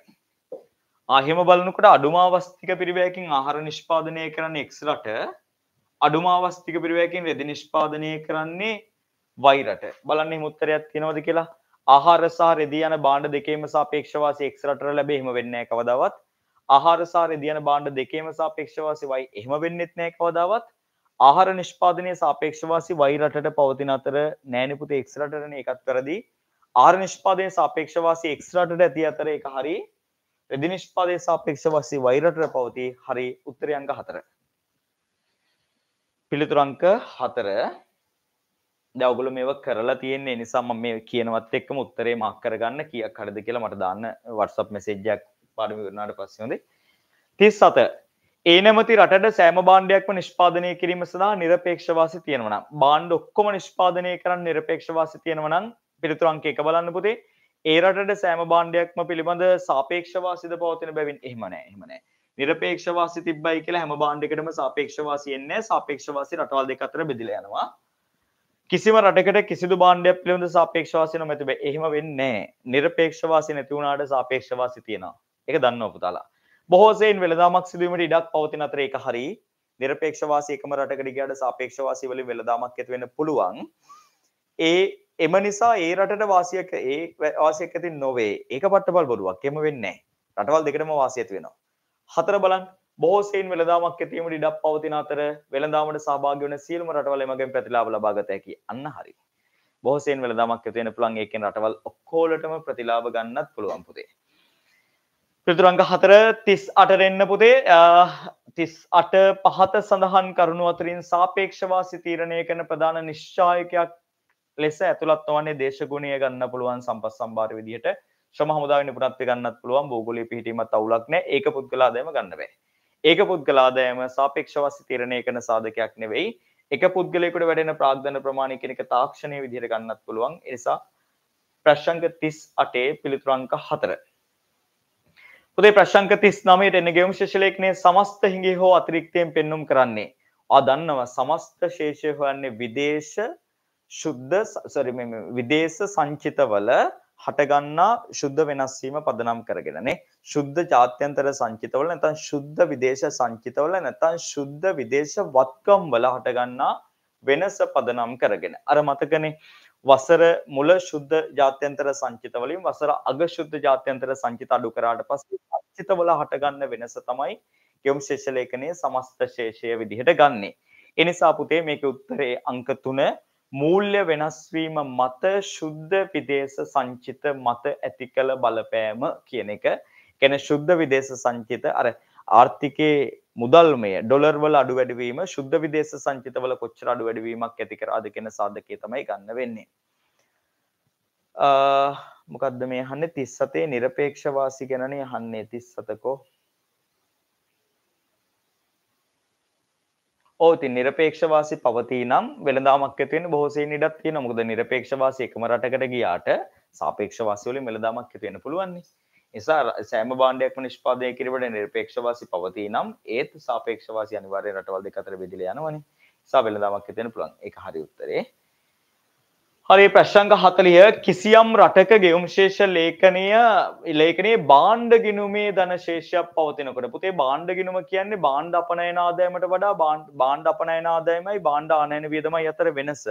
ආහෙම බලනකොට අඩුමාවස්තික පිරිවැයකින් ආහාර නිෂ්පාදනය කරන්නේ X රට අඩුමාවස්තික පිරිවැයකින් රෙදි නිෂ්පාදනය කරන්නේ Y රට බලන්න එහෙම උත්තරයක් තියෙනවද කියලා ආහාර සහ රෙදි යන භාණ්ඩ දෙකේම සාපේක්ෂ වාසිය X රටට ලැබෙයි එහෙම වෙන්නේ නැහැ කවදාවත් ආහාර සහ රෙදි යන භාණ්ඩ දෙකේම සාපේක්ෂ වාසිය Y එහෙම වෙන්නෙත් නැහැ කවදාවත් ආහාර නිෂ්පාදනයේ සාපේක්ෂ වාසිය Y රටට පවතින අතර නැහැ පුතේ X රටටනේ ඒකත් වැරදි ආහාර නිෂ්පාදනයේ සාපේක්ෂ වාසිය X රටට ඇති අතර ඒක හරියි රෙදි නිෂ්පාදය සාපේක්ෂ වසී වෛරටර පවති හරි උත්තරයංග හතර. පිළිතුරංක හතර දැවගුල මේව කරලා තියෙන්නේ නිසාම මේ කියනවත් එක්කම උත්තරේ මාක් කරගන්න කියක් කරද කියලා මට දාන්න WhatsApp මෙසේජ්යක් පාඩම ඉවරනාට පස්සේ හොඳේ 37 ඒ නැමැති රටට සෑම භාණ්ඩයක්ම නිෂ්පාදනය කිරීම සඳහා নিরপেক্ষ වාසි තියෙනවා නම් භාණ්ඩ ඔක්කොම නිෂ්පාදනය කරන්න নিরপেক্ষ වාසි තියෙනවා නම් පිළිතුරු අංක 1 බලන්න පුතේ 37 ඒ රටට සෑම බාණ්ඩයක්ම පිළිබඳ සාපේක්ෂවාසිද පවතින බැවින් එහෙමනෑ එහෙමනෑ නිරපේක්ෂවාසි තිබ්බයි කියලා හැම බාණ්ඩයකටම සාපේක්ෂවාසියෙන්නේ සාපේක්ෂවාසි රටවල් දෙක අතර බෙදිලා යනවා කිසිම රටකට කිසිදු බාණ්ඩයක් පිළිබඳ සාපේක්ෂවාසි නොමැති බෑ එහෙම වෙන්නේ නෑ නිරපේක්ෂවාසි නැති වුණාට සාපේක්ෂවාසි තියෙනවා ඒක දන්න පුතාලා බොහෝ සෙයින් වෙළඳාමක් සිදුවීමට ඉඩක් පවතින අතර ඒක හරි නිරපේක්ෂවාසි එකම රටකට ගියාට සාපේක්ෂවාසි වලින් වෙළඳාමක් ඇති වෙන්න පුළුවන් ඒ එම නිසා ඒ රටට වාසියක ඒ වාසියක් ඇති නොවේ ඒක පට්ටබල් බොරුවක් එම වෙන්නේ රටවල් දෙකටම වාසිය ඇති වෙනවා හතර බලන්න බොහෝ සෙයින් වෙළඳාමක් ඇතිවීමට ඉඩක් පවතින අතර වෙළඳාමට සහභාගී වන සියලුම රටවල් එමගින් ප්‍රතිලාභ ලබා ගත හැකි අන්න හරියි බොහසයෙන් වෙල දමක් ඇතිවෙන පුළන් ඒකෙන් රටවල් ඔක්කෝලටම ප්‍රතිලාබ ගන්නත් පුළුවන් පුතේ. පිතුරංග හතර තිස් අටරෙන්න පුතේ තිස් අට පහත සඳහන් කරුණු අතරින් සාපේක්ෂවා සිතීරණය කන ප්‍රධාන නිශ්ෂායකයක් ලෙස ඇතුළත් නොවන්නේ දේශගුණය ගන්න පුළුවන් සම්පස් සම්භාර විදිහට ශ්‍රම හමුදාවේ නිපුණත්වය ගන්නත් පුළුවන් භූගෝලීය පිහිටීමත් අවුලක් නැහැ ඒක පුද්ගල ආදායම ගන්න බෑ ඒක පුද්ගල ආදායම සාපේක්ෂව තීරණය කරන සාධකයක් නෙවෙයි එක පුද්ගලයෙකුට වැඩෙන ප්‍රාග්ධන ප්‍රමාණය කියන එක තාක්ෂණීය විදිහට ගන්නත් පුළුවන් ඒ නිසා ප්‍රශ්ංක 38 පිළිතුරු අංක 4 පුතේ ප්‍රශ්ංක 39ට එන ගෙවුම් ශේෂලේඛනයේ සමස්ත හිඟේ හෝ අතිරික්තයෙන් පෙන්눔 කරන්නේ ආ දන්නවා සමස්ත ශේෂය හොයන්නේ විදේශ ශුද්ධ සරි විදේශ සංචිතවල හටගන්නා ශුද්ධ වෙනස් වීම පදනම් කරගෙනනේ ශුද්ධ ජාත්‍යන්තර සංචිතවල නැත්නම් ශුද්ධ විදේශ සංචිතවල නැත්නම් ශුද්ධ විදේශ වත්කම් වල හටගන්නා වෙනස පදනම් කරගෙන අර මතකනේ වසර මුල ශුද්ධ ජාත්‍යන්තර සංචිත වලින් වසර අග ශුද්ධ ජාත්‍යන්තර සංචිත අඩු කරාට පස්සේ සංචිතවල හටගන්න වෙනස තමයි කියොම් ශේෂ ලේඛනයේ සමස්ත ශේෂය විදිහට ගන්නෙ. ඒ නිසා පුතේ මේකේ උත්තරේ අංක 3 මූල්‍ය වෙනස්වීම මත ශුද්ධ විදේශ සංචිත මත ඇති කළ බලපෑම කියන එක ගැන ශුද්ධ විදේශ සංචිත අර ආර්ථිකයේ මුදල්මය ඩොලර්වල අඩු වැඩවීම ශුද්ධ විදේශ සංචිතවල කොච්චර අඩු වැඩවීමක් ඇති කරාද කියන සාධකය තමයි ගන්න වෙන්නේ. මොකක්ද මේ අහන්නේ 37 නිර්පේක්ෂවාසි ගැනනේ අහන්නේ 37 කෝ ඔව් ඉතින් নিরপেক্ষවාසී පවතී නම් වෙළඳාමක් ඇති වෙන්න බොහෝ සෙයින් ඉඩක් තියෙනවා. මොකද নিরপেক্ষවාසී එකම රටකට ගියාට සාපේක්ෂවාසී වලින් වෙළඳාමක් ඇති වෙන්න පුළුවන් නේ. නිසා සෑම බාණ්ඩයක්ම නිෂ්පාදනය කිරීමට নিরপেক্ষවාසී පවතී නම් ඒත් සාපේක්ෂවාසී අනිවාර්ය රටවල් දෙක අතර බෙදිලා යනවනේ. සා වෙළඳාමක් ඇති වෙන්න පුළුවන්. ඒක හරි උත්තරේ. හරි ප්‍රශ්ංග හතලිය කිසියම් රටක ගෙවුම්ශේෂ ලේඛනය ලේකනේ බාණ්ඩ ගිනුමේ ධනශේෂයක් පවතිනකොට පුතේ බාණ්ඩ ගිනුම කියන්නේ බාණ්ඩ අපනයනාදායමට වඩා බාණ්ඩ අපනයනාදායමයි බාණ්ඩ ආනයන වියදමයි අතර වෙනස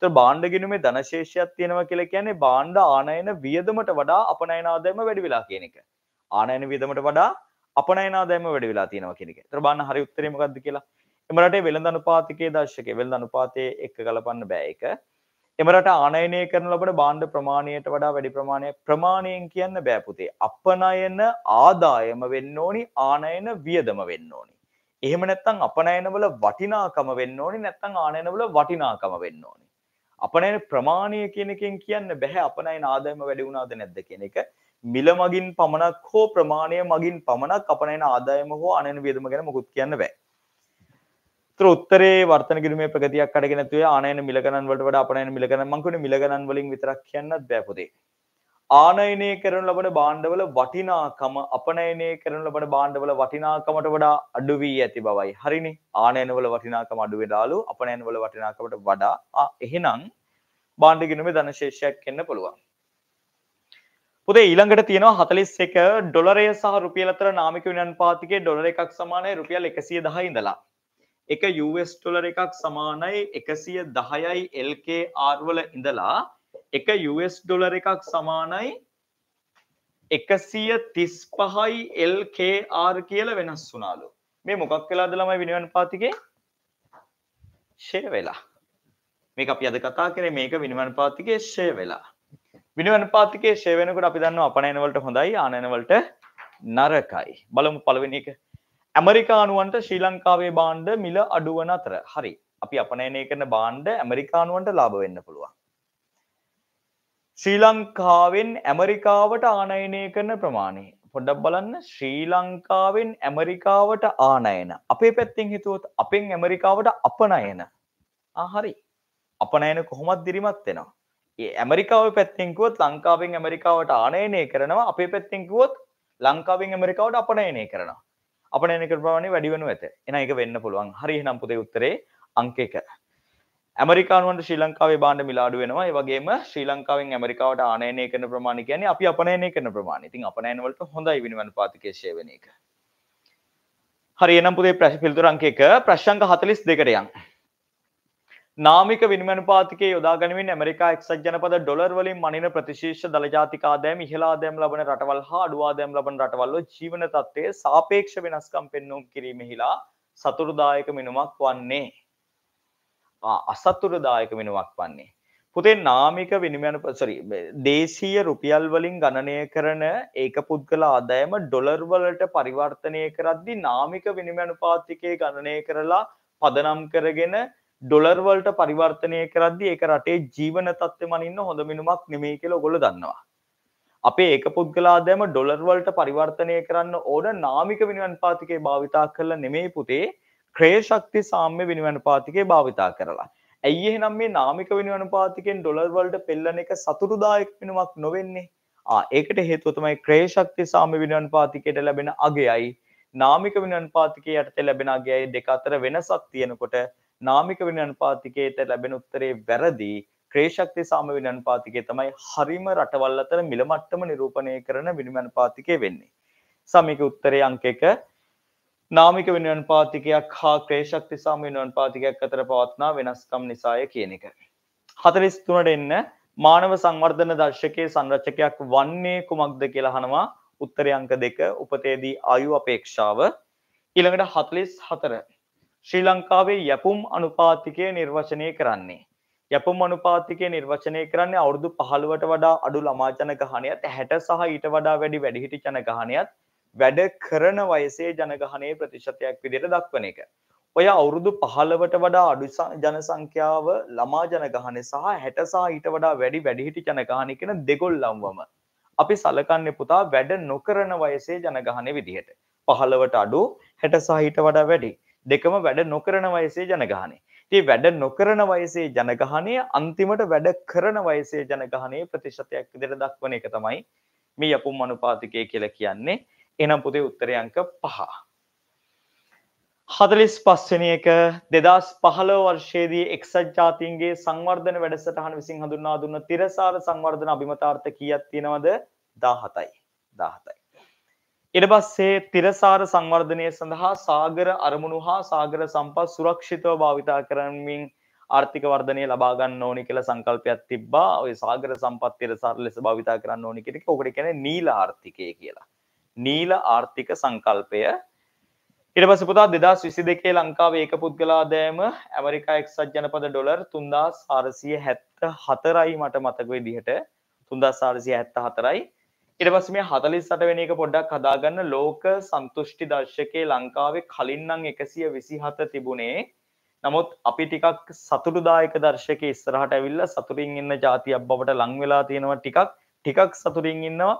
ත බාණ්ඩ ගිනුමේ ධනශේෂයක් තියෙනවා කියලා කියන්නේ බාණ්ඩ ආනයන වියදමට වඩා අපනයනාදායම වැඩි වෙලා කියන එක ආනයන වියදමට වඩා අපනයනාදායම වැඩි වෙලා තියෙනවා කියන එක. ඒතර බාන්න හරි උත්තරේ මොකද්ද කියලා. එමරටේ වෙළඳ අනුපාතිකයේ දර්ශකයේ වෙළඳ අනුපාතයේ එක ගලපන්න බෑ ඒක. එමරට ආනයනය කරන ලබට බාණ්ඩ ප්‍රමාණයට වඩා වැඩි ප්‍රමාණය ප්‍රමාණයෙන් කියන්න බෑපුතේ. අපනයන ආදායම වෙන්න ඕනි ආනයන වියදම වෙන්න ඕනි. එහෙම නැත්තං අපනයනවල වටිනාකම වෙන්න ඕනි නැත්තං ආනයනවල වටිනාකම වෙන්න ඕනි. අපනයන ප්‍රමාණය කෙනකින් කියන්න බැහැ අපනයින ආදායම වැඩි වුණාද නැද්ද කියන එක මිල මගින් පමණක් හෝ ප්‍රමාණය මගින් පමණක් අපනයින ආදායම හෝ අනන වියදම ගැන මොකුත් කියන්න බෑ. තර උත්තරේ වර්තන කිරීමේ ප්‍රගතියක් අඩගෙන නැතුව ආනයන මිලගණන් වලට වඩා අපනයන මිලගණන් මං කියන්නේ මිලගණන් වලින් විතරක් කියන්නත් බෑ පොතේ ආනයනය කරන ලබන භාණ්ඩවල වටිනාකම අපනයනය කරන ලබන භාණ්ඩවල වටිනාකමට වඩා අඩු වී ඇති බවයි හරිනේ ආනයනවල වටිනාකම අඩු වෙලාලු අපනයනවල වටිනාකමට වඩා එහෙනම් භාණ්ඩ ගිණුමේ ධනශේෂයක් එන්න පුළුවන් පුතේ ඊළඟට තියෙනවා 41 ඩොලරය සහ රුපියල් අතර නාමික වෙනන් පාතිකයේ ඩොලර එකක් සමානයි රුපියල් 110 ඉඳලා එක US ටොලර එකක් සමානයි එකසිය දහයයි එල්කේ ආර්වල ඉඳලා එක US ඩොලර එකක් සමානයි එකසිය තිස් පහයි එල්කේR කියල වෙනස් වුනාලු මේ මොකක් කලාද ළමයි විනිවන් පාතිගේ ෂය වෙලා මේ අපි අද කතා කරේ මේක විනිවන් පාතිගේ ෂය වෙලා විනිවන් පාතිකේ ෂය වෙනකොට අපි දන්න අපනයනවලට හොඳයි ආනයනවලට නරකයි බලමු පළවෙනි එක ඇමරිකානුවන්ට ශ්‍රී ලංකාවේ බාණ්ඩ මිල අඩුවන අතර හරි අපි අපනයනය කරන බාණ්ඩ ඇමරිකානුවන්ට ලාභ වෙන්න පුළුවන් ශ්‍රී ලංකාවෙන් ඇමරිකාවට ආනයනය කරන ප්‍රමාණය පොඩ්ඩක් බලන්න ශ්‍රී ලංකාවෙන් ඇමරිකාවට ආනයන අපේ පැත්තිෙන් හිතුවොත් අපෙන් ඇමරිකාවට අපනයන ආහරි අපනයන කොහොමත් දිරිමත් වෙනවා ඒ ඇමරිකාව පැත්තිංකුවත් ලංකාවෙන් ඇමරිකාවට ආනයනය කරනවා අපේ පැත්තිංකුවොත් ලංකාවෙන් ඇමරිකාවට අපනයනය කරනවා අපනයන ක්‍රමණය වැඩි වෙනු ඇත. එන එක වෙන්න පුළුවන්. හරි එහෙනම් පුතේ උත්තරේ අංක 1. ඇමරිකානුවන්ට ශ්‍රී ලංකාවේ බාණ්ඩ මිලාඩු වෙනවා. ඒ වගේම ශ්‍රී ලංකාවෙන් ඇමරිකාවට ආනයනය කරන ප්‍රමාණය කියන්නේ අපි අපනයනය කරන ප්‍රමාණය. ඉතින් අපනයන වලට හොඳයි විනිමය පාතිකයේ ෂේ වෙන එක. හරි එහෙනම් පුතේ ප්‍රශ්න පිළිතුර අංක 1 ප්‍රශ්න අංක 42ට යන්න. නාමික විනිමනුපාතික යොදාගනිමින් ඇමරිකා එක්සත් ජනපද ඩොලර් වලින් මනින ප්‍රතිශේෂ දළජාතිකාදෑම ඉහලාදෑම් ලබන රටවල් හා අඩුවාදෑම් ලබන රටවල්ල ජීවන තත්ත්වය සාපේක්ෂ වෙනස්කම් පෙන්නුම් කිරීමහිලා සතුරුදායක මිනුමක් වන්නේ අසත්තුරදායක මිනුවක් වන්නේ. පුතේ නාමික විනිමනුපසරි දේශීය රුපියල් වලින් ගණනය කරන ඒක පුද්ගල ආදායම ඩොලර්වලට පරිවර්තනය කරද්දි නාමික විනිමනුපාතිකය ගණනය කරලා පදනම් කරගෙන ඩොලර්වලට පරිවර්තනය කරද්දි ඒක රටේ ජීවන තත්ත්වෙ මනින්න හොඳ මිනුමක් නෙමෙයි කියලා ඔයගොල්ලෝ දන්නවා. අපේ ඒක පුද්ගලාදෑම ඩොලර්වලට පරිවර්තනය කරන්න ඕන නාමික විනිවන් පාතිකේ භාවිතා කරලා නෙමෙයි පුතේ ක්‍රේ ශක්ති සාම්‍ය විනිවන් පාතිකේ භාවිතා කරලා. ඇයි එහෙනම් මේ නාමික වෙනුවන පාතිකෙන් ඩොලර් වලට පෙල්ලන එක සතුටුදායක වෙනුමක් නොවෙන්නේ? ආ ඒකට හේතුව තමයි ක්‍රය ශක්තිය සාම්‍ය වෙනුවන පාතිකයට ලැබෙන අගයයි නාමික වෙනුවන පාතිකයට යටතේ ලැබෙන අගයයි දෙක අතර වෙනසක් තියෙනකොට නාමික විනි අනුපාතිකයට ලැබෙන උත්තරේ වැරදි ක්‍රේශක්ති සාම විනි අනුපාතිකය තමයි හරිම රටවල් අතර මිල මට්ටම නිරූපණය කරන විනිමය අනුපාතිකය වෙන්නේ. සමීක උත්තරේ අංක 1 නාමික විනි අනුපාතිකයක් හා ක්‍රේශක්ති සාම විනි අනුපාතිකයක් අතර පවත්නා වෙනස්කම් නිසාය කියන එක. 43ට එන්න මානව සංවර්ධන දර්ශකයේ සංරචකයක් වන්නේ කුමක්ද කියලා අහනවා උත්තරේ අංක 2 උපතේදී ආයු අපේක්ෂාව ඊළඟට 44 ශ්‍රී ලංකාවේ යැපුම් අනුපාතිකය නිර්වචනය කරන්නේ. යැපුම් අනුපාතිකය නිර්වචනය කරන්නේ අවුරුදු පහළුවට වඩා අඩු ළමා ජනගහනයත් හැට සහ ඊට වඩා වැඩි වැඩිහිටි ජනගහනයත් වැඩ කරන වයසේ ජනගහනයේ ප්‍රතිශතයක් විදියට දක්වන එක. ඔය අවුරුදු පහළවට වඩා අඩු ජන සංඛ්‍යාව ළමා ජනගහනය සහ හැටසා ඊට වඩා වැඩි වැඩිහිටි ජනගහනය කෙන දෙගොල්ලම්වම. අපි සලකන්න පුතා වැඩ නොකරන වයසේ ජනගහනය විදිහට. පහළවට අඩු හැටසා ඊට වඩා වැඩි. දෙකම වැඩ නොකරන වයසේ ජනගහනේ. ඉතින් වැඩ නොකරන වයසේ ජනගහනය අන්තිමට වැඩ කරන වයසේ ජනගහනයේ ප්‍රතිශතයක් විදිහට දක්වන එක තමයි මේ යපුම් අනුපාතිකය කියලා කියන්නේ. එහෙනම් පුතේ උත්තරය අංක 5. 45 වෙනි එක 2015 වර්ෂයේදී එක්සත් ජාතීන්ගේ සංවර්ධන වැඩසටහන විසින් හඳුන්වා දුන්න තිරසාර සංවර්ධන අභිමතාර්ථ කීයක් තියෙනවද? 17යි. 17යි. එඩබස්සේ තිරසාර සංවර්ධනය සඳහා සාගර අරමුණු හා සාගර සම්පත් සුරක්ෂිතව භාවිතා කරමින් ආර්ථික වර්ධනය ලබාගන්න ඕනි කියලා සංකල්පයක් තිබ්බා ඔය සාගර සම්පත් තිරසාර ලෙස භාවිතා කරන්න ඕනි කියන එක ඔකට කියන්නේ නීල ආර්ථිකය කියලා. නීල ආර්ථික සංකල්පය ඊට පස්සේ පුතා 2022 ලංකාවේ ඒක පුද්ගලාදායම ඇමරිකා එක්සත් ජනපද ඩොලර් 3474යි මට මතක විදිහට 3474යි ඉට පස්ස මේ හතලි සට වෙන එක පොඩ්ඩක් කදාගන්න ලෝක සන්තුෂ්ටි දර්ශකයේ ලංකාවේ කලින්නම් එකසිය විසි හත තිබුණේ නමුත් අපි ටිකක් සතුරුදායක දර්ශක ඉස්සරහට ඇවිල්ල සතුරින් ඉන්න ජාතියක් බවට ලංවෙලා තියෙනවා ටිකක් ටිකක් සතුරින් ඉන්නවා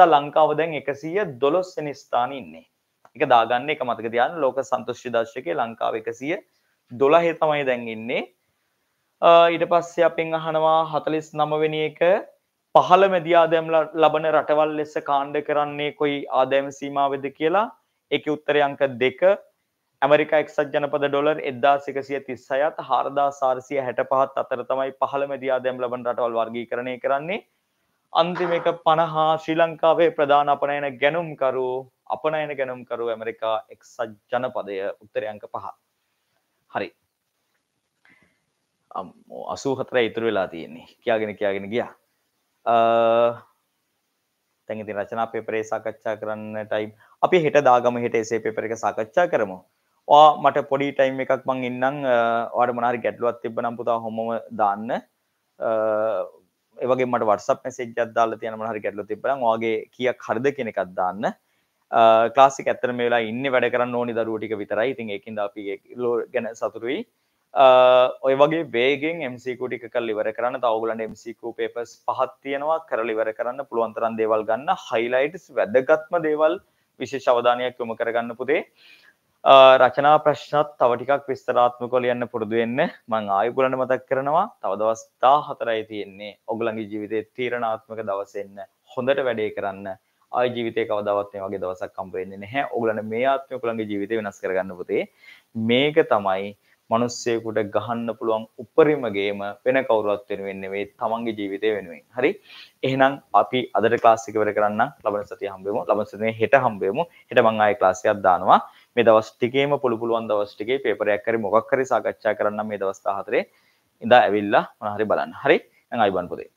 ස ලංකාව දැන් එකසිය දොලොස්සෙන ස්ථාන ඉන්නේ එක දාගන්න එක මතක තියන්න ලෝක සන්තුෂ්ටි දර්ශකය ලංකාව එකසිය දොලහේ තමයි දැන් ඉන්නේ ඊට පස්සේ අපෙන් අහනවා හතලිස් නමවෙනි එක පහළ මැදි ආදෑම් ලබන රටවල් ලෙස කාණ්ඩ කරන්නේ කොයි ආදෑම සීමාවද කියලා එක උත්තරය අංක දෙක ඇමරිකා එක්සත් ජනපද ඩොලර් එද්දාසිකසිය තිස්සයත් හාරදා සාරසිය හැට පහත් අතර තමයි පහළ මැදි ආදෑම් ලබන රටවල් වර්ගී කරණය කරන්නේ අන්තිම එක පණහා ශ්‍රී ලංකාවේ ප්‍රධාන අපනයන ගැනුම්කරු අපනයන ගැනුම්කරු ඇමරිකා එක්සත් ජනපදය උත්තරයංක පහ හරි අසූහතර ඉතුරු වෙලා තියෙන්නේ කියාගෙන කියාගෙන ගියා තැන් ඉතින් රචනා පෙපරේ සාකච්ඡා කරන්න ටයිම් අපි හෙට දාගම හෙට එසේ පෙපර එක සාකච්ඡා කරමු. ඔයා මට පොඩි ටයිම් එකක් මං ඉන්නම් ඔයාට මොන හරි ගැටලුවක් තිබ්බනම් පුතා හොමම දාන්න. ඒ වගේ මට WhatsApp message එකක් දාලා තියෙන මොන හරි ගැටලුවක් තිබ්බනම් ඔයාගේ කීයක් හරිද කියන එකක් දාන්න. ක්ලාසික ඇත්තර මේලා ඉන්න වැඩ කරන්න ඕනි දරුව ටික විතරයි ඉතින් ඒකින්ද අපි ගැන සතුරුයි ඔය වගේ වේගෙන් MCකුටික කල්ලිවර කරන්න තවගලන්ට MCකූ පේපස් පහත් තියෙනවා කරලිවර කරන්න පුළුවන්තරන් දේවල් ගන්න හයිලයිටස් වැදගත්ම දේවල් විශේෂ අවධානයක් යොම කරගන්න පුතේ රචනා ප්‍රශ්නත් තවටිකක් විස්තරාත්ම කොලියන්න පුරදුවෙන්න මං ආයපුලන මතක් කරනවා තවදවස්ථා හතරයි තියෙන්නේ ඔගුලන්ගේ ජීවිතය තීරණාත්මක දවසෙන්න හොඳට වැඩේ කරන්න ජීවිතය කවදවත්ය වගේ දවසක් කම්පවෙන්නේ නැහැ ඔගලන මේ ආත්මය කුළන්ගේ ජීවිත වෙනස් කරගන්න පුතේ මේක තමයි මිනිස්සෙකුට ගහන්න පුළුවන් උපරිම ගේම වෙන කවුරුවත් වෙනුවෙන් නෙවෙයි තමන්ගේ ජීවිතය වෙනුවෙන්. හරි. එහෙනම් අපි අදට ක්ලාස් එක වැඩ කරන්න ලබන සතිය හම්බෙමු. ලබන සතියේ හෙට හම්බෙමු. හෙට මම ආයෙ ක්ලාස් එකක් දානවා. මේ දවස් ටිකේම පුළු පුළුවන් දවස් ටිකේ පේපරයක් හරි මොකක් හරි සාකච්ඡා කරන්න මේ දවස් 14 ඉඳා ඇවිල්ලා මොන හරි බලන්න. හරි. දැන් ආයි බලන්න පොතේ.